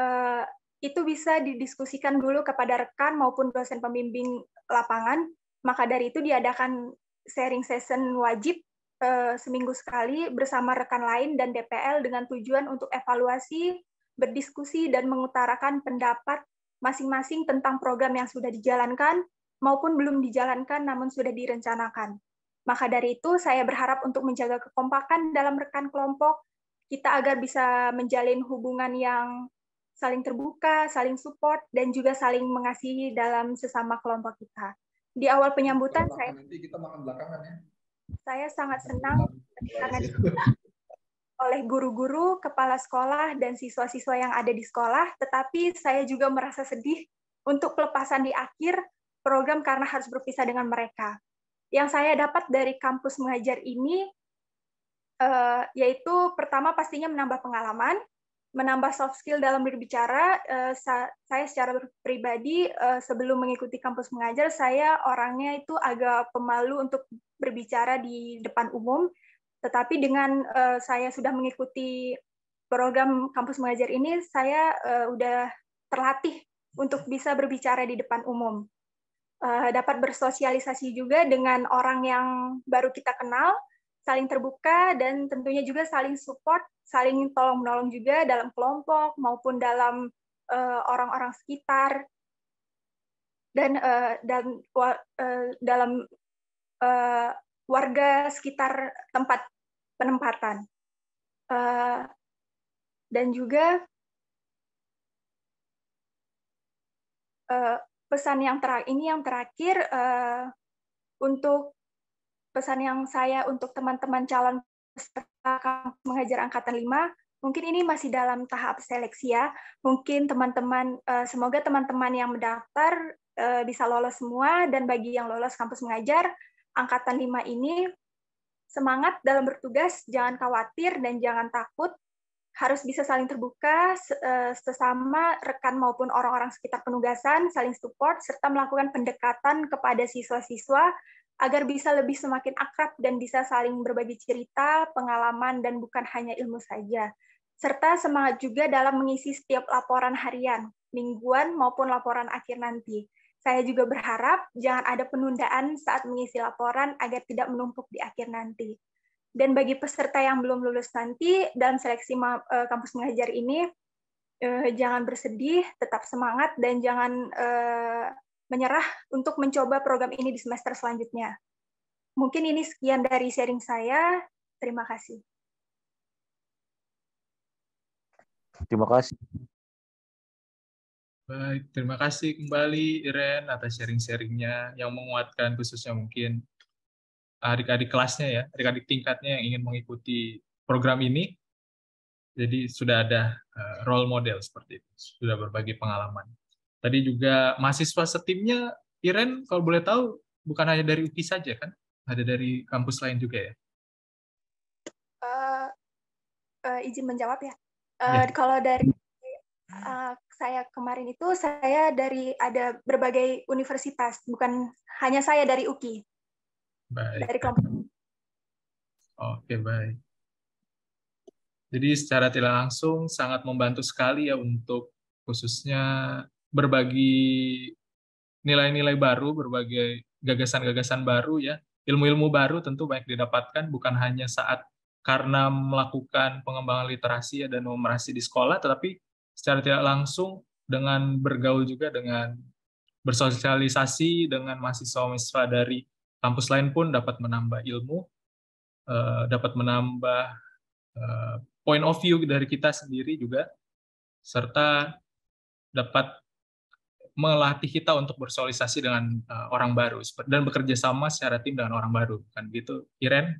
eh, itu bisa didiskusikan dulu kepada rekan maupun dosen pembimbing lapangan. Maka dari itu diadakan sharing session wajib eh, seminggu sekali bersama rekan lain dan DPL dengan tujuan untuk evaluasi, berdiskusi, dan mengutarakan pendapat masing-masing tentang program yang sudah dijalankan maupun belum dijalankan namun sudah direncanakan. Maka dari itu, saya berharap untuk menjaga kekompakan dalam rekan kelompok, kita agar bisa menjalin hubungan yang saling terbuka, saling support, dan juga saling mengasihi dalam sesama kelompok kita. Di awal penyambutan, saya... Nanti kita makan belakangan ya. Saya sangat senang. ya oleh guru-guru, kepala sekolah, dan siswa-siswa yang ada di sekolah, tetapi saya juga merasa sedih untuk pelepasan di akhir program karena harus berpisah dengan mereka. Yang saya dapat dari kampus mengajar ini, eh, yaitu pertama pastinya menambah pengalaman, menambah soft skill dalam berbicara. Eh, saya secara pribadi eh, sebelum mengikuti kampus mengajar, saya orangnya itu agak pemalu untuk berbicara di depan umum, tetapi dengan uh, saya sudah mengikuti program kampus mengajar ini, saya uh, udah terlatih untuk bisa berbicara di depan umum. Uh, dapat bersosialisasi juga dengan orang yang baru kita kenal, saling terbuka dan tentunya juga saling support, saling tolong menolong juga dalam kelompok maupun dalam orang orang-orang sekitar dan uh, dan uh, dalam warga sekitar tempat penempatan. Uh, dan juga uh, pesan yang terakhir ini yang terakhir uh, untuk pesan yang saya untuk teman-teman calon peserta mengajar angkatan 5 mungkin ini masih dalam tahap seleksi ya mungkin teman-teman uh, semoga teman-teman yang mendaftar bisa lolos semua dan bagi yang lolos kampus mengajar angkatan 5 ini semangat dalam bertugas, jangan khawatir dan jangan takut, harus bisa saling terbuka eh, sesama rekan maupun orang-orang sekitar penugasan, saling support serta melakukan pendekatan kepada siswa-siswa agar bisa lebih semakin akrab dan bisa saling berbagi cerita, pengalaman, dan bukan hanya ilmu saja. Serta semangat juga dalam mengisi setiap laporan harian, mingguan, maupun laporan akhir nanti. Saya juga berharap jangan ada penundaan saat mengisi laporan agar tidak menumpuk di akhir nanti. Dan bagi peserta yang belum lulus nanti dalam seleksi eh, kampus mengajar ini, eh, jangan bersedih, tetap semangat, dan jangan eh, menyerah untuk mencoba program ini di semester selanjutnya. Mungkin ini sekian dari sharing saya. Terima kasih. Terima kasih. Baik, terima kasih kembali Iren atas sharing-sharingnya yang menguatkan khususnya mungkin adik-adik kelasnya ya, adik-adik tingkatnya yang ingin mengikuti program ini. Jadi sudah ada eh, role model seperti itu, sudah berbagi pengalaman. Tadi juga mahasiswa setimnya Iren kalau boleh tahu bukan hanya dari UPI saja kan? Ada dari kampus lain juga ya? Uh, uh, izin menjawab ya. Uh, ya. yeah. Kalau dari Uh, saya kemarin itu saya dari ada berbagai universitas, bukan hanya saya dari UKI. Baik. Dari kelompok. Oke, baik. Jadi secara tidak langsung sangat membantu sekali ya untuk khususnya berbagi nilai-nilai baru, berbagai gagasan-gagasan baru ya. Ilmu-ilmu baru tentu banyak didapatkan bukan hanya saat karena melakukan pengembangan literasi ya dan numerasi di sekolah, tetapi secara tidak langsung dengan bergaul juga dengan bersosialisasi dengan mahasiswa-mahasiswa dari kampus lain pun dapat menambah ilmu, eh, dapat menambah eh, point of view dari kita sendiri juga, serta dapat melatih kita untuk bersosialisasi dengan eh, orang baru dan bekerja sama secara tim dengan orang baru, kan gitu, Iren.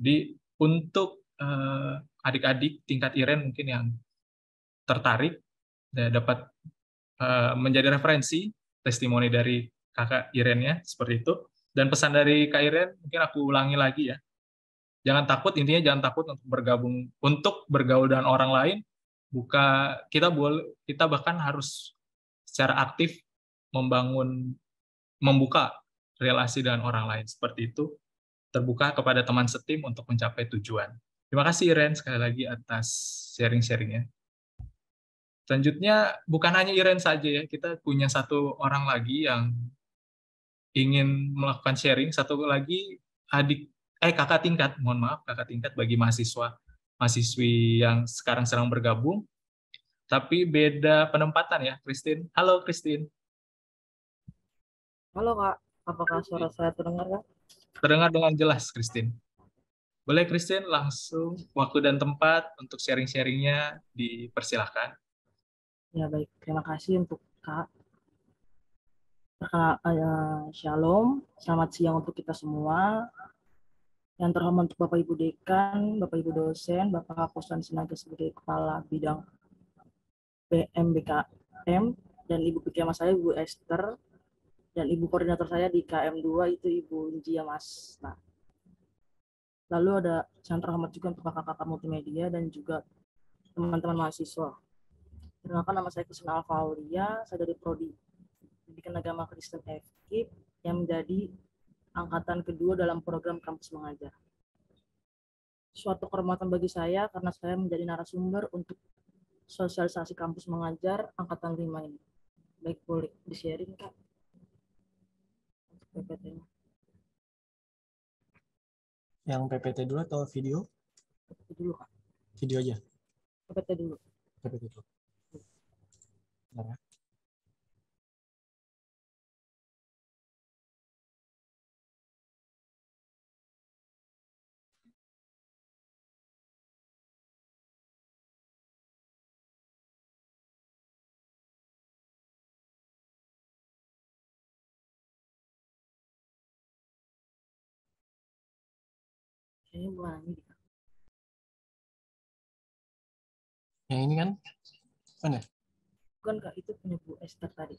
Jadi untuk adik-adik tingkat Iren mungkin yang tertarik eh, dapat uh, menjadi referensi testimoni dari kakak Iren ya seperti itu dan pesan dari kak Iren mungkin aku ulangi lagi ya jangan takut intinya jangan takut untuk bergabung untuk bergaul dengan orang lain buka kita boleh kita bahkan harus secara aktif membangun membuka relasi dengan orang lain seperti itu terbuka kepada teman setim untuk mencapai tujuan. Terima kasih Iren sekali lagi atas sharing-sharingnya. Selanjutnya bukan hanya Iren saja ya, kita punya satu orang lagi yang ingin melakukan sharing, satu lagi adik eh kakak tingkat, mohon maaf kakak tingkat bagi mahasiswa mahasiswi yang sekarang sedang bergabung, tapi beda penempatan ya, Christine. Halo Christine. Halo kak, apakah suara saya terdengar kak? Terdengar dengan jelas, Christine. Boleh Christine langsung waktu dan tempat untuk sharing-sharingnya dipersilahkan. Ya baik, terima kasih untuk Kak. Kak eh, Shalom, selamat siang untuk kita semua. Yang terhormat untuk Bapak Ibu Dekan, Bapak Ibu dosen, Bapak Kosan Sinaga sebagai Kepala Bidang BMBKM, dan Ibu Pikema saya, Ibu Esther, dan Ibu Koordinator saya di KM2 itu Ibu Njia Mas. Nah, lalu ada yang terhormat juga untuk kakak-kakak multimedia dan juga teman-teman mahasiswa. Perkenalkan nama saya Kusuna Alfaulia, saya dari Prodi Pendidikan Agama Kristen FKIP yang menjadi angkatan kedua dalam program kampus mengajar. Suatu kehormatan bagi saya karena saya menjadi narasumber untuk sosialisasi kampus mengajar angkatan 5 ini. Baik, boleh di-sharing, Kak. PPT-nya. Yang PPT dulu atau video? PPT dulu, Kak. Video aja? PPT dulu. PPT dulu. Ini Yang ini kan, mana? bukan kak itu punya Bu Esther tadi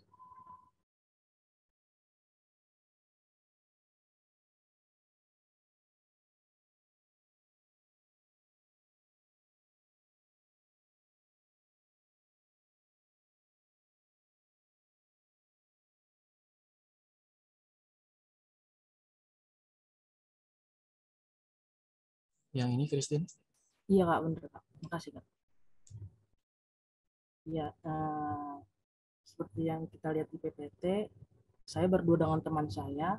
Yang ini Christine? Iya kak, bener kak. Makasih kak. Ya, uh, seperti yang kita lihat di PPT, saya berdua dengan teman saya,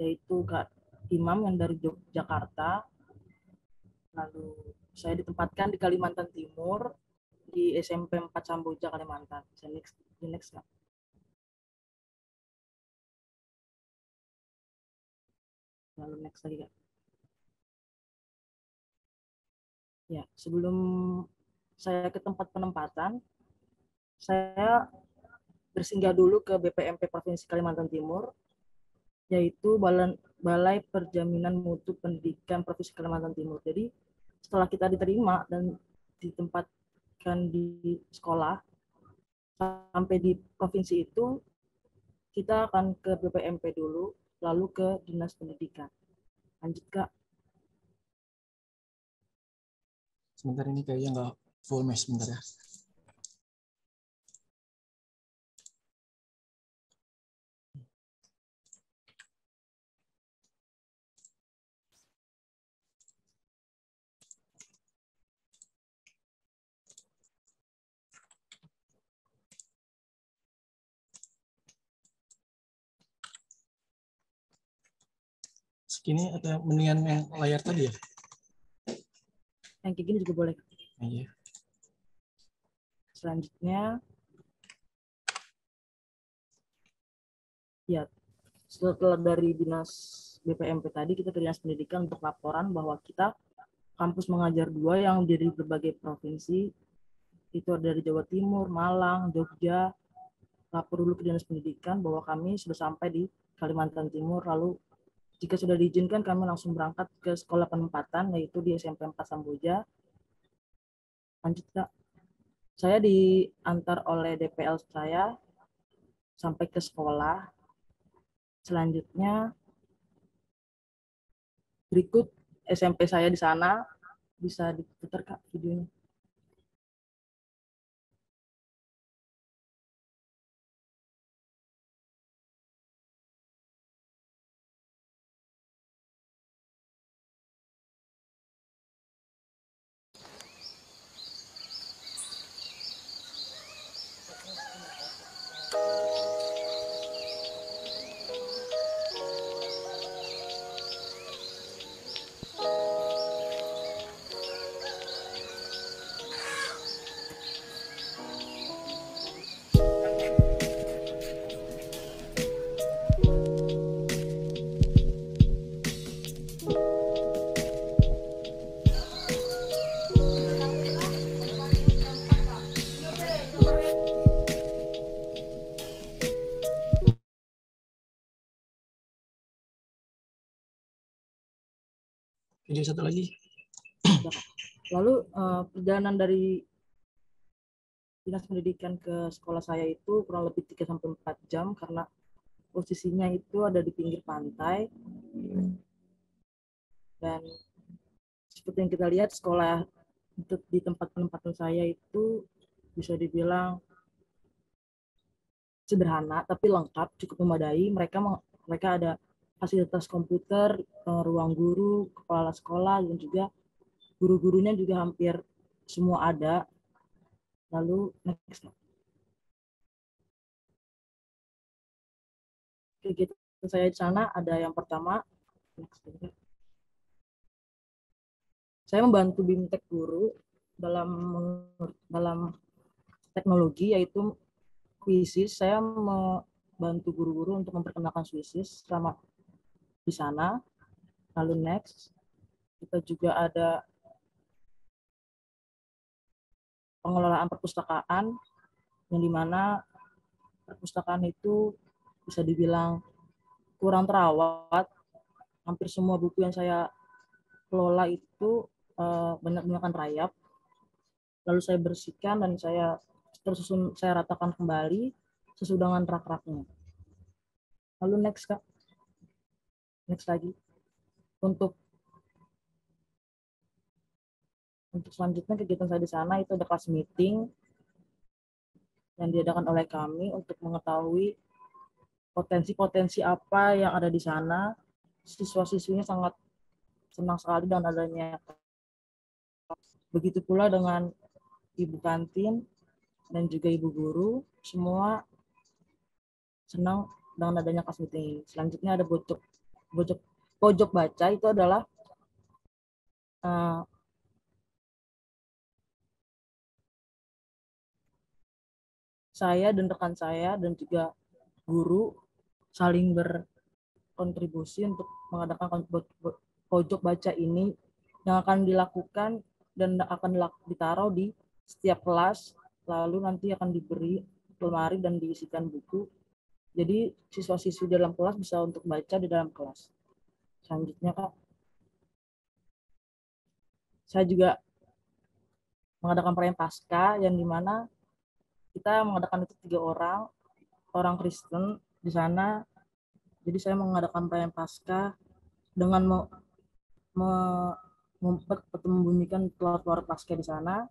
yaitu Kak Imam yang dari Jakarta, lalu saya ditempatkan di Kalimantan Timur, di SMP 4 Samboja, Kalimantan. Saya next, di next, Kak. Lalu next lagi, Kak. Ya, sebelum saya ke tempat penempatan, saya bersinggah dulu ke BPMP Provinsi Kalimantan Timur, yaitu Balai Perjaminan Mutu Pendidikan Provinsi Kalimantan Timur. Jadi setelah kita diterima dan ditempatkan di sekolah sampai di provinsi itu, kita akan ke BPMP dulu, lalu ke Dinas Pendidikan. Lanjut, Kak. Sebentar ini kayaknya nggak full mesh sebentar ya. segini atau mendingan yang layar tadi ya? Yang kayak gini juga boleh. Iya selanjutnya. Ya, setelah dari dinas BPMP tadi kita ke dinas pendidikan untuk laporan bahwa kita kampus mengajar dua yang dari berbagai provinsi itu ada dari Jawa Timur, Malang, Jogja. Lapor dulu ke dinas pendidikan bahwa kami sudah sampai di Kalimantan Timur lalu jika sudah diizinkan kami langsung berangkat ke sekolah penempatan yaitu di SMP 4 Samboja. Lanjut Kak. Saya diantar oleh DPL saya sampai ke sekolah. Selanjutnya berikut SMP saya di sana bisa diputar kak videonya. video satu lagi. Lalu uh, perjalanan dari dinas pendidikan ke sekolah saya itu kurang lebih 3 sampai 4 jam karena posisinya itu ada di pinggir pantai. Dan seperti yang kita lihat sekolah di tempat penempatan saya itu bisa dibilang sederhana tapi lengkap cukup memadai mereka mereka ada fasilitas komputer, eh, ruang guru, kepala sekolah, dan juga guru-gurunya juga hampir semua ada. Lalu next. Kegiatan saya di sana ada yang pertama. Next. Saya membantu bimtek guru dalam dalam teknologi yaitu kuisis. Saya membantu guru-guru untuk memperkenalkan kuisis selama di sana. Lalu next, kita juga ada pengelolaan perpustakaan yang dimana perpustakaan itu bisa dibilang kurang terawat. Hampir semua buku yang saya kelola itu eh, banyak menggunakan rayap. Lalu saya bersihkan dan saya tersusun, saya ratakan kembali sesudah rak-raknya. Lalu next kak next lagi untuk untuk selanjutnya kegiatan saya di sana itu ada kelas meeting yang diadakan oleh kami untuk mengetahui potensi-potensi apa yang ada di sana. Siswa-siswinya sangat senang sekali dan adanya. Begitu pula dengan ibu kantin dan juga ibu guru, semua senang dengan adanya kelas meeting Selanjutnya ada butuh pojok pojok baca itu adalah uh, saya dan rekan saya dan juga guru saling berkontribusi untuk mengadakan pojok baca ini yang akan dilakukan dan akan ditaruh di setiap kelas lalu nanti akan diberi lemari dan diisikan buku jadi siswa-siswi dalam kelas bisa untuk baca di dalam kelas. Selanjutnya Kak. Saya juga mengadakan perayaan pasca yang dimana kita mengadakan itu tiga orang orang Kristen di sana jadi saya mengadakan perayaan pasca dengan mau me, atau membunyikan telur-telur pasca di sana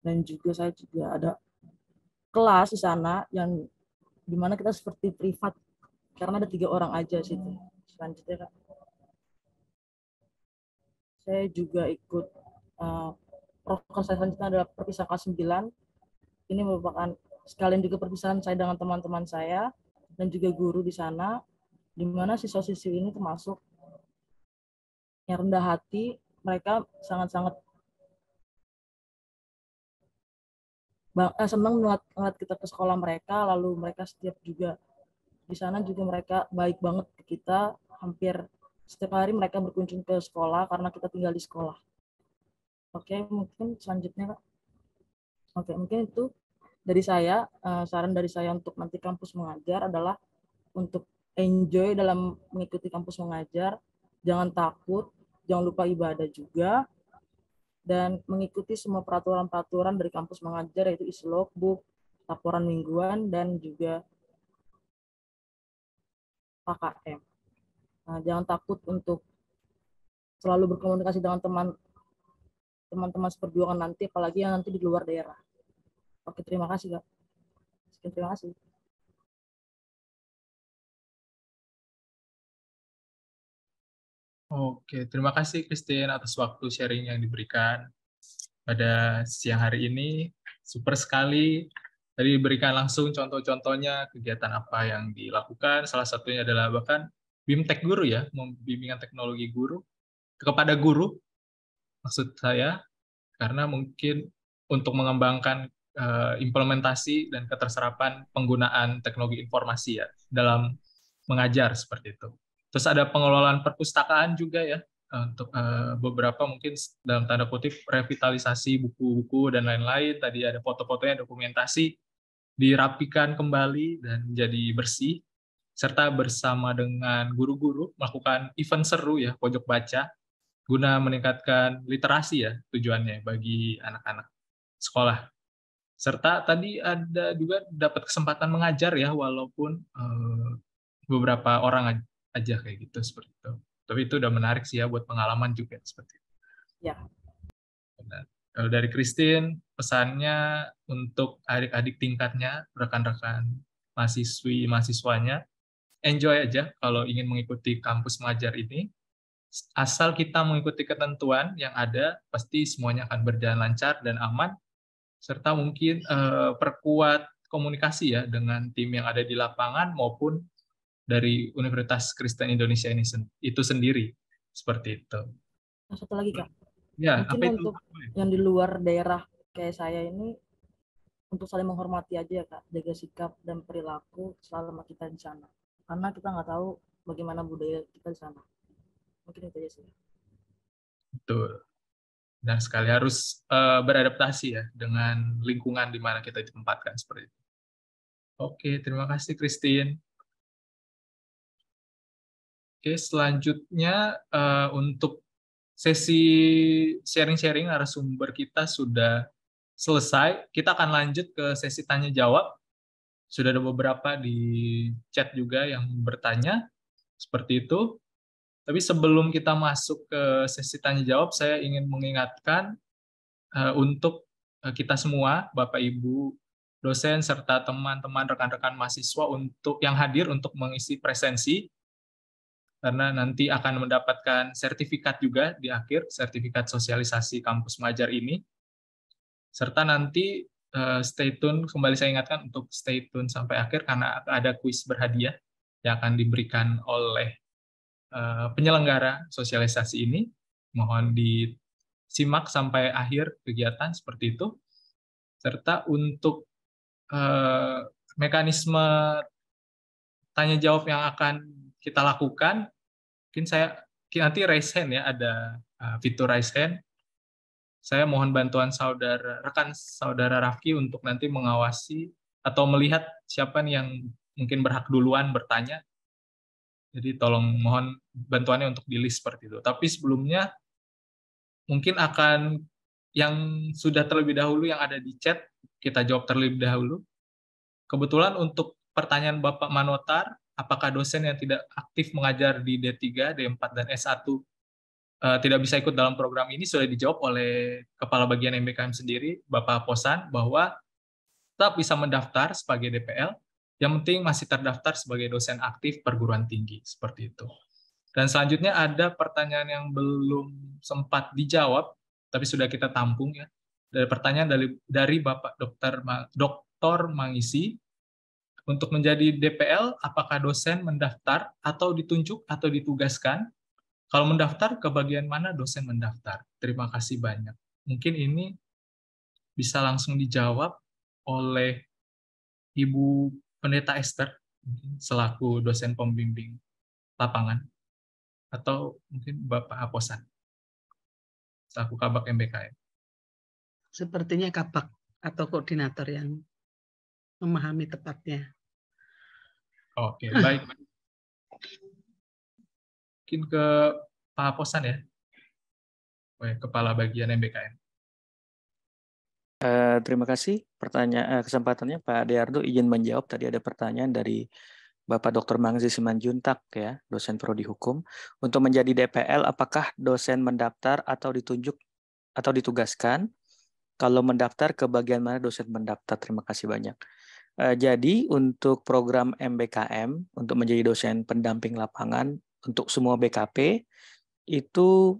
dan juga saya juga ada kelas di sana yang dimana kita seperti privat karena ada tiga orang aja situ selanjutnya kak saya juga ikut uh, eh, protokol saya selanjutnya adalah perpisahan kelas 9 ini merupakan sekalian juga perpisahan saya dengan teman-teman saya dan juga guru di sana di mana siswa-siswi ini termasuk yang rendah hati mereka sangat-sangat Eh, senang melihat, melihat kita ke sekolah mereka lalu mereka setiap juga di sana juga mereka baik banget ke kita hampir setiap hari mereka berkunjung ke sekolah karena kita tinggal di sekolah oke mungkin selanjutnya kak oke mungkin itu dari saya eh, saran dari saya untuk nanti kampus mengajar adalah untuk enjoy dalam mengikuti kampus mengajar jangan takut jangan lupa ibadah juga dan mengikuti semua peraturan-peraturan dari kampus mengajar yaitu isi logbook, laporan mingguan dan juga KKM. Nah, jangan takut untuk selalu berkomunikasi dengan teman teman-teman seperjuangan nanti apalagi yang nanti di luar daerah. Oke, terima kasih, Kak. Sekian terima kasih. Oke, terima kasih Christine atas waktu sharing yang diberikan pada siang hari ini. Super sekali. Tadi diberikan langsung contoh-contohnya kegiatan apa yang dilakukan. Salah satunya adalah bahkan BIMTEK Guru ya, membimbingan teknologi guru kepada guru maksud saya karena mungkin untuk mengembangkan eh, implementasi dan keterserapan penggunaan teknologi informasi ya dalam mengajar seperti itu. Terus ada pengelolaan perpustakaan juga ya eh, untuk eh, beberapa mungkin dalam tanda kutip revitalisasi buku-buku dan lain-lain. Tadi ada foto-fotonya, dokumentasi dirapikan kembali dan jadi bersih serta bersama dengan guru-guru melakukan event seru ya pojok baca guna meningkatkan literasi ya tujuannya bagi anak-anak sekolah serta tadi ada juga dapat kesempatan mengajar ya walaupun eh, beberapa orang aja kayak gitu seperti itu. Tapi itu udah menarik sih ya buat pengalaman juga seperti itu. Ya. Benar. Kalau dari Christine, pesannya untuk adik-adik tingkatnya, rekan-rekan mahasiswi mahasiswanya, enjoy aja kalau ingin mengikuti kampus mengajar ini. Asal kita mengikuti ketentuan yang ada, pasti semuanya akan berjalan lancar dan aman, serta mungkin eh, perkuat komunikasi ya dengan tim yang ada di lapangan maupun dari Universitas Kristen Indonesia ini itu sendiri seperti itu. Nah, satu lagi kak. Ya, Mungkin apa itu? Untuk yang di luar daerah kayak saya ini untuk saling menghormati aja ya kak, jaga sikap dan perilaku selama kita di sana. Karena kita nggak tahu bagaimana budaya kita di sana. Mungkin itu aja sih. Betul. Nah, sekali harus uh, beradaptasi ya dengan lingkungan di mana kita ditempatkan seperti itu. Oke, terima kasih Christine. Oke, selanjutnya uh, untuk sesi sharing-sharing sumber kita sudah selesai. Kita akan lanjut ke sesi tanya jawab. Sudah ada beberapa di chat juga yang bertanya seperti itu. Tapi sebelum kita masuk ke sesi tanya jawab, saya ingin mengingatkan uh, untuk eh, kita semua, Bapak Ibu dosen serta teman-teman rekan-rekan mahasiswa untuk yang hadir untuk mengisi presensi karena nanti akan mendapatkan sertifikat juga di akhir, sertifikat sosialisasi kampus mengajar ini. Serta nanti eh, stay tune, kembali saya ingatkan untuk stay tune sampai akhir karena ada kuis berhadiah yang akan diberikan oleh eh, penyelenggara sosialisasi ini. Mohon disimak sampai akhir kegiatan seperti itu. Serta untuk eh, mekanisme tanya jawab yang akan kita lakukan mungkin saya nanti raise hand ya ada fitur uh, raise hand saya mohon bantuan saudara rekan saudara Rafki untuk nanti mengawasi atau melihat siapa nih yang mungkin berhak duluan bertanya jadi tolong mohon bantuannya untuk di list seperti itu tapi sebelumnya mungkin akan yang sudah terlebih dahulu yang ada di chat kita jawab terlebih dahulu kebetulan untuk pertanyaan Bapak Manotar apakah dosen yang tidak aktif mengajar di D3, D4, dan S1 uh, eh, tidak bisa ikut dalam program ini sudah dijawab oleh Kepala Bagian MBKM sendiri, Bapak Posan, bahwa tetap bisa mendaftar sebagai DPL, yang penting masih terdaftar sebagai dosen aktif perguruan tinggi, seperti itu. Dan selanjutnya ada pertanyaan yang belum sempat dijawab, tapi sudah kita tampung ya. Dari pertanyaan dari dari Bapak Dokter Ma, Dr. Mangisi, untuk menjadi DPL, apakah dosen mendaftar atau ditunjuk atau ditugaskan? Kalau mendaftar, ke bagian mana dosen mendaftar? Terima kasih banyak. Mungkin ini bisa langsung dijawab oleh Ibu Pendeta Esther selaku dosen pembimbing lapangan atau mungkin Bapak Aposan selaku Kabak MBKM. Sepertinya Kabak atau koordinator yang memahami tepatnya. Oke, okay, baik. Mungkin ke Pak Posan ya. Oke, Kepala Bagian MBKM. Uh, eh, terima kasih pertanyaan uh, eh, kesempatannya Pak Deardo izin menjawab tadi ada pertanyaan dari Bapak Dr. Mangzi Simanjuntak ya, dosen prodi hukum. Untuk menjadi DPL apakah dosen mendaftar atau ditunjuk atau ditugaskan? Kalau mendaftar ke bagian mana dosen mendaftar? Terima kasih banyak. Eh, jadi untuk program MBKM untuk menjadi dosen pendamping lapangan untuk semua BKP itu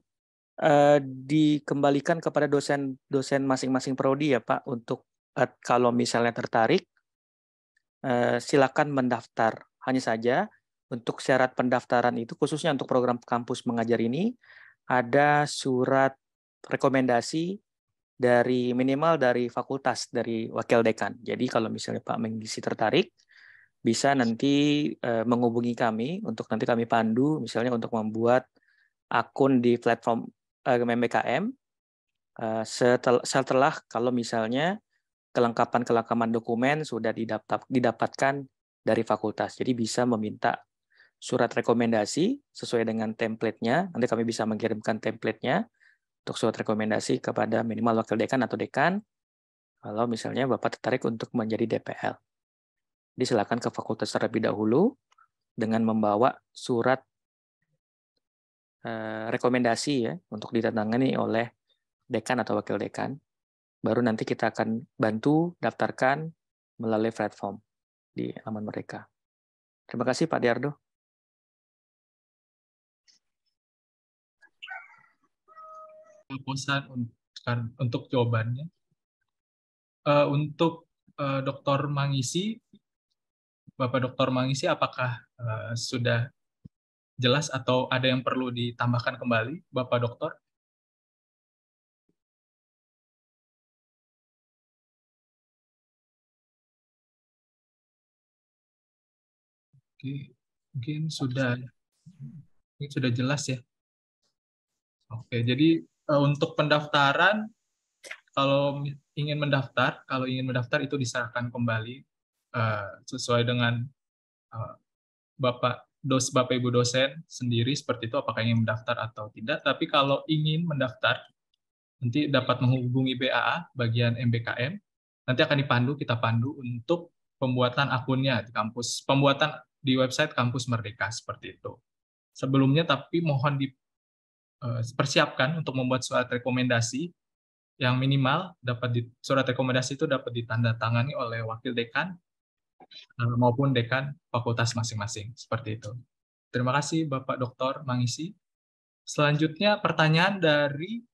eh, dikembalikan kepada dosen-dosen masing-masing prodi ya Pak untuk eh, kalau misalnya tertarik eh, silakan mendaftar. Hanya saja untuk syarat pendaftaran itu khususnya untuk program kampus mengajar ini ada surat rekomendasi dari minimal dari fakultas dari wakil dekan. Jadi kalau misalnya Pak Mengisi tertarik, bisa nanti uh, menghubungi kami untuk nanti kami pandu misalnya untuk membuat akun di platform eh, MBKM eh, setel, setelah kalau misalnya kelengkapan-kelengkapan dokumen sudah didapat, didapatkan dari fakultas. Jadi bisa meminta surat rekomendasi sesuai dengan template-nya. Nanti kami bisa mengirimkan template-nya untuk surat rekomendasi kepada minimal wakil dekan atau dekan kalau misalnya Bapak tertarik untuk menjadi DPL. silakan ke fakultas terlebih dahulu dengan membawa surat eh, rekomendasi ya untuk ditandangani oleh dekan atau wakil dekan. Baru nanti kita akan bantu daftarkan melalui platform di laman mereka. Terima kasih Pak Diardo. bosan untuk jawabannya. Uh, untuk uh, eh, Dr. Mangisi, Bapak Dr. Mangisi, apakah uh, sudah jelas atau ada yang perlu ditambahkan kembali, Bapak Dokter? Oke, mungkin sudah ini sudah jelas ya. Oke, jadi Eh, untuk pendaftaran kalau ingin mendaftar, kalau ingin mendaftar itu diserahkan kembali eh, sesuai dengan eh, Bapak dos Bapak Ibu dosen sendiri seperti itu apakah ingin mendaftar atau tidak. Tapi kalau ingin mendaftar nanti dapat menghubungi BAA bagian MBKM. Nanti akan dipandu kita pandu untuk pembuatan akunnya di kampus, pembuatan di website kampus Merdeka seperti itu. Sebelumnya tapi mohon di Eh, persiapkan untuk membuat surat rekomendasi yang minimal dapat di, surat rekomendasi itu dapat ditandatangani oleh wakil dekan eh, maupun dekan fakultas masing-masing seperti itu. Terima kasih Bapak Dr. Mangisi. Selanjutnya pertanyaan dari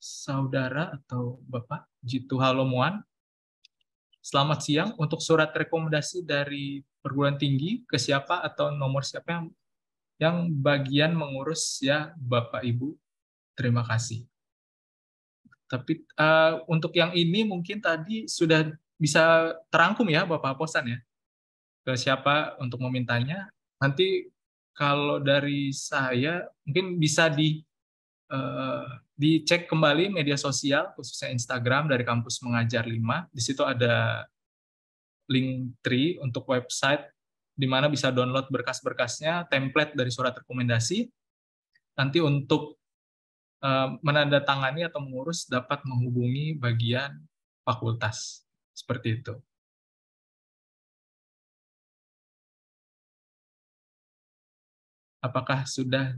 saudara atau Bapak Jitu Halomuan. Selamat siang, untuk surat rekomendasi dari perguruan tinggi ke siapa atau nomor siapa yang yang bagian mengurus ya Bapak Ibu. Terima kasih. Tapi uh, untuk yang ini mungkin tadi sudah bisa terangkum ya Bapak Posan ya. Ke siapa untuk memintanya? Nanti kalau dari saya mungkin bisa di uh, dicek kembali media sosial khususnya Instagram dari kampus mengajar 5. Di situ ada link tree untuk website di mana bisa download berkas-berkasnya, template dari surat rekomendasi. Nanti untuk eh, menandatangani atau mengurus dapat menghubungi bagian fakultas. Seperti itu. Apakah sudah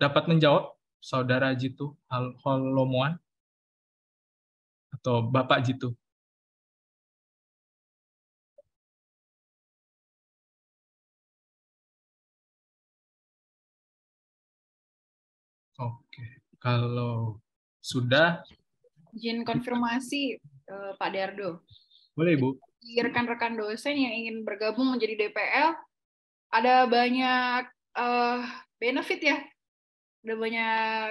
dapat menjawab Saudara Jitu Holomuan atau Bapak Jitu? Kalau sudah izin konfirmasi eh, Pak Dardo. Boleh, Bu. Rekan-rekan dosen yang ingin bergabung menjadi DPL ada banyak uh, benefit ya. Ada banyak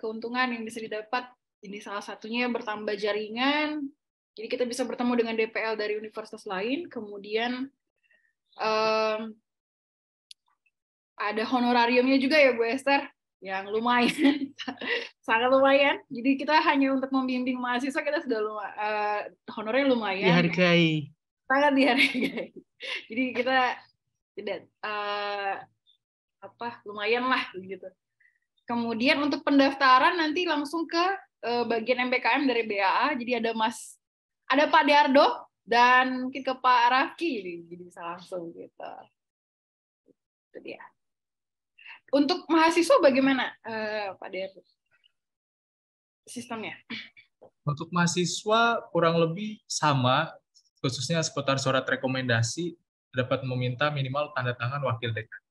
keuntungan yang bisa didapat. Ini salah satunya bertambah jaringan. Jadi kita bisa bertemu dengan DPL dari universitas lain, kemudian um, ada honorariumnya juga ya Bu Esther yang lumayan sangat lumayan jadi kita hanya untuk membimbing mahasiswa kita sudah luma, uh, honornya lumayan dihargai sangat dihargai jadi kita tidak uh, apa lumayan lah gitu kemudian untuk pendaftaran nanti langsung ke uh, bagian MBKM dari BAA jadi ada Mas ada Pak Diardo dan mungkin ke Pak Raki jadi, jadi bisa langsung gitu itu dia untuk mahasiswa bagaimana uh, Pak Deru sistemnya? Untuk mahasiswa kurang lebih sama, khususnya seputar surat rekomendasi dapat meminta minimal tanda tangan wakil dekan.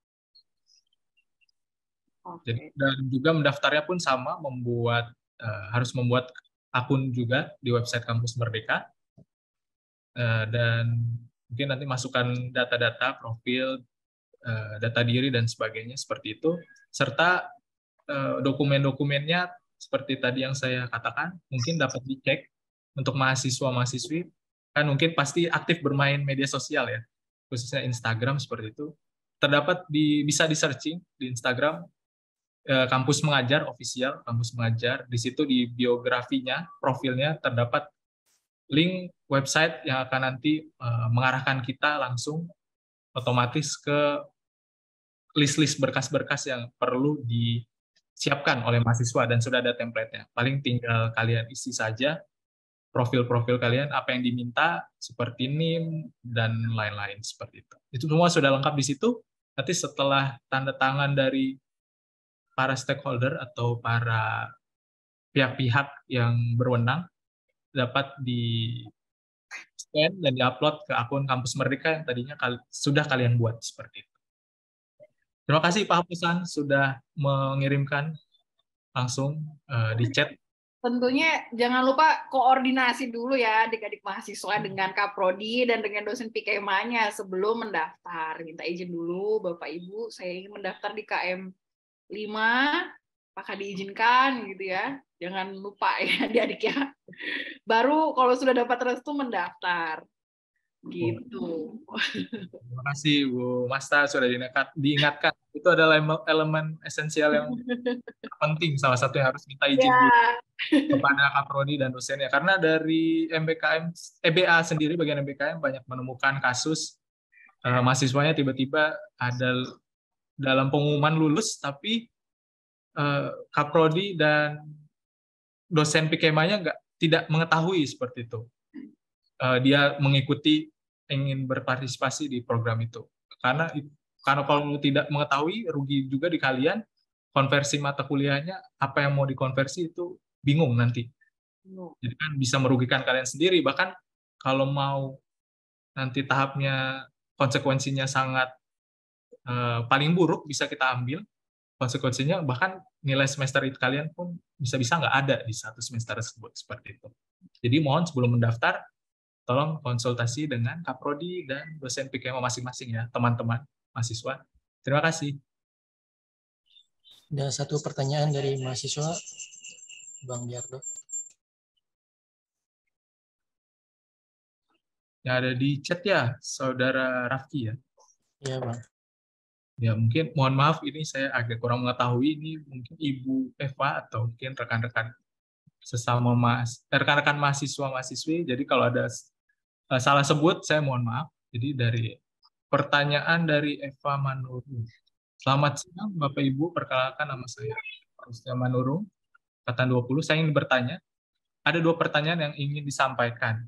Okay. Jadi, dan juga mendaftarnya pun sama, membuat uh, harus membuat akun juga di website kampus Merdeka uh, dan mungkin nanti masukkan data-data profil Eh, data diri dan sebagainya seperti itu serta eh, dokumen-dokumennya seperti tadi yang saya katakan mungkin dapat dicek untuk mahasiswa mahasiswi kan mungkin pasti aktif bermain media sosial ya khususnya Instagram seperti itu terdapat di bisa di searching di Instagram eh, kampus mengajar official kampus mengajar di situ di biografinya profilnya terdapat link website yang akan nanti mengarahkan kita langsung otomatis ke list-list berkas-berkas yang perlu disiapkan oleh mahasiswa dan sudah ada template-nya. Paling tinggal kalian isi saja profil-profil kalian, apa yang diminta, seperti NIM, dan lain-lain seperti itu. Itu semua sudah lengkap di situ. Nanti setelah tanda tangan dari para stakeholder atau para pihak-pihak yang berwenang dapat di scan dan diupload ke akun kampus Merdeka yang tadinya kal sudah kalian buat seperti itu. Terima kasih Pak Hapusan sudah mengirimkan langsung uh, di chat. Tentunya jangan lupa koordinasi dulu ya adik-adik mahasiswa dengan Kaprodi dan dengan dosen pkm nya sebelum mendaftar. Minta izin dulu Bapak Ibu, saya ingin mendaftar di KM 5, apakah diizinkan gitu ya. Jangan lupa ya adik-adik ya. Baru kalau sudah dapat restu mendaftar. Gitu. Terima kasih Bu Masta sudah diingat, diingatkan. Itu adalah elemen esensial yang penting. Salah satu yang harus kita izin ya. kepada Kaprodi dan dosen ya Karena dari MBKM, EBA sendiri bagian MBKM banyak menemukan kasus uh, mahasiswanya tiba-tiba ada dalam pengumuman lulus tapi uh, e, kaprodi dan dosen pikemanya nggak tidak mengetahui seperti itu. Eh, dia mengikuti ingin berpartisipasi di program itu. Karena karena kalau tidak mengetahui rugi juga di kalian konversi mata kuliahnya apa yang mau dikonversi itu bingung nanti. Jadi kan bisa merugikan kalian sendiri bahkan kalau mau nanti tahapnya konsekuensinya sangat eh, paling buruk bisa kita ambil konsekuensinya bahkan nilai semester itu kalian pun bisa-bisa nggak ada di satu semester tersebut seperti itu. Jadi mohon sebelum mendaftar tolong konsultasi dengan kaprodi dan dosen PKM masing-masing ya teman-teman mahasiswa. Terima kasih. Ada satu pertanyaan dari mahasiswa Bang Biardo. Yang ada di chat ya, Saudara Rafki ya? Iya, Bang. Ya mungkin mohon maaf ini saya agak kurang mengetahui ini mungkin Ibu Eva atau mungkin rekan-rekan sesama mas rekan-rekan mahasiswa mahasiswi. Jadi kalau ada eh, salah sebut saya mohon maaf. Jadi dari pertanyaan dari Eva Manurung. Selamat siang Bapak Ibu, perkenalkan nama saya Rusya Manurung, kata 20. Saya ingin bertanya, ada dua pertanyaan yang ingin disampaikan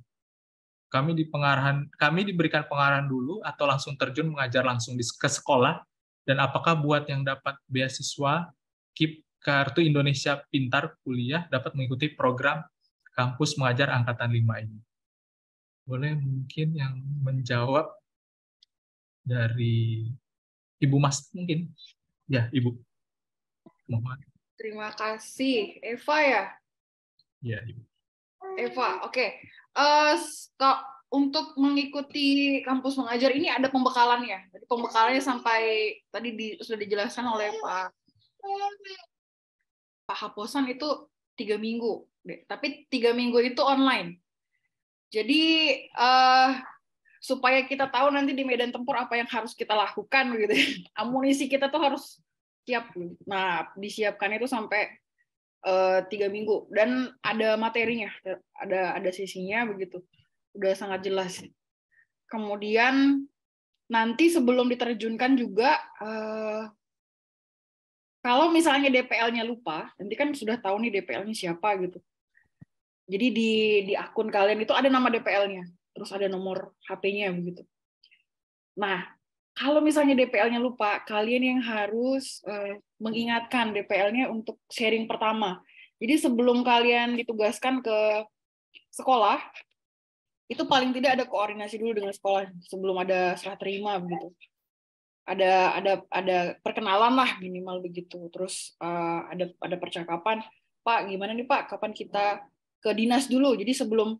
kami di pengarahan kami diberikan pengarahan dulu atau langsung terjun mengajar langsung di, ke sekolah dan apakah buat yang dapat beasiswa KIP Kartu Indonesia Pintar Kuliah dapat mengikuti program kampus mengajar angkatan 5 ini? Boleh mungkin yang menjawab dari Ibu Mas mungkin. Ya, Ibu. Mohon. Terima kasih. Eva ya? Ya, Ibu. Eva, oke. Eh, okay. Uh, untuk mengikuti kampus mengajar ini ada pembekalan ya. Jadi pembekalannya sampai tadi di, sudah dijelaskan oleh Pak Pak Haposan itu tiga minggu, tapi tiga minggu itu online. Jadi uh, supaya kita tahu nanti di medan tempur apa yang harus kita lakukan gitu. Amunisi kita tuh harus siap. Nah disiapkan itu sampai eh, tiga minggu dan ada materinya, ada ada sisinya begitu udah sangat jelas. Kemudian nanti sebelum diterjunkan juga eh, kalau misalnya DPL-nya lupa, nanti kan sudah tahu nih DPL-nya siapa gitu. Jadi di di akun kalian itu ada nama DPL-nya, terus ada nomor HP-nya begitu. Nah, kalau misalnya DPL-nya lupa, kalian yang harus eh, mengingatkan DPL-nya untuk sharing pertama. Jadi sebelum kalian ditugaskan ke sekolah, itu paling tidak ada koordinasi dulu dengan sekolah sebelum ada serah terima begitu ada ada ada perkenalan lah minimal begitu terus uh, ada ada percakapan pak gimana nih pak kapan kita ke dinas dulu jadi sebelum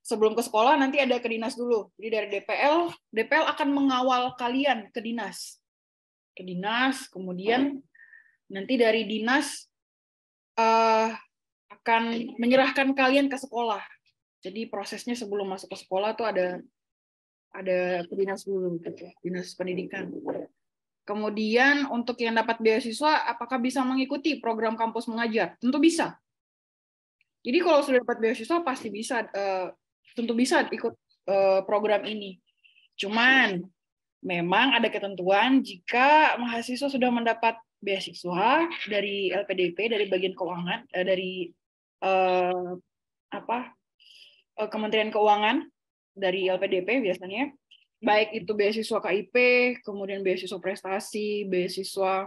sebelum ke sekolah nanti ada ke dinas dulu jadi dari DPL DPL akan mengawal kalian ke dinas ke dinas kemudian nanti dari dinas uh, akan menyerahkan kalian ke sekolah jadi prosesnya sebelum masuk ke sekolah tuh ada ada ke dinas dulu gitu, dinas pendidikan. Kemudian untuk yang dapat beasiswa, apakah bisa mengikuti program kampus mengajar? Tentu bisa. Jadi kalau sudah dapat beasiswa pasti bisa, uh, tentu bisa ikut uh, program ini. Cuman memang ada ketentuan jika mahasiswa sudah mendapat beasiswa dari LPDP, dari bagian keuangan, uh, dari apa Eh, Kementerian Keuangan dari LPDP biasanya, baik itu beasiswa KIP, kemudian beasiswa prestasi, beasiswa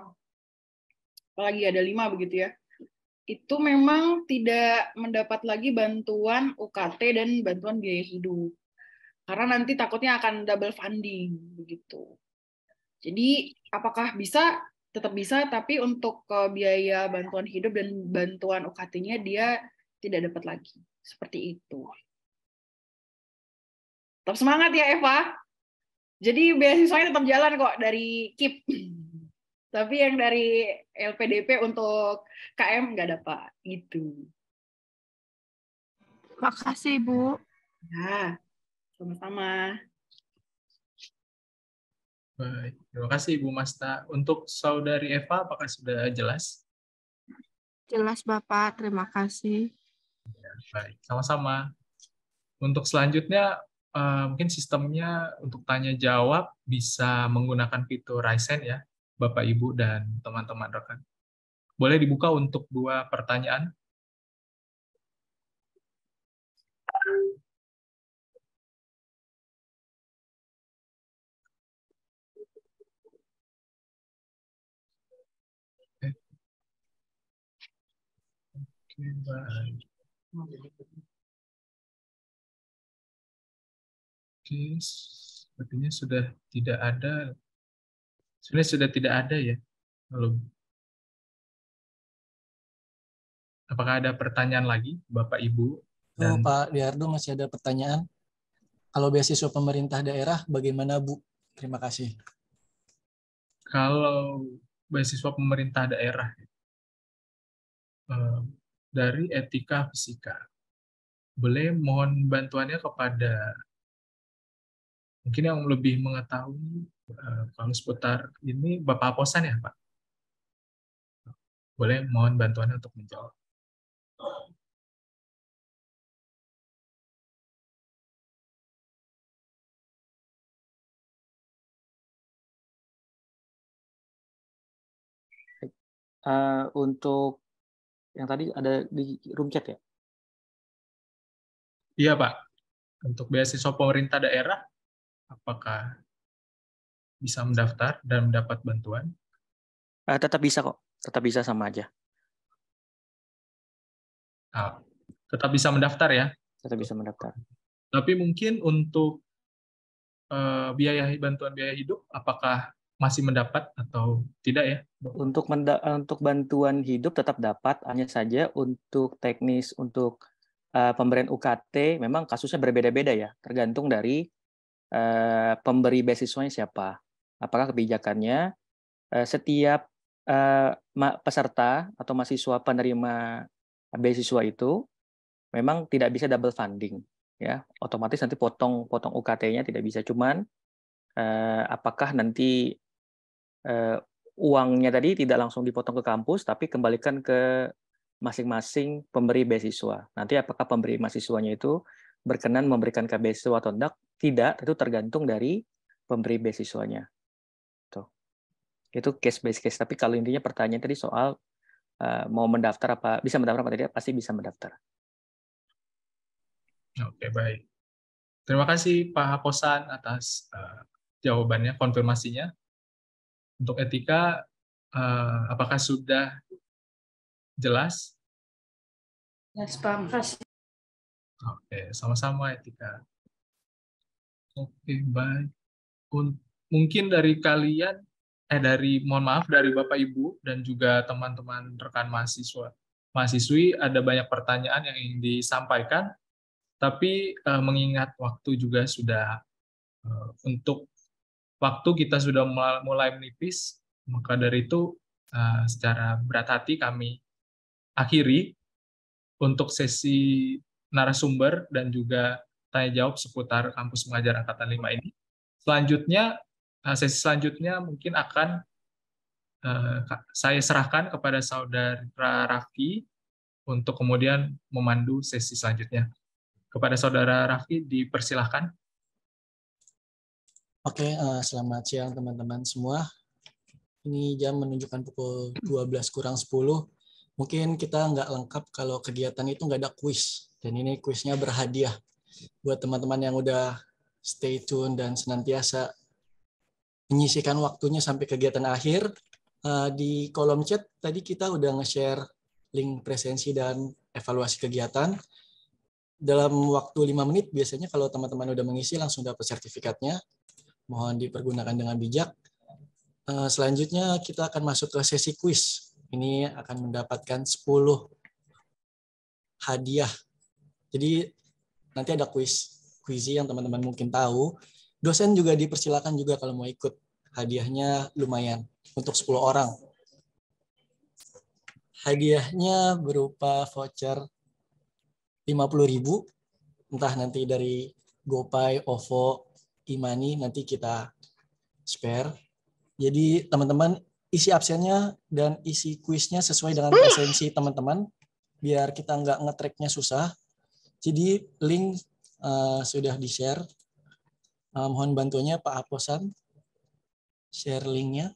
apalagi ada lima begitu ya. Itu memang tidak mendapat lagi bantuan UKT dan bantuan biaya hidup. Karena nanti takutnya akan double funding begitu. Jadi apakah bisa? Tetap bisa, tapi untuk eh, biaya bantuan hidup dan bantuan UKT-nya dia tidak dapat lagi. Seperti itu. Tetap semangat ya Eva. Jadi beasiswanya tetap jalan kok dari KIP. Tapi yang dari LPDP untuk KM nggak dapat gitu. Makasih Bu. Nah, sama-sama. Baik, terima kasih Ibu Masta. Untuk saudari Eva, apakah sudah jelas? Jelas Bapak, terima kasih. Ya, baik, sama-sama. Untuk selanjutnya, Eh, mungkin sistemnya untuk tanya jawab bisa menggunakan fitur Ryzen ya, Bapak Ibu dan teman-teman rekan. Boleh dibuka untuk dua pertanyaan. Oke, okay, baik. Oke, sepertinya sudah tidak ada. Sebenarnya sudah tidak ada ya. lalu Apakah ada pertanyaan lagi, Bapak Ibu? Oh, Dan... Oh, Pak Diardo masih ada pertanyaan. Kalau beasiswa pemerintah daerah, bagaimana Bu? Terima kasih. Kalau beasiswa pemerintah daerah, eh, dari etika fisika, boleh mohon bantuannya kepada Mungkin yang lebih mengetahui eh, kalau seputar ini Bapak Aposan ya Pak? Boleh mohon bantuannya untuk menjawab. Uh, untuk yang tadi ada di room chat ya? Iya Pak. Untuk beasiswa pemerintah daerah apakah bisa mendaftar dan mendapat bantuan? Uh, tetap bisa kok, tetap bisa sama aja. Uh, tetap bisa mendaftar ya? Tetap bisa mendaftar. Tapi mungkin untuk uh, biaya bantuan biaya hidup, apakah masih mendapat atau tidak ya? Untuk eh, untuk bantuan hidup tetap dapat, hanya saja untuk teknis untuk uh, pemberian UKT memang kasusnya berbeda-beda ya, tergantung dari Eh, pemberi beasiswanya siapa, apakah kebijakannya eh, setiap eh, peserta atau mahasiswa penerima beasiswa itu memang tidak bisa double funding, ya otomatis nanti potong-potong UKT-nya tidak bisa, cuman apakah nanti uangnya tadi tidak langsung dipotong ke kampus, tapi kembalikan ke masing-masing pemberi beasiswa. Nanti apakah pemberi mahasiswanya itu berkenan memberikan ke beasiswa atau tidak, tidak itu tergantung dari pemberi beasiswanya. Tuh. Itu case by case. Tapi kalau intinya pertanyaan tadi soal uh, mau mendaftar apa bisa mendaftar apa tidak pasti bisa mendaftar. Oke, baik. Terima kasih Pak Hakosan atas uh, jawabannya, konfirmasinya. Untuk etika, uh, apakah sudah jelas? Jelas, Pak. Oke, sama-sama etika. Oke, baik. Mungkin dari kalian, eh dari, mohon maaf, dari Bapak Ibu dan juga teman-teman rekan mahasiswa. Mahasiswi ada banyak pertanyaan yang ingin disampaikan, tapi eh, mengingat waktu juga sudah eh, untuk waktu kita sudah mulai menipis, maka dari itu eh, secara berat hati kami akhiri untuk sesi narasumber dan juga tanya jawab seputar kampus mengajar angkatan 5 ini. Selanjutnya eh, sesi selanjutnya mungkin akan eh, saya serahkan kepada saudara Raffi untuk kemudian memandu sesi selanjutnya. Kepada saudara Raffi dipersilahkan. Oke, eh, selamat siang teman-teman semua. Ini jam menunjukkan pukul 12 kurang 10 mungkin kita nggak lengkap kalau kegiatan itu nggak ada kuis dan ini kuisnya berhadiah buat teman-teman yang udah stay tune dan senantiasa menyisihkan waktunya sampai kegiatan akhir. Eh, di kolom chat tadi kita udah nge-share link presensi dan evaluasi kegiatan. Dalam waktu 5 menit biasanya kalau teman-teman udah mengisi langsung dapat sertifikatnya. Mohon dipergunakan dengan bijak. Eh, selanjutnya kita akan masuk ke sesi kuis. Ini akan mendapatkan 10 hadiah. Jadi nanti ada quiz quiz yang teman-teman mungkin tahu. Dosen juga dipersilakan juga kalau mau ikut. Hadiahnya lumayan untuk 10 orang. Hadiahnya berupa voucher 50.000 entah nanti dari GoPay, OVO, Imani nanti kita spare. Jadi teman-teman isi absennya dan isi kuisnya sesuai dengan presensi teman-teman biar kita nggak ngetracknya susah jadi link uh, sudah di-share. Uh, mohon bantuannya Pak Aposan. Share linknya.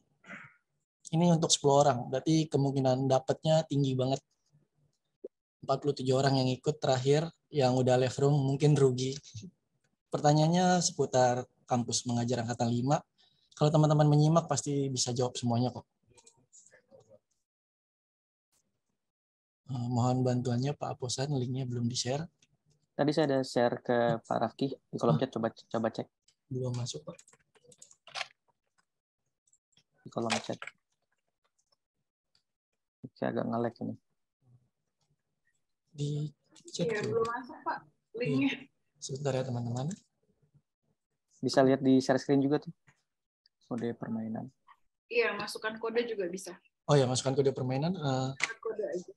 Ini untuk 10 orang. Berarti kemungkinan dapatnya tinggi banget. 47 orang yang ikut terakhir yang udah left room mungkin rugi. Pertanyaannya seputar kampus mengajar angkatan 5. Kalau teman-teman menyimak pasti bisa jawab semuanya kok. Eh, mohon bantuannya Pak Aposan, linknya belum di-share. Tadi saya ada share ke Pak Rafki di kolom chat coba coba cek. Belum masuk Pak. Di kolom chat. Saya agak ngelek ini. Di chat. Iya, belum masuk Pak. Linknya. Iya. Sebentar ya teman-teman. Bisa lihat di share screen juga tuh. Kode permainan. Iya, masukkan kode juga bisa. Oh ya, masukkan kode permainan. Uh, kode aja.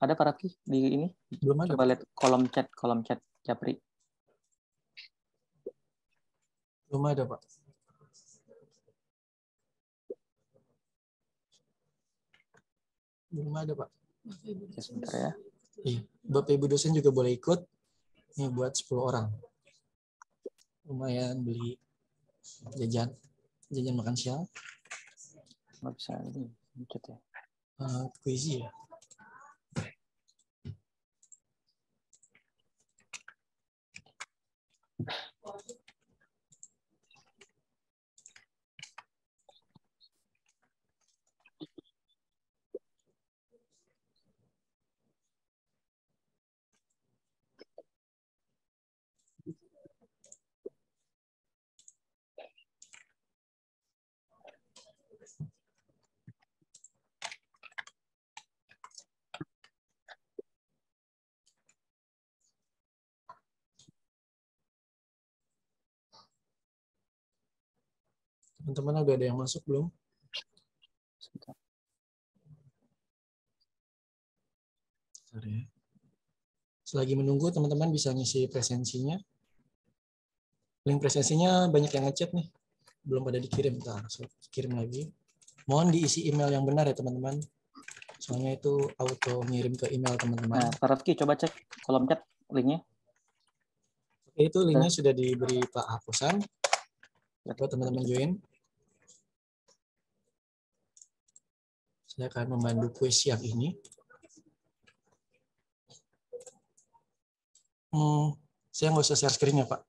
Ada Pak Raffi di ini? Belum ada. Coba lihat kolom chat, kolom chat Japri. Belum ada, Pak. Belum ada, Pak. Ya, sebentar ya. Iya. Bapak Ibu dosen juga boleh ikut. Ini buat 10 orang. Lumayan beli jajan, jajan makan siang. Nggak bisa ini, ya. Uh, kuisi ya. Thank you. Teman-teman udah ada yang masuk belum? Bentar ya. Selagi menunggu, teman-teman bisa ngisi presensinya. Link presensinya banyak yang ngechat nih. Belum pada dikirim. Bentar, so, kirim lagi. Mohon diisi email yang benar ya, teman-teman. Soalnya itu auto ngirim ke email teman-teman. Nah, Tarafki, coba cek kolom chat linknya. Oke, itu linknya sudah diberi Pak Hapusan. Coba teman-teman join. Saya akan memandu kuis siang ini. Hmm, saya nggak usah share screen ya, Pak.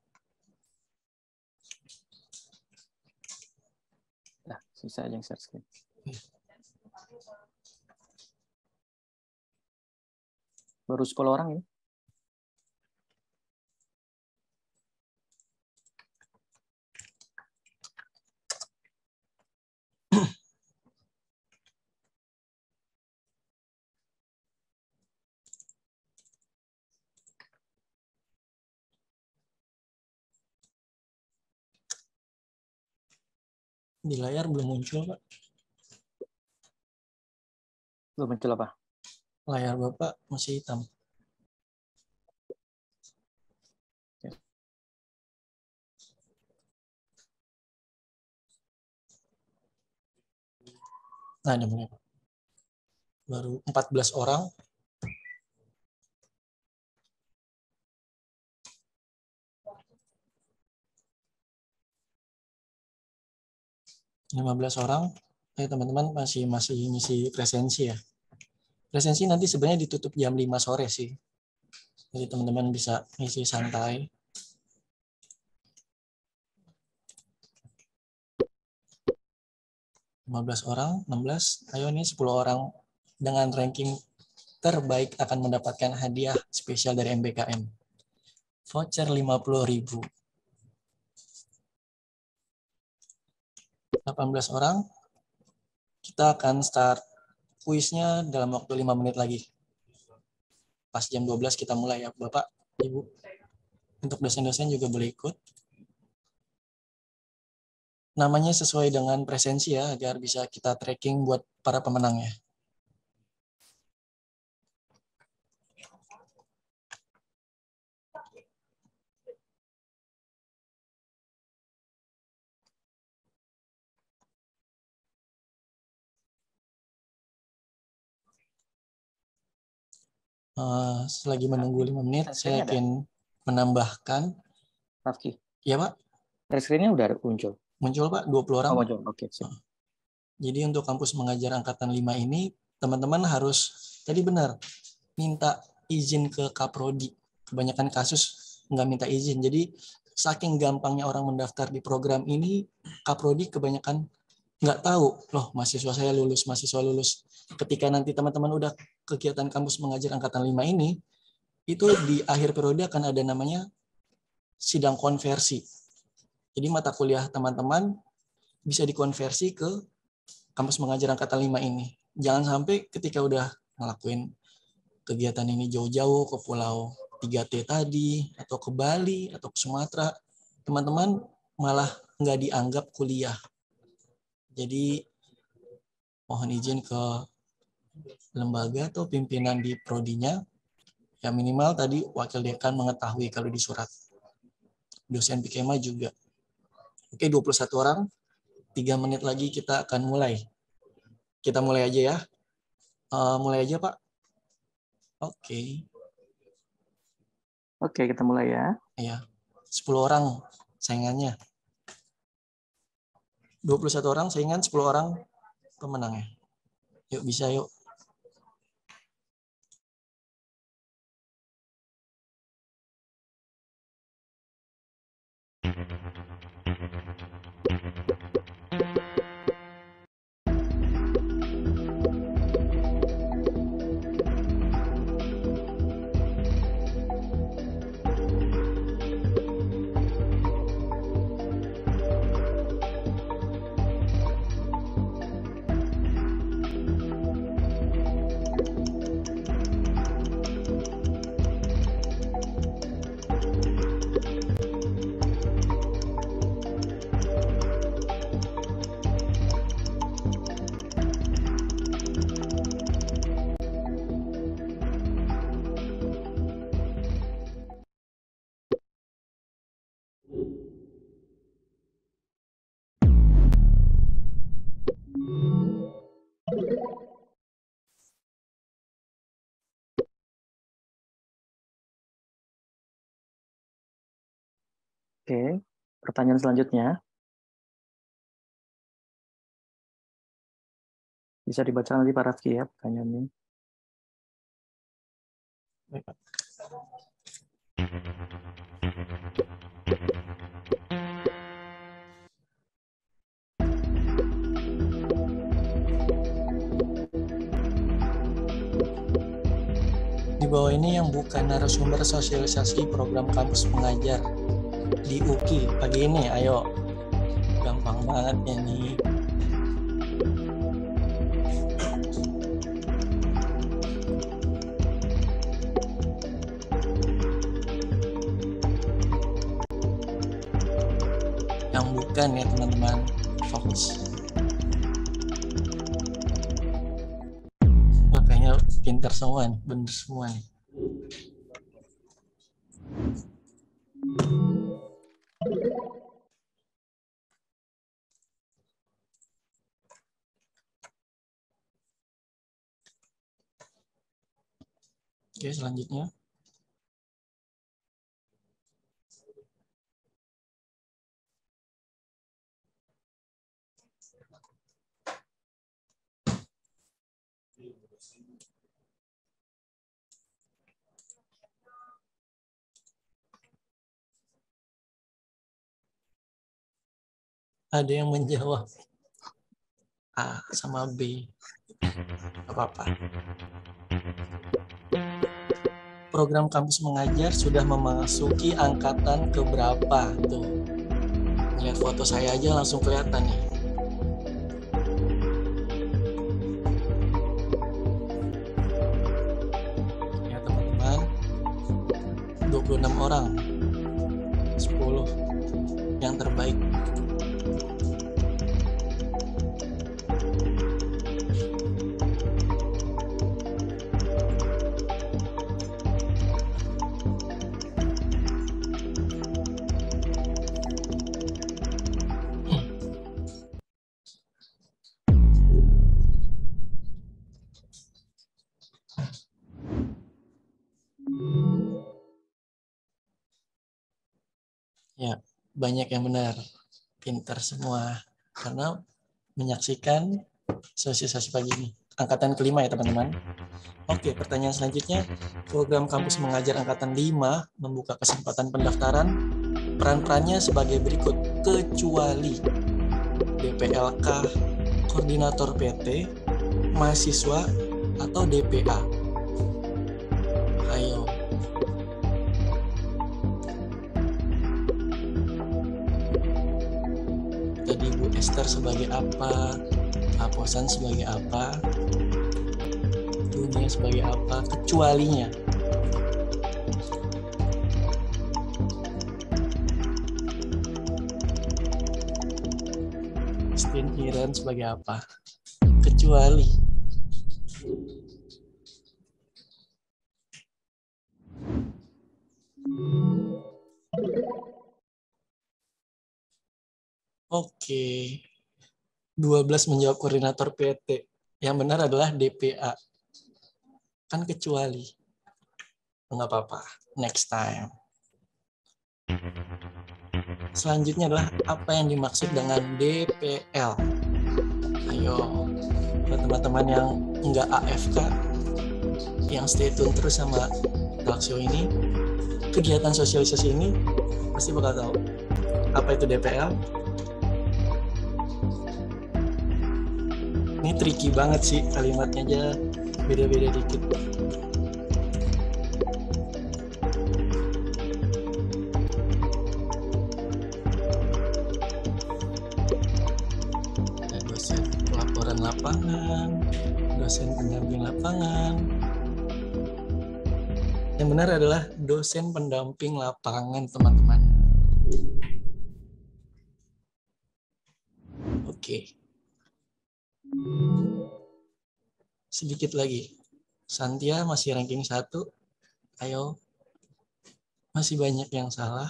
Nah, sisa aja yang share screen. Baru 10 orang ini? Di layar belum muncul, Pak. Belum muncul apa? Layar Bapak masih hitam. Nah, ada Baru 14 orang 15 orang. Eh, teman-teman masih masih ngisi presensi ya. Presensi nanti sebenarnya ditutup jam 5 sore sih. Jadi teman-teman bisa ngisi santai. belas orang, 16, ayo nih 10 orang dengan ranking terbaik akan mendapatkan hadiah spesial dari MBKM. Voucher 50 ribu 18 orang. Kita akan start kuisnya dalam waktu 5 menit lagi. Pas jam 12 kita mulai ya Bapak, Ibu. Untuk dosen-dosen juga boleh ikut. Namanya sesuai dengan presensi ya, agar bisa kita tracking buat para pemenangnya. Eh, selagi menunggu lima menit, saya ingin menambahkan. Rafki. Ya Pak. Reskripnya udah muncul. Muncul, Pak. 20 orang. Oh, muncul. Oke. Okay. Eh, jadi untuk kampus mengajar angkatan 5 ini, teman-teman harus tadi benar minta izin ke Kaprodi. Kebanyakan kasus nggak minta izin. Jadi saking gampangnya orang mendaftar di program ini, Kaprodi kebanyakan nggak tahu loh mahasiswa saya lulus mahasiswa lulus ketika nanti teman-teman udah kegiatan kampus mengajar angkatan lima ini itu di akhir periode akan ada namanya sidang konversi jadi mata kuliah teman-teman bisa dikonversi ke kampus mengajar angkatan lima ini jangan sampai ketika udah ngelakuin kegiatan ini jauh-jauh ke pulau 3T tadi atau ke Bali atau ke Sumatera teman-teman malah nggak dianggap kuliah jadi mohon izin ke lembaga atau pimpinan di prodinya yang minimal tadi wakil dekan mengetahui kalau di surat. Dosen Pikema juga. Oke, 21 orang. tiga menit lagi kita akan mulai. Kita mulai aja ya. Uh, mulai aja, Pak. Oke. Oke, kita mulai ya. Iya. 10 orang saingannya. 21 orang saingan 10 orang pemenangnya. Yuk bisa yuk. Oke, pertanyaan selanjutnya. Bisa dibaca nanti Pak Rafki ya pertanyaannya. Di bawah ini yang bukan narasumber sosialisasi program kampus mengajar di UKI pagi ini ayo gampang banget ya nih yang bukan ya teman-teman fokus makanya pintar semua bener semua nih Oke, selanjutnya. Ada yang menjawab A sama B. Apa-apa program kampus mengajar sudah memasuki angkatan keberapa tuh lihat foto saya aja langsung kelihatan nih ya teman-teman 26 orang 10 yang terbaik banyak yang benar pinter semua karena menyaksikan sesi-sesi pagi ini angkatan kelima ya teman-teman. Oke, pertanyaan selanjutnya, program kampus mengajar angkatan 5 membuka kesempatan pendaftaran peran-perannya sebagai berikut kecuali DPLK, koordinator PT, mahasiswa atau DPA. tikar sebagai apa aposan sebagai apa dunia sebagai apa kecualinya Christine Hiren sebagai apa kecuali Oke. Okay. 12 menjawab koordinator PT. Yang benar adalah DPA. Kan kecuali. Oh, nggak apa-apa. Next time. Selanjutnya adalah apa yang dimaksud dengan DPL. Ayo, buat teman-teman yang nggak AFK, yang stay tune terus sama show ini, kegiatan sosialisasi ini, pasti bakal tahu apa itu DPL, ini tricky banget sih kalimatnya aja beda-beda dikit ada dosen pelaporan lapangan dosen pendamping lapangan yang benar adalah dosen pendamping lapangan teman-teman oke okay. Sedikit lagi. Santia masih ranking satu. Ayo. Masih banyak yang salah.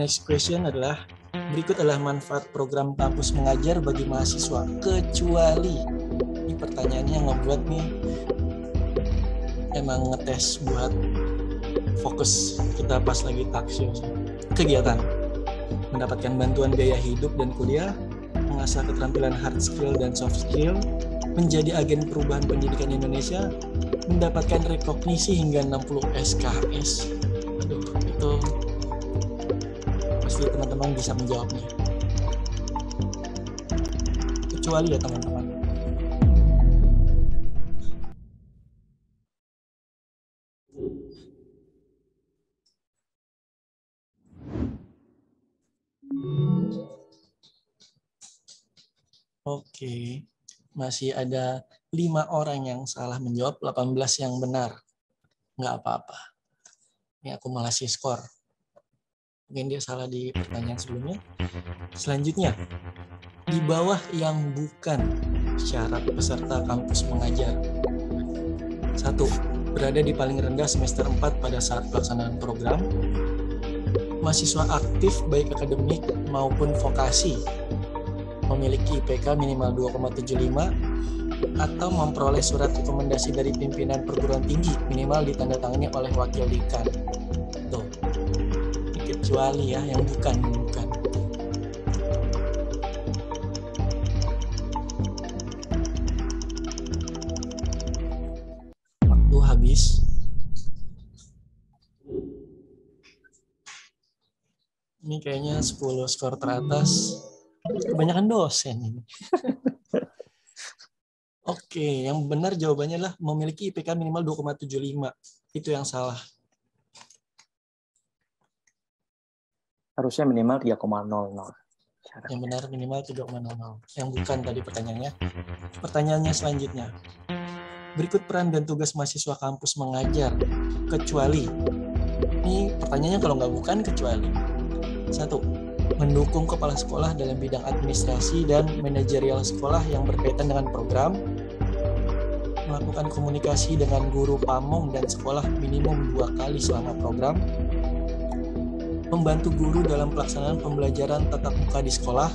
Next question adalah, berikut adalah manfaat program kampus mengajar bagi mahasiswa, kecuali, ini pertanyaannya yang ngebuat nih, emang ngetes buat fokus kita pas lagi taksir kegiatan mendapatkan bantuan biaya hidup dan kuliah, mengasah keterampilan hard skill dan soft skill, menjadi agen perubahan pendidikan Indonesia, mendapatkan rekognisi hingga 60 SKS. Aduh, itu pasti teman-teman bisa menjawabnya. Kecuali ya teman-teman Oke, masih ada lima orang yang salah menjawab, 18 yang benar. Nggak apa-apa. Ini akumulasi skor. Mungkin dia salah di pertanyaan sebelumnya. Selanjutnya, di bawah yang bukan syarat peserta kampus mengajar. Satu, berada di paling rendah semester 4 pada saat pelaksanaan program. Mahasiswa aktif baik akademik maupun vokasi memiliki IPK minimal 2,75 atau memperoleh surat rekomendasi dari pimpinan perguruan tinggi minimal ditandatangani oleh wakil dekan. Tuh, kecuali ya yang bukan bukan. Waktu habis. Ini kayaknya 10 skor teratas. Kebanyakan dosen ini. Oke, yang benar jawabannya lah memiliki IPK minimal 2,75. Itu yang salah. Harusnya minimal 3,00. Yang benar minimal 3,00. Yang bukan tadi pertanyaannya. Pertanyaannya selanjutnya. Berikut peran dan tugas mahasiswa kampus mengajar, kecuali. Ini pertanyaannya kalau nggak bukan, kecuali. Satu, mendukung kepala sekolah dalam bidang administrasi dan manajerial sekolah yang berkaitan dengan program, melakukan komunikasi dengan guru pamong dan sekolah minimum dua kali selama program, membantu guru dalam pelaksanaan pembelajaran tatap muka di sekolah,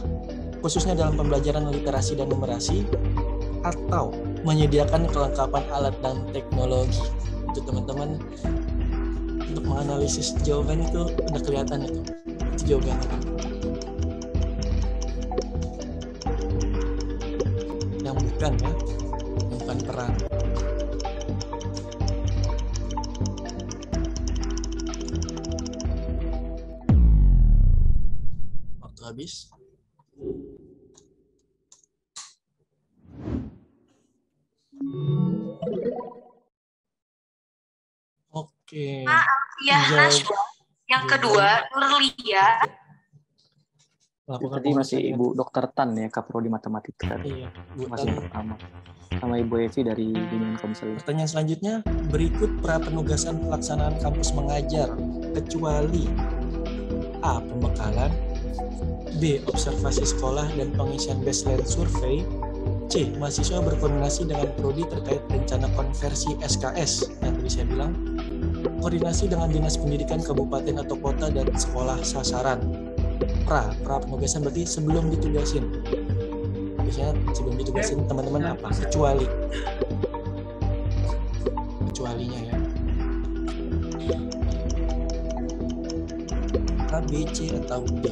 khususnya dalam pembelajaran literasi dan numerasi, atau menyediakan kelengkapan alat dan teknologi. itu teman-teman, untuk menganalisis jawaban itu udah kelihatan itu, itu jawabannya. medan ya bukan perang waktu habis Oke. Okay. Ah, iya, nah, ya, Yang kedua, Nurlia melakukan tadi masih Ibu Dokter Tan ya Kaprodi Matematika. Iya, iya. Bu masih pertama. Sama Ibu Evi dari Bimbingan Konseling. Pertanyaan selanjutnya, berikut pra penugasan pelaksanaan kampus mengajar kecuali A. Pembekalan B. Observasi sekolah dan pengisian baseline survei C. Mahasiswa berkoordinasi dengan prodi terkait rencana konversi SKS yang tadi saya bilang koordinasi dengan dinas pendidikan kabupaten atau kota dan sekolah sasaran pra pra penugasan berarti sebelum ditugasin biasanya sebelum ditugasin teman-teman apa kecuali kecualinya ya A B C atau D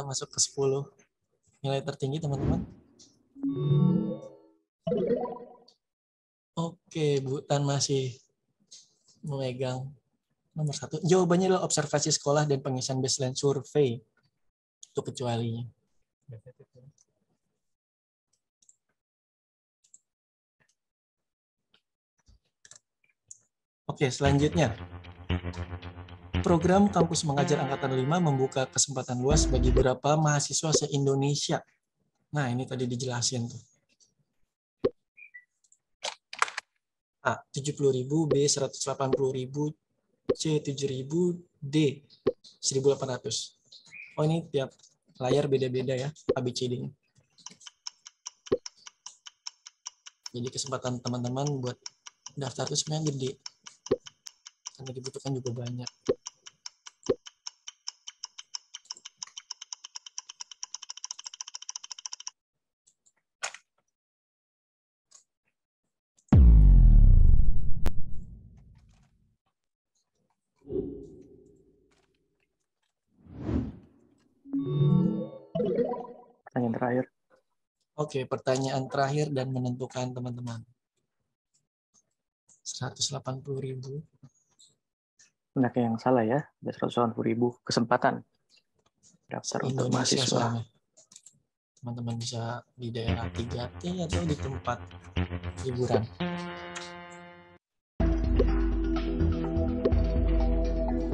kita masuk ke 10 nilai tertinggi teman-teman. Oke, Bu Tan masih memegang nomor satu. Jawabannya adalah observasi sekolah dan pengisian baseline survei. Itu kecualinya. Oke, selanjutnya. Program Kampus Mengajar Angkatan 5 membuka kesempatan luas bagi beberapa mahasiswa se-Indonesia. Nah, ini tadi dijelasin tuh. A. 70.000, B. 180.000, C. 7.000, D. 1.800. Oh, ini tiap layar beda-beda ya, ABCD-nya. Jadi kesempatan teman-teman buat daftar itu sebenarnya gede. Karena dibutuhkan juga banyak. Oke, pertanyaan terakhir dan menentukan teman-teman. 180 ribu. Banyak yang salah ya, ada 180 ribu kesempatan daftar untuk mahasiswa. Soalnya. Teman-teman bisa di daerah 3T atau di tempat hiburan.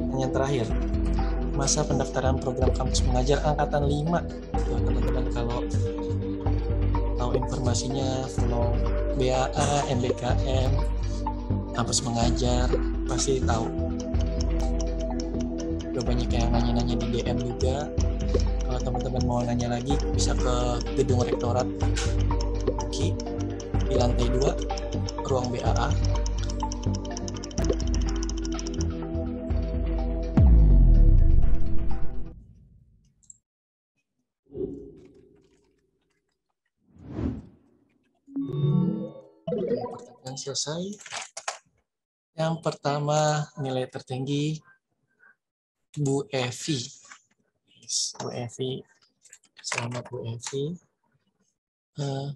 Pertanyaan terakhir, masa pendaftaran program kampus mengajar angkatan 5. teman-teman kalau tahu informasinya follow BAA MBKM kampus mengajar pasti tahu udah banyak yang nanya-nanya di DM juga kalau teman-teman mau nanya lagi bisa ke gedung rektorat Oke, di lantai 2 ruang BAA selesai. Yang pertama nilai tertinggi Bu Evi. Bu Evi, selamat Bu Evi. Eh,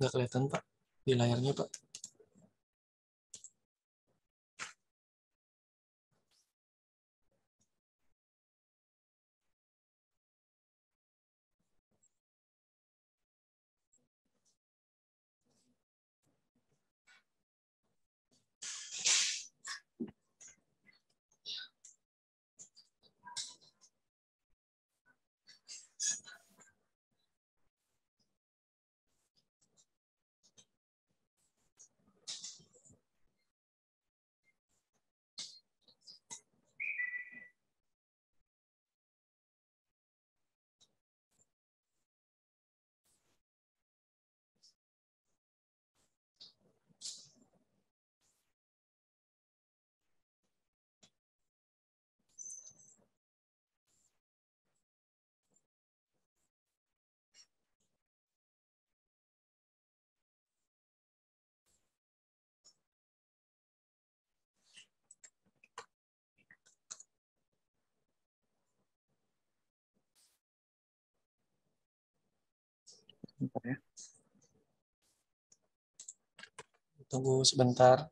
nggak gak kelihatan Pak di layarnya Pak. Bentar ya. Tunggu sebentar.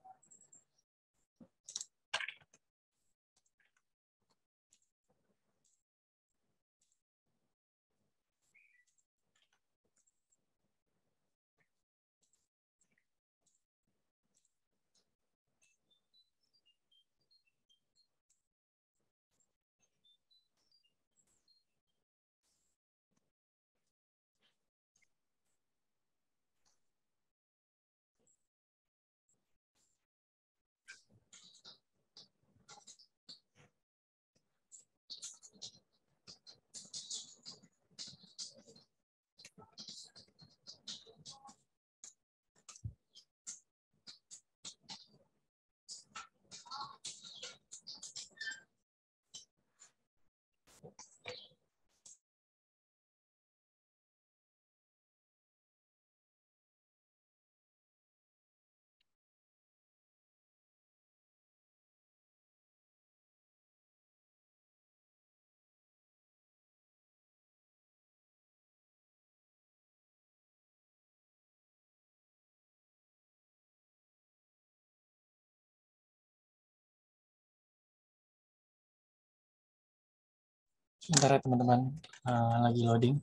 Sebentar ya teman-teman, uh, lagi loading.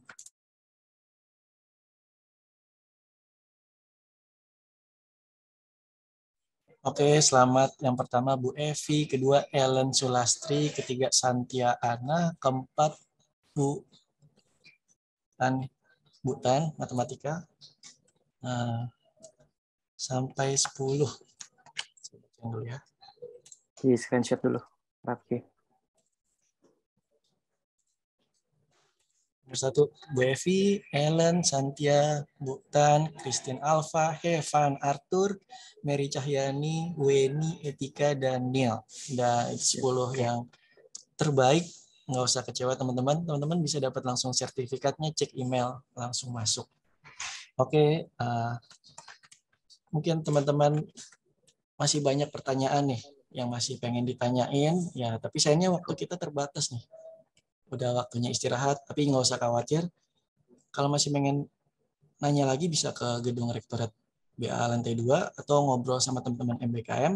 Oke, selamat yang pertama Bu Evi, kedua Ellen Sulastri, ketiga Santia Ana, keempat Bu Tan, Bu Tan, Matematika, nah, sampai 10. Coba dulu ya. Di screenshot dulu, Rapi. bersatu Bu Evi, Ellen, Santia, Tan, Christine Alfa, Hevan, Arthur, Mary Cahyani, Weni, Etika, dan Neil. Dan 10 yang terbaik. Nggak usah kecewa teman-teman. Teman-teman bisa dapat langsung sertifikatnya, cek email, langsung masuk. Oke, uh, mungkin teman-teman masih banyak pertanyaan nih yang masih pengen ditanyain. Ya, tapi sayangnya waktu kita terbatas nih udah waktunya istirahat, tapi nggak usah khawatir. Kalau masih pengen nanya lagi bisa ke gedung Rektorat BA lantai 2 atau ngobrol sama teman-teman MBKM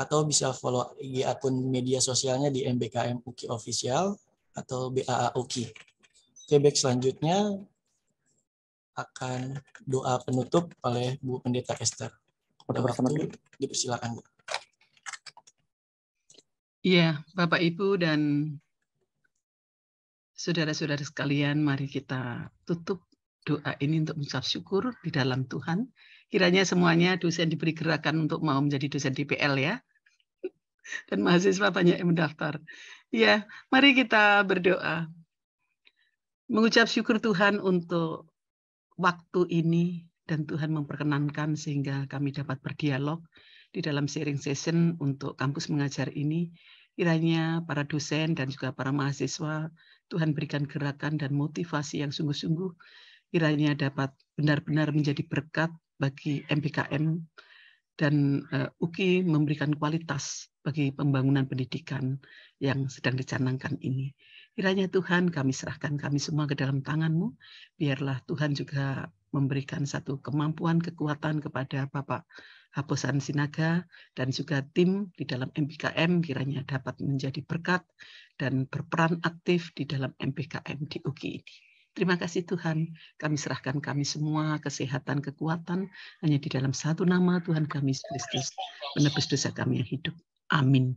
atau bisa follow IG akun media sosialnya di MBKM UKI Official atau BAA UKI. Oke, baik selanjutnya akan doa penutup oleh Bu Pendeta Esther. Udah waktu, dipersilakan Iya, Bapak Ibu dan Saudara-saudara sekalian, mari kita tutup doa ini untuk mengucap syukur di dalam Tuhan. Kiranya semuanya dosen diberi gerakan untuk mau menjadi dosen DPL ya. Dan mahasiswa banyak yang mendaftar. Ya, mari kita berdoa. Mengucap syukur Tuhan untuk waktu ini dan Tuhan memperkenankan sehingga kami dapat berdialog di dalam sharing session untuk kampus mengajar ini kiranya para dosen dan juga para mahasiswa Tuhan berikan gerakan dan motivasi yang sungguh-sungguh kiranya dapat benar-benar menjadi berkat bagi MPKM dan eh, UKI memberikan kualitas bagi pembangunan pendidikan yang sedang dicanangkan ini. Kiranya Tuhan kami serahkan kami semua ke dalam tanganmu, biarlah Tuhan juga memberikan satu kemampuan, kekuatan kepada Bapak Haposan Sinaga dan juga tim di dalam MPKM kiranya dapat menjadi berkat dan berperan aktif di dalam MPKM di UGI ini. Terima kasih Tuhan, kami serahkan kami semua kesehatan, kekuatan hanya di dalam satu nama Tuhan kami Kristus, penebus dosa kami yang hidup. Amin.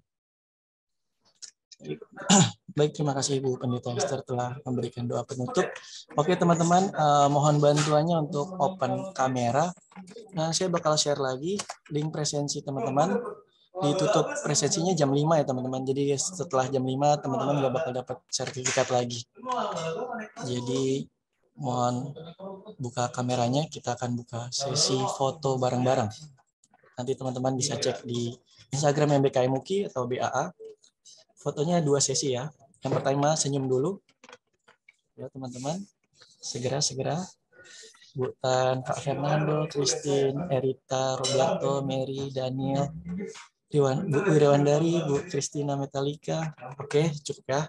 Baik, terima kasih Ibu Pendeta Esther telah memberikan doa penutup. Oke teman-teman, eh, mohon bantuannya untuk open kamera. Nah, saya bakal share lagi link presensi teman-teman ditutup presensinya jam 5 ya teman-teman. Jadi setelah jam 5 teman-teman nggak bakal dapat sertifikat lagi. Jadi mohon buka kameranya, kita akan buka sesi foto bareng-bareng. Nanti teman-teman bisa cek di Instagram MBKI Muki atau BAA. Fotonya dua sesi ya. Yang pertama senyum dulu. Ya teman-teman, segera-segera. Bu Kak Fernando, Christine, Erita, Roberto, Mary, Daniel, Iwan, Bu Wirawandari, Bu Kristina Metalika. Oke, cukup ya.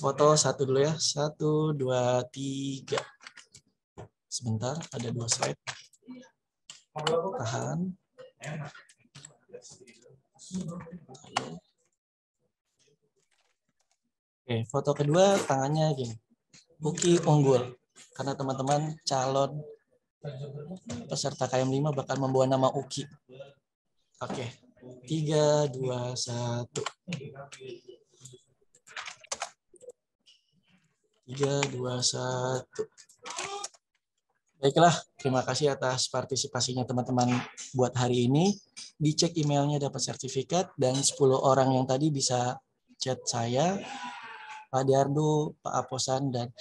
Foto satu dulu ya. Satu, dua, tiga. Sebentar, ada dua slide. Tahan. Oke, foto kedua tangannya gini. Uki unggul. Karena teman-teman calon peserta KM5 bahkan membawa nama Uki. Oke, tiga dua satu tiga dua satu Baiklah, terima kasih atas partisipasinya teman-teman buat hari ini. Dicek emailnya dapat sertifikat dan 10 orang yang tadi bisa chat saya, Pak Diardo, Pak Aposan, dan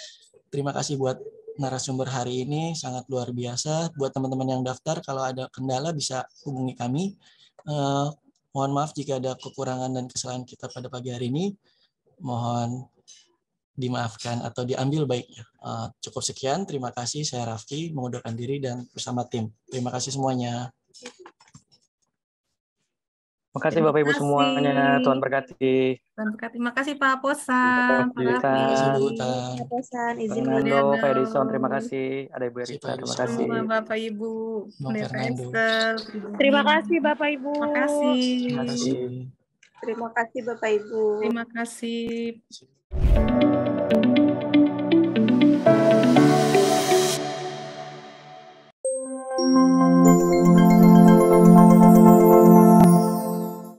terima kasih buat narasumber hari ini sangat luar biasa. Buat teman-teman yang daftar, kalau ada kendala bisa hubungi kami. Eh, Mohon maaf jika ada kekurangan dan kesalahan kita pada pagi hari ini. Mohon dimaafkan atau diambil baiknya. Eh, cukup sekian. Terima kasih. Saya Raffi mengundurkan diri dan bersama tim. Terima kasih semuanya. Makasih Bapak Ibu semuanya. Tuhan berkati. Tuhan berkati. Makasih Pak Posan. Terima kasih Pak Posan. izin Fernando, Pak Edison, terima kasih. Ada Ibu Erita, terima kasih. Bapak Ibu, Terima kasih Bapak Ibu. Terima kasih. Terima kasih Bapak Ibu. Terima kasih.